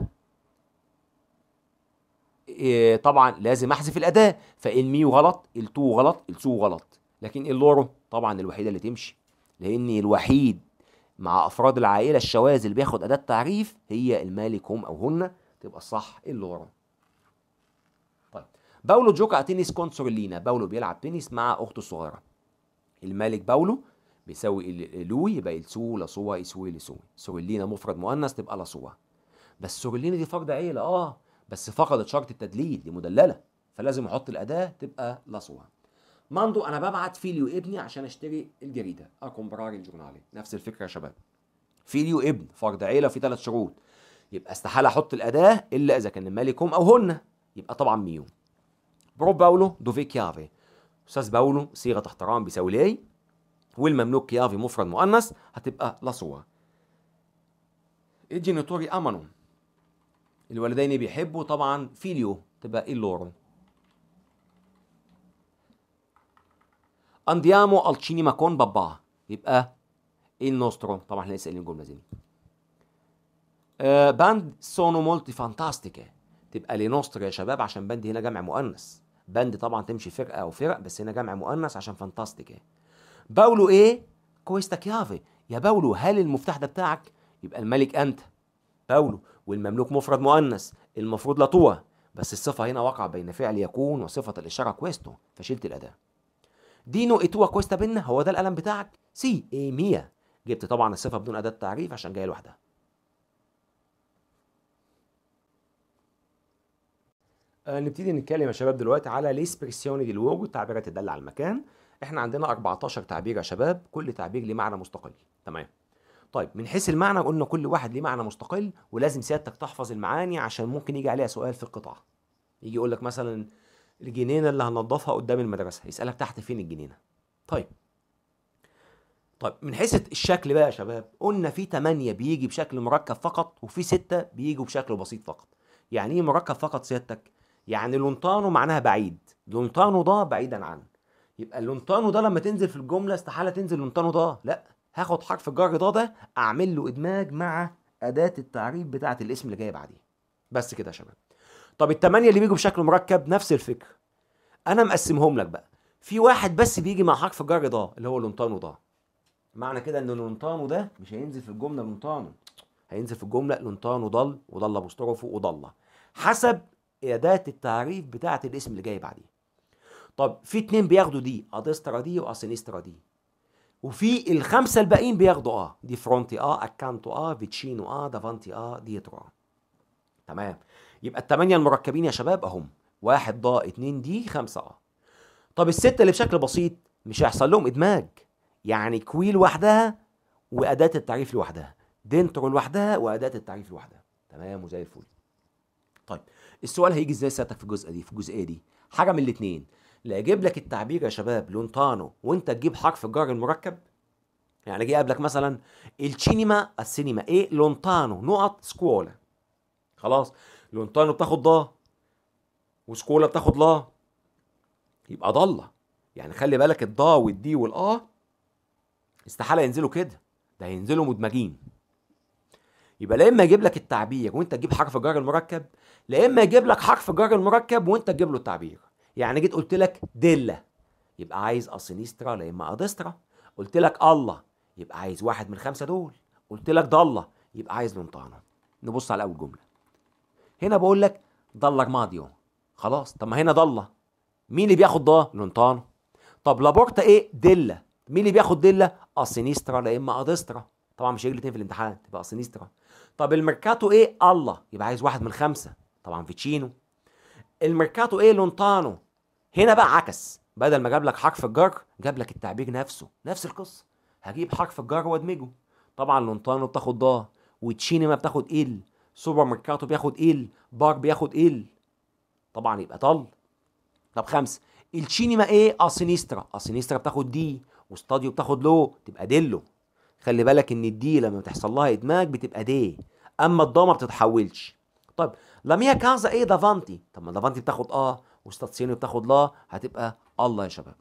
إيه طبعا لازم احذف الاداه فالمي غلط التو غلط السو غلط لكن إيه اللورو طبعا الوحيده اللي تمشي لان الوحيد مع افراد العائله الشواذ اللي بياخد اداه تعريف هي المالك هم او هن تبقى الصح اللورو طيب باولو جوكا تنس كونسور لينا باولو بيلعب تنس مع اخته الصغيره الملك باولو بيساوي لوي يبقى السو لسوا يسوي لسو سوريلينا مفرد مؤنث تبقى لسوا بس سوريلينا دي فرد عيله اه بس فقدت شرط التدليل دي مدلله فلازم احط الاداه تبقى لسوا ماندو انا ببعت فيليو ابني عشان اشتري الجريده اكومبراري الجورنالي نفس الفكره يا شباب فيليو ابن فرد عيله في ثلاث شروط يبقى استحاله احط الاداه الا اذا كان الملك هم او هن يبقى طبعا ميو برو باولو دوفي كيافي استاذ باولو صيغه احترام بيساوي لي والمملوك كيافي مفرد مؤنث هتبقى لاسوا الجينيتوري امانو الوالدين بيحبوا طبعا فيليو تبقى اللورو انديامو التشيني كون بابا يبقى il nostro طبعا احنا لسه قايلين الجمله دي باند سونو مولتي فانتاستيكا تبقى لي يا شباب عشان باند هنا جمع مؤنث باند طبعا تمشي فرقه او فرق بس هنا جمع مؤنث عشان فانتاستيكا باولو ايه كويستا كيافي يا باولو هل المفتاح ده بتاعك يبقى الملك انت باولو والمملوك مفرد مؤنث المفروض لطوة بس الصفه هنا وقع بين فعل يكون وصفه الاشاره كويستو فشلت الاداه دينو اتوا كويستا بينا هو ده القلم بتاعك سي اي 100 جبت طبعا الصفه بدون اداه تعريف عشان جايه لوحدها أه نبتدي نتكلم يا شباب دلوقتي على ليسبريسيوني دي لوجو التعبيرات تدل على المكان احنا عندنا 14 تعبير يا شباب كل تعبير ليه معنى مستقل تمام طيب من حيث المعنى قلنا كل واحد ليه معنى مستقل ولازم سيادتك تحفظ المعاني عشان ممكن يجي عليها سؤال في القطعه يجي يقول لك مثلا الجنينه اللي هنضفها قدام المدرسه يسالك تحت فين الجنينه طيب طيب من حيث الشكل بقى يا شباب قلنا في 8 بيجي بشكل مركب فقط وفي 6 بيجوا بشكل بسيط فقط يعني ايه مركب فقط سيادتك يعني لونتانو معناها بعيد لونتانو ده بعيدا عن يبقى اللونتانو ده لما تنزل في الجمله استحاله تنزل لونتانو ده لا هاخد حرف الجر ده ده اعمل له ادماج مع اداه التعريف بتاعه الاسم اللي جايه بعديه بس كده يا شباب طب التمانية اللي بيجوا بشكل مركب نفس الفكره انا مقسمهم لك بقى في واحد بس بيجي مع حرف جر ضا اللي هو لونطانو ضا معنى كده ان لونطانو ده مش هينزل في الجمله لونطانو هينزل في الجمله لونطانو ضل وضل ابوستروفه وضله حسب اداه التعريف بتاعه الاسم اللي جاي بعديه طب في اتنين بياخدوا دي اديسترا دي واسينيسترا دي وفي الخمسه الباقيين بياخدوا اه دي فرونتي اه اكانتو اه فيتشينو اه دافانتي اه ديترو اه تمام يبقى الثمانيه المركبين يا شباب اهم واحد ضاء اتنين دي خمسه اه طب السته اللي بشكل بسيط مش هيحصل لهم ادماج يعني كوي لوحدها واداه التعريف لوحدها دنترو لوحدها واداه التعريف لوحدها تمام وزي الفل طيب السؤال هيجي ازاي ساعتك في الجزء دي في الجزئيه دي حاجه من الاتنين لا يجيب لك التعبير يا شباب لونتانو وانت تجيب حرف الجر المركب يعني جه قبلك مثلا السينما السينما ايه لونتانو نقط سكولا خلاص لونتانو بتاخد ضاه وسكولا بتاخد لا يبقى ضله يعني خلي بالك الضا والدي والاه استحاله ينزلوا كده ده هينزلوا مدمجين يبقى لا اما يجيب لك التعبير وانت تجيب حرف الجر المركب لا اما يجيب لك حرف الجر المركب وانت تجيب له التعبير يعني جيت قلت لك دله يبقى عايز اسينيسترا لا اما ادسترا قلت لك الله يبقى عايز واحد من الخمسه دول قلت لك ضله يبقى عايز لونتانا نبص على اول جمله هنا بقول لك ضل ماديو خلاص طب ما هنا ضله مين اللي بياخد ضه لونتانو طب لابورتا ايه ديلا مين اللي بياخد ديلا اسينيسترا لا اما اديسترا طبعا مش هيجي في الامتحان تبقى اسينيسترا طب الميركاتو ايه الله يبقى عايز واحد من خمسه طبعا فيتشينو الميركاتو ايه لونتانو هنا بقى عكس بدل ما جاب لك حرف الجر جاب لك التعبير نفسه نفس القصه هجيب حرف الجر وادمجه طبعا لونتانو بتاخد ضه وتشيني ما بتاخد ال سوبر ماركاتو بياخد ايه بار بياخد ايه طبعا يبقى طل طب خمسه الشينما ايه اسينيسترا اسينيسترا بتاخد دي وستاديو بتاخد لو تبقى ديلو خلي بالك ان الدي لما بتحصل لها ادماج بتبقى دي اما الضامة ما بتتحولش طيب لاميا كانزا ايه دافانتي طب ما دافانتي بتاخد اه وستاتسينو بتاخد لا هتبقى الله يا شباب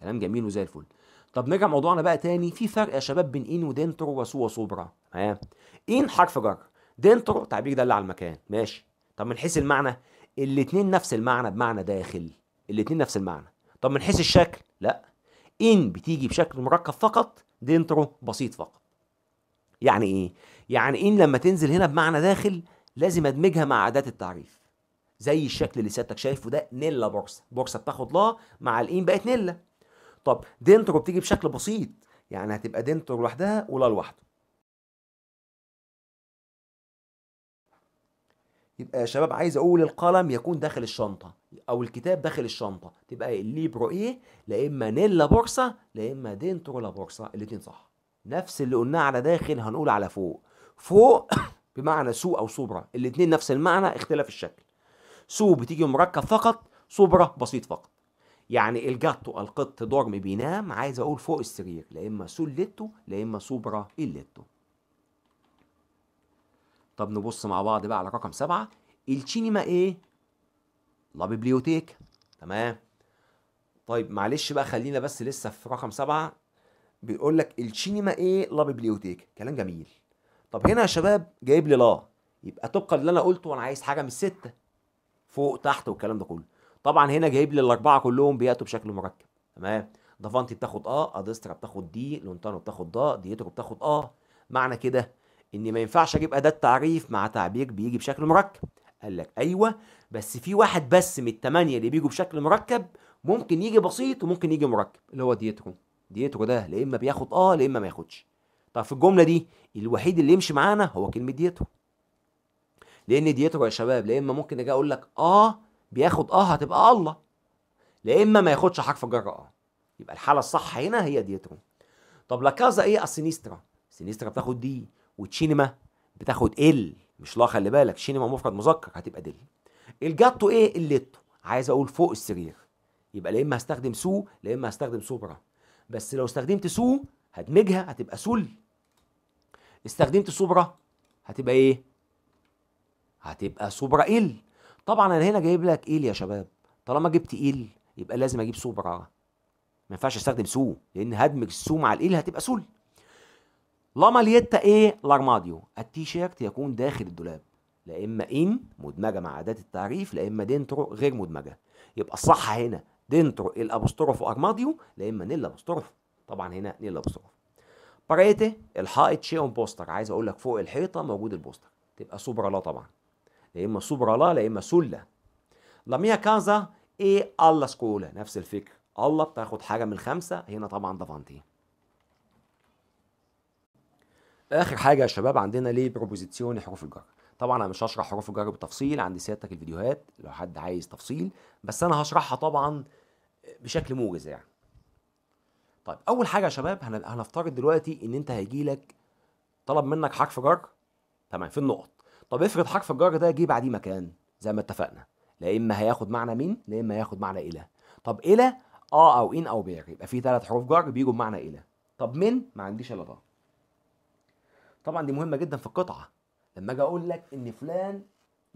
كلام جميل وزي الفل طب نرجع موضوعنا بقى تاني في فرق يا شباب بين ان ودينترو وسو وسوبرا ها ان حرف جر دينتر تعبير دل على المكان ماشي طب من حيث المعنى الاثنين نفس المعنى بمعنى داخل الاثنين نفس المعنى طب من حيث الشكل لا ان بتيجي بشكل مركب فقط دينترو بسيط فقط يعني ايه يعني ان لما تنزل هنا بمعنى داخل لازم ادمجها مع عادات التعريف زي الشكل اللي سيادتك شايفه ده نيلا بورصه بورصه بتاخد لا مع الان بقت نيلا طب دينترو بتيجي بشكل بسيط يعني هتبقى دينترو لوحدها ولا لوحده يبقى يا شباب عايز اقول القلم يكون داخل الشنطه او الكتاب داخل الشنطه تبقى الليبرو ايه لا اما نيلا بورصه لا اما دينترو لا بورصه الاثنين صح نفس اللي قلناه على داخل هنقول على فوق فوق بمعنى سو او صبرة الاثنين نفس المعنى اختلاف الشكل سو بتيجي مركب فقط صبرة بسيط فقط يعني الجاتو القط دورم بينام عايز اقول فوق السرير لا اما سو لا اما صبرة الليتو طب نبص مع بعض بقى على رقم سبعة الشينما ايه؟ لا بيبليوتيك تمام طيب معلش بقى خلينا بس لسه في رقم سبعة بيقول لك الشينما ايه لا بيبليوتيك كلام جميل طب هنا يا شباب جايب لي لا يبقى طبقا اللي انا قلته وانا عايز حاجه من السته فوق تحت والكلام ده كله طبعا هنا جايب لي الاربعه كلهم بياتوا بشكل مركب تمام دافانتي بتاخد اه اديسترا بتاخد دي لونتانو بتاخد ضا ديترو بتاخد اه معنى كده ان ما ينفعش اجيب اداه تعريف مع تعبير بيجي بشكل مركب قال لك ايوه بس في واحد بس من الثمانيه اللي بيجوا بشكل مركب ممكن يجي بسيط وممكن يجي مركب اللي هو ديترو ديترو ده لا اما بياخد اه لا اما ما ياخدش طب في الجمله دي الوحيد اللي يمشي معانا هو كلمه ديترو لان ديترو يا شباب لا اما ممكن اجي اقول لك اه بياخد اه هتبقى الله لا اما ما ياخدش حرف الجر اه يبقى الحاله الصح هنا هي ديترو طب لكازا ايه اسينيسترا سينيسترا بتاخد دي وتشينما بتاخد ال مش لا خلي بالك شينما مفرد مذكر هتبقى دل الجاتو ايه الليتو عايز اقول فوق السرير يبقى لا اما هستخدم سو لا اما هستخدم سوبرا بس لو استخدمت سو هدمجها هتبقى سل استخدمت سوبرا هتبقى ايه هتبقى سوبرا ال طبعا انا هنا جايب لك ال يا شباب طالما جبت ال يبقى لازم اجيب سوبرا ما ينفعش استخدم سو لان هدمج السو مع ال هتبقى سل لا ماليتا ايه لارماديو التيشيرت يكون داخل الدولاب لا اما ان مدمجه مع اداه التعريف لا اما دينترو غير مدمجه يبقى الصح هنا دينترو الابوستروف ارماديو لا اما نيل ابوستروف طبعا هنا نيل ابوستروف باريتي الحائط شيء بوستر عايز اقول لك فوق الحيطه موجود البوستر تبقى سوبرا لا طبعا لا اما سوبرا لا لا اما سله لا ميا كازا ايه الله سكولا نفس الفكره الله بتاخد حاجه من الخمسه هنا طبعا دافانتي اخر حاجه يا شباب عندنا ليه بروبوزيسيون حروف الجر طبعا انا مش هشرح حروف الجر بالتفصيل عند سيادتك الفيديوهات لو حد عايز تفصيل بس انا هشرحها طبعا بشكل موجز يعني طيب اول حاجه يا شباب هنفترض دلوقتي ان انت هيجي لك طلب منك حرف جر تمام في النقط طب افرض حرف الجر ده جه بعديه مكان زي ما اتفقنا لا اما هياخد معنى مين لا اما هياخد معنى الى طب الى اه او ان او بير يبقى في ثلاث حروف جر بيجوا بمعنى الى طب من ما عنديش الا ده طبعا دي مهمه جدا في القطعه لما اجي اقول لك ان فلان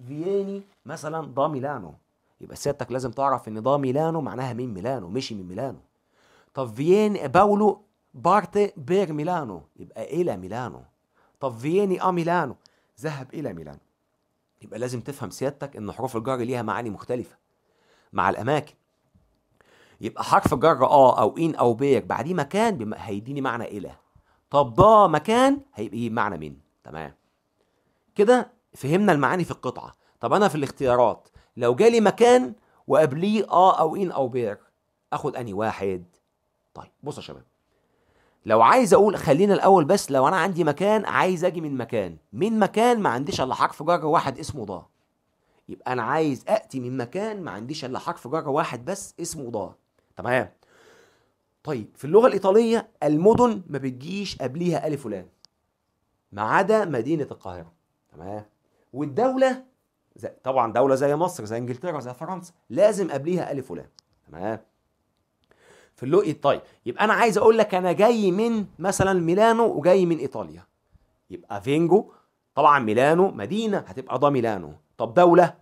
فياني مثلا دا ميلانو يبقى سيادتك لازم تعرف ان دا ميلانو معناها مين ميلانو مشي من ميلانو طب فياني باولو بارت بير ميلانو يبقى الى إيه ميلانو طب فياني ا ميلانو ذهب الى ميلانو يبقى لازم تفهم سيادتك ان حروف الجر ليها معاني مختلفه مع الاماكن يبقى حرف الجر اه او ان او بير بعديه مكان هيديني معنى اله طب ضا مكان هيبقى معنى مين تمام كده فهمنا المعاني في القطعه طب انا في الاختيارات لو جالي مكان وقبليه اه او ان او بير اخد اني واحد طيب بص يا شباب لو عايز اقول خلينا الاول بس لو انا عندي مكان عايز اجي من مكان من مكان ما عنديش الا حرف جر واحد اسمه ضا يبقى انا عايز اتي من مكان ما عنديش الا حرف جر واحد بس اسمه ضا تمام طيب في اللغه الايطاليه المدن ما بتجيش قبليها الف ولام ما عدا مدينه القاهره تمام والدوله زي طبعا دوله زي مصر زي انجلترا زي فرنسا لازم قبليها الف ولام تمام في اللغه طيب يبقى انا عايز اقول لك انا جاي من مثلا ميلانو وجاي من ايطاليا يبقى فينجو طبعا ميلانو مدينه هتبقى ضا ميلانو طب دوله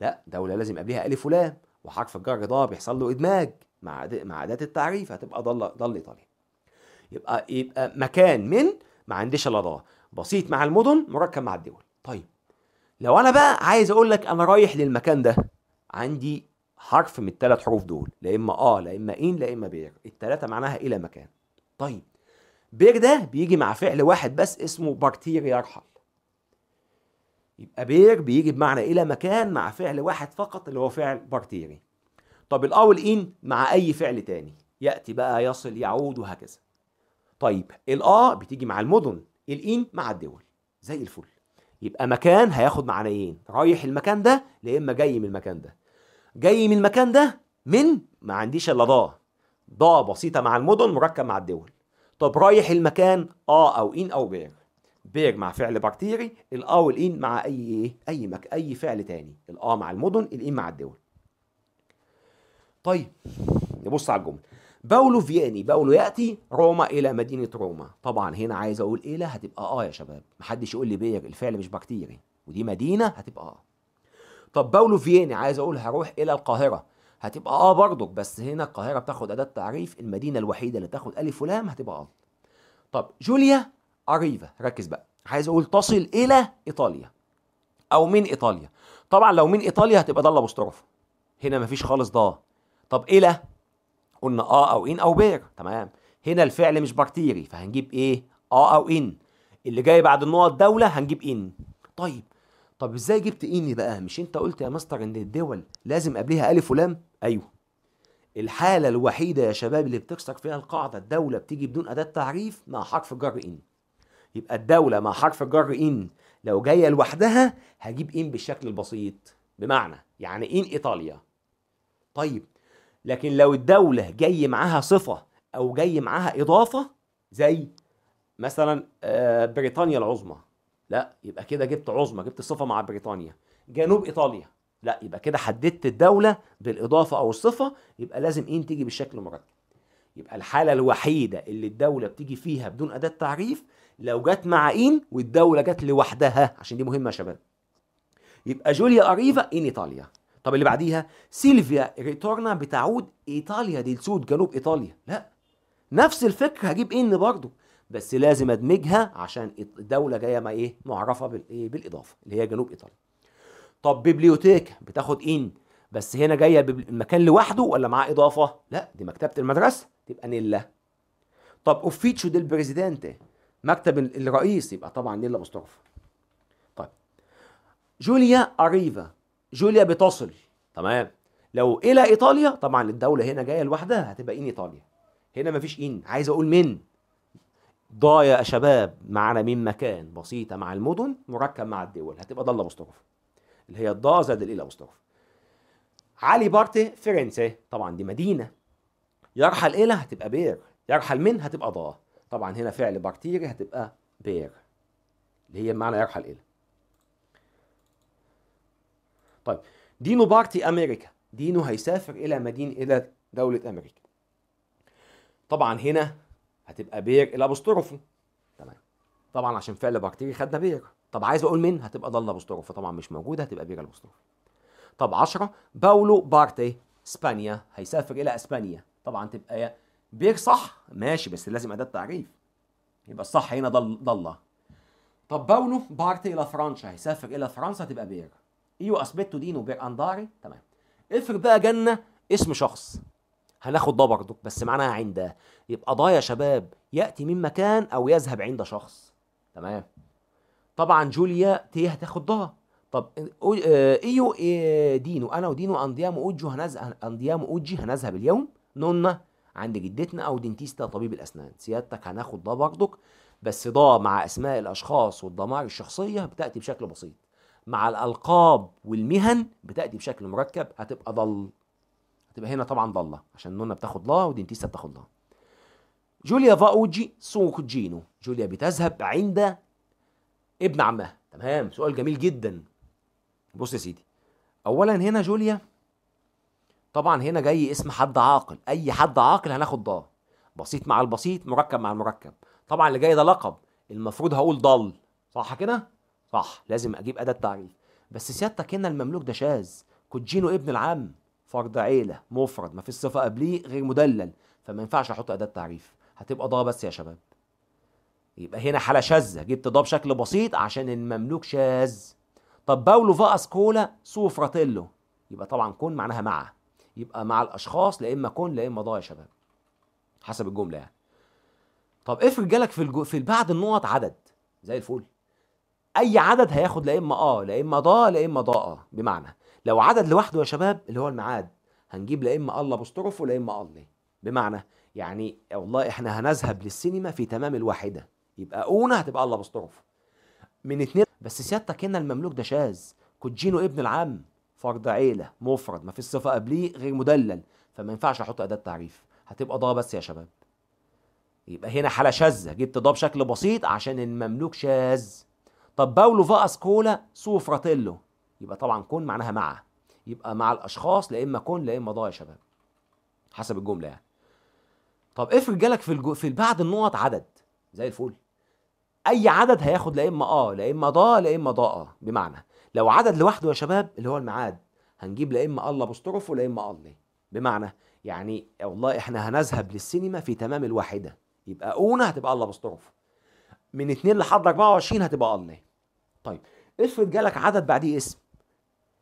لا دوله لازم قبليها الف ولام وحرف الجر ضا بيحصل له ادماج مع مع اداه التعريف هتبقى ضل ضل ايطالي يبقى يبقى مكان من ما عنديش الا ده بسيط مع المدن مركب مع الدول طيب لو انا بقى عايز اقول لك انا رايح للمكان ده عندي حرف من الثلاث حروف دول لا اما اه لا اما ان لا اما بير الثلاثه معناها الى مكان طيب بير ده بيجي مع فعل واحد بس اسمه بارتير يرحل يبقى بير بيجي بمعنى الى مكان مع فعل واحد فقط اللي هو فعل بارتيري طب الاول والان مع اي فعل تاني ياتي بقى يصل يعود وهكذا طيب الاه بتيجي مع المدن الان مع الدول زي الفل يبقى مكان هياخد معنيين رايح المكان ده يا اما جاي من المكان ده جاي من المكان ده من ما عنديش الا ضاء ضاء بسيطه مع المدن مركب مع الدول طب رايح المكان اه او ان او بير بير مع فعل بكتيري الاه والان مع اي ايه اي مك اي فعل تاني الاه مع المدن الان مع الدول طيب نبص على الجمله باولو فياني باولو ياتي روما الى مدينه روما طبعا هنا عايز اقول الى لا هتبقى اه يا شباب محدش يقول لي بير الفعل مش بكتيري ودي مدينه هتبقى اه طب باولو فياني عايز اقول هروح الى القاهره هتبقى اه برضك بس هنا القاهره بتاخد اداه تعريف المدينه الوحيده اللي تاخد الف ولام هتبقى اه طب جوليا اريفا ركز بقى عايز اقول تصل الى ايطاليا او من ايطاليا طبعا لو من ايطاليا هتبقى ضاله مصطرفه هنا مفيش خالص ضاه طب إلى إيه قلنا آه أو إن أو بير تمام هنا الفعل مش بكتيري فهنجيب إيه آه أو إن اللي جاي بعد النقط دولة هنجيب إن طيب طب إزاي جبت إن بقى مش أنت قلت يا مستر إن الدول لازم قبلها ألف ولام أيوه الحالة الوحيدة يا شباب اللي بتكسر فيها القاعدة الدولة بتيجي بدون أداة تعريف مع حرف جر إن يبقى الدولة مع حرف جر إن لو جاية لوحدها هجيب إن بالشكل البسيط بمعنى يعني إن إيطاليا طيب لكن لو الدولة جاي معاها صفة أو جاي معاها إضافة زي مثلا آه، بريطانيا العظمى لا يبقى كده جبت عظمى جبت صفة مع بريطانيا جنوب إيطاليا لا يبقى كده حددت الدولة بالإضافة أو الصفة يبقى لازم إيه تيجي بالشكل مركب يبقى الحالة الوحيدة اللي الدولة بتيجي فيها بدون أداة تعريف لو جت مع إين والدولة جت لوحدها عشان دي مهمة يا شباب يبقى جوليا أريفا إين إيطاليا طب اللي بعديها سيلفيا ريتورنا بتعود ايطاليا دي لسود جنوب ايطاليا لا نفس الفكره هجيب إيه ان برضه بس لازم ادمجها عشان الدوله جايه ما ايه معرفه بالايه بالاضافه اللي هي جنوب ايطاليا طب بيبليوتيكا بتاخد ان بس هنا جايه المكان لوحده ولا معاه اضافه لا دي مكتبه المدرسه تبقى نيلا طب اوفيتشو ديل بريزيدنتي مكتب الرئيس يبقى طبعا نيلا مصطفى طيب جوليا اريفا جوليا بتصل تمام لو الى ايطاليا طبعا الدوله هنا جايه لوحدها هتبقى ان ايطاليا هنا مفيش ان عايز اقول من ضا يا شباب معنا من مكان بسيطه مع المدن مركب مع الدول هتبقى ضله مصطفى اللي هي الضا زائد الى مصطفى علي بارتي فرنسا طبعا دي مدينه يرحل الى هتبقى بير يرحل من هتبقى ضا طبعا هنا فعل بارتيري هتبقى بير اللي هي بمعنى يرحل الى طيب دينو بارتي امريكا دينو هيسافر الى مدينه الى دوله امريكا طبعا هنا هتبقى بير الى بوستروفو تمام طبعا عشان فعل بكتيري خدنا بير طب عايز اقول مين هتبقى ضال بوستروفو طبعا مش موجوده هتبقى بير البوستروفو طب 10 باولو بارتي اسبانيا هيسافر الى اسبانيا طبعا تبقى بير صح ماشي بس لازم اداه تعريف يبقى الصح هنا ضل ضله طب باولو بارتي الى فرنسا هيسافر الى فرنسا تبقى بير ايو اثبت دينو بير انداري تمام افرض بقى جنة اسم شخص هناخد ده برضه بس معناها عند يبقى ضايا يا شباب ياتي من مكان او يذهب عند شخص تمام طبعا جوليا تي هتاخد ضا طب آه، ايو آه، دينو انا ودينو انديامو اوجو هنذهب انديامو اوجي هنذهب اليوم نونا عند جدتنا او دنتيستا طبيب الاسنان سيادتك هناخد ده برضك بس ضا مع اسماء الاشخاص والضمائر الشخصيه بتاتي بشكل بسيط مع الألقاب والمهن بتأتي بشكل مركب هتبقى ضل هتبقى هنا طبعا ضلة عشان نونا بتاخد لا ودينتيسا بتاخد لا جوليا فاوجي جينو جوليا بتذهب عند ابن عمها تمام سؤال جميل جدا بص يا سيدي اولا هنا جوليا طبعا هنا جاي اسم حد عاقل اي حد عاقل هناخد ضا بسيط مع البسيط مركب مع المركب طبعا اللي جاي ده لقب المفروض هقول ضل صح كده صح لازم اجيب اداه تعريف بس سيادتك هنا المملوك ده شاذ كوتشينو ابن العم فرد عيله مفرد ما فيش صفه قبليه غير مدلل فما ينفعش احط اداه تعريف هتبقى ضاء بس يا شباب يبقى هنا حاله شاذه جبت ضاء بشكل بسيط عشان المملوك شاذ طب باولو فا اسكولا سو فراتيلو يبقى طبعا كون معناها مع يبقى مع الاشخاص لا اما كون لا اما ضاء يا شباب حسب الجمله يعني طب افرض جالك في في بعد النقط عدد زي الفل اي عدد هياخد لا اما اه لا اما ضا لا اما ضاء بمعنى لو عدد لوحده يا شباب اللي هو الميعاد هنجيب لا اما الله بسترف ولا اما الله بمعنى يعني والله احنا هنذهب للسينما في تمام الواحده يبقى اونه هتبقى الله بسترف من اثنين بس سيادتك هنا المملوك ده شاذ كوتجينو ابن العم فرد عيله مفرد ما فيش صفه قبليه غير مدلل فما ينفعش احط اداه تعريف هتبقى ضا بس يا شباب يبقى هنا حاله شاذه جبت ضا بشكل بسيط عشان المملوك شاذ طب باولو اسكولا سو فراتيلو يبقى طبعا كون معناها مع يبقى مع الاشخاص لا اما كون لا اما ضا يا شباب حسب الجمله يعني طب افرض جالك في في بعد النقط عدد زي الفل اي عدد هياخد لا اما اه لا اما ضا لا اما ضاء بمعنى لو عدد لوحده يا شباب اللي هو الميعاد هنجيب لا اما الله بوستروف ولا اما الله بمعنى يعني والله احنا هنذهب للسينما في تمام الواحده يبقى اونه هتبقى الله بوستروف من 2 لحد 24 هتبقى الله طيب افرض جالك عدد بعديه اسم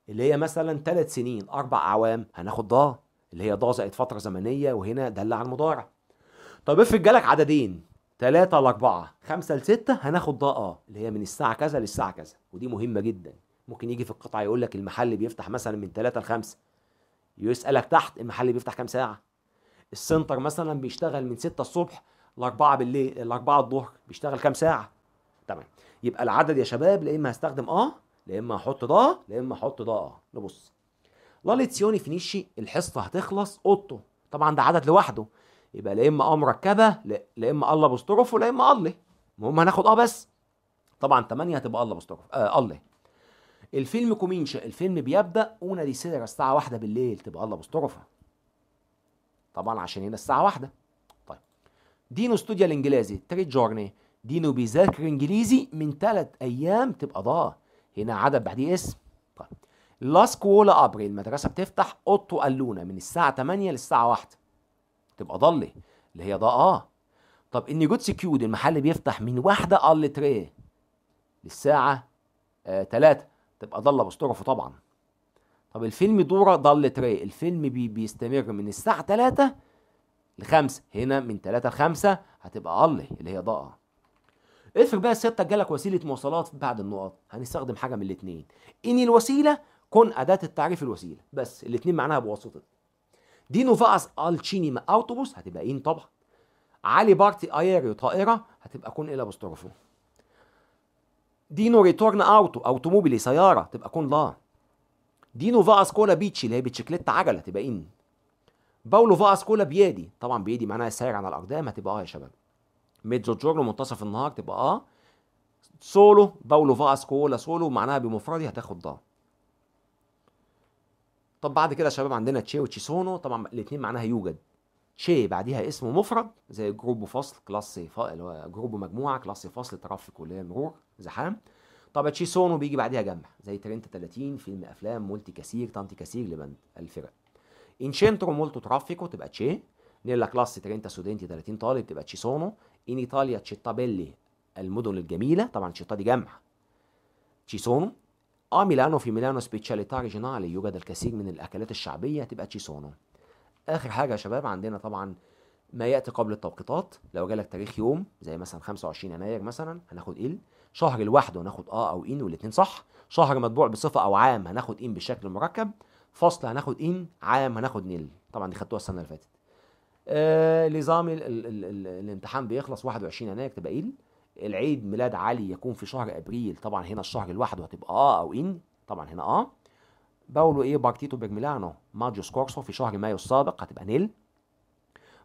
اللي هي مثلا ثلاث سنين اربع اعوام هناخد ضا اللي هي ضا زائد فتره زمنيه وهنا دل على المضارع طب افرض جالك عددين ثلاثة لأربعة خمسة لستة هناخد ضاء اه اللي هي من الساعة كذا للساعة كذا ودي مهمة جدا ممكن يجي في القطعة يقول لك المحل بيفتح مثلا من ثلاثة لخمسة يسألك تحت المحل بيفتح كام ساعة السنتر مثلا بيشتغل من 6 الصبح ل 4 بالليل ل 4 الظهر بيشتغل كام ساعة تمام يبقى العدد يا شباب لا اما هستخدم اه لا اما هحط ده لا اما هحط ده اه نبص لاليتسيوني فينيشي الحصه هتخلص اوتو طبعا ده عدد لوحده يبقى لا اما اه مركبه لا اما الله بوستروف ولا اما الله المهم هناخد اه بس طبعا 8 هتبقى الله بوستروف آه الله آه آه الفيلم كومينشا الفيلم بيبدا اون دي سيرا الساعه واحدة بالليل تبقى الله بوستروفا طبعا عشان هنا الساعه واحدة طيب دينو ستوديا الانجليزي تريت جورني دينو بيذاكر انجليزي من ثلاث ايام تبقى ضاع هنا عدد بعديه اسم طيب لا سكولا ابري المدرسه بتفتح اوتو قالونا من الساعه 8 للساعه 1 تبقى ضلي اللي هي ضاء اه طب جود كيود المحل بيفتح من واحدة ال تري للساعة آه 3 تبقى ضلة بسترفه طبعا طب الفيلم دورة ضل تري الفيلم بي بيستمر من الساعة 3 ل 5 هنا من 3 ل 5 هتبقى ال اللي هي ضاء افرض بقى سيادتك جالك وسيله مواصلات بعد النقط هنستخدم حاجه من الاثنين ان الوسيله كن اداه التعريف الوسيله بس الاثنين معناها بواسطه نوفاس التشيني التشينيما اوتوبوس هتبقى ان طبعا علي بارتي ايريو طائره هتبقى كون الى بوستروفو دينو ريتورن اوتو اوتوموبيلي سياره تبقى كون لا دينو فاس كولا بيتشي اللي هي بتشكلت عجله تبقى ان باولو فاس كولا بيادي طبعا بيدي معناها ساير على الاقدام هتبقى اه يا شباب جورنو منتصف النهار تبقى اه سولو باولو فاس كولا سولو معناها بمفردي هتاخد ده طب بعد كده يا شباب عندنا تشي وتشيسونو طبعا الاثنين معناها يوجد تشي بعديها اسم مفرد زي جروب وفصل كلاس اللي هو جروب ومجموعه كلاس فصل ترافيك واللي هي مرور زحام طب تشيسونو بيجي بعديها جمع زي ترينتا 30 فيلم افلام مولتي كاسير تانتي كاسير لبند الفرق انشنترو مولتو ترافيكو تبقى تشي نيلا كلاس ترينتا سودينتي 30 طالب تبقى تشيسونو ان ايطاليا تشيتابيلي المدن الجميلة طبعا تشيتا دي جمع تشيسونو sono آه، ميلانو في ميلانو سبيشاليتا ريجينالي يوجد الكثير من الأكلات الشعبية تبقى تشيسونو آخر حاجة يا شباب عندنا طبعا ما يأتي قبل التوقيتات لو جالك تاريخ يوم زي مثلا 25 يناير مثلا هناخد ال شهر لوحده هناخد اه او ان والاثنين صح شهر مطبوع بصفة أو عام هناخد ان بالشكل المركب فصل هناخد ان عام هناخد نيل طبعا دي خدتوها السنة اللي فاتت آه، نظام ال ال الامتحان بيخلص 21 يناير تبقى ايل العيد ميلاد علي يكون في شهر ابريل طبعا هنا الشهر لوحده هتبقى اه او ان طبعا هنا اه باولو ايه بارتيتو برميلانو ماجيو سكورسو في شهر مايو السابق هتبقى نيل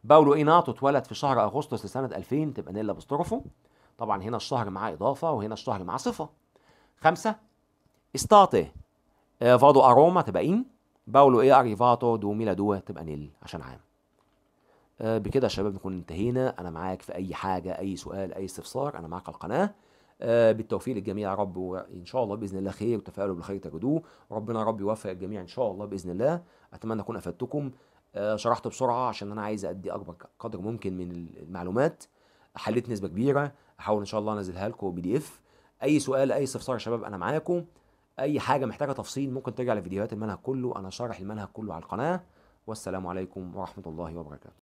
باولو ايه ناتو اتولد في شهر اغسطس لسنه 2000 تبقى نيل ابوسترفو طبعا هنا الشهر معاه اضافه وهنا الشهر معاه صفه خمسة استاتي آه، فادو اروما تبقى ان باولو ايه اريفاتو دو ميلادو تبقى نيل عشان عام آه، بكده يا شباب نكون انتهينا انا معاك في اي حاجه اي سؤال اي استفسار انا معاك على القناه آه، بالتوفيق للجميع يا رب وان شاء الله باذن الله خير وتفاؤلوا بالخير تجدوه ربنا يا رب يوفق الجميع ان شاء الله باذن الله اتمنى اكون افدتكم آه، شرحت بسرعه عشان انا عايز ادي اكبر قدر ممكن من المعلومات حليت نسبه كبيره احاول ان شاء الله انزلها لكم بي دي اف اي سؤال اي استفسار يا شباب انا معاكم اي حاجه محتاجه تفصيل ممكن ترجع لفيديوهات المنهج كله انا شارح المنهج كله على القناه والسلام عليكم ورحمه الله وبركاته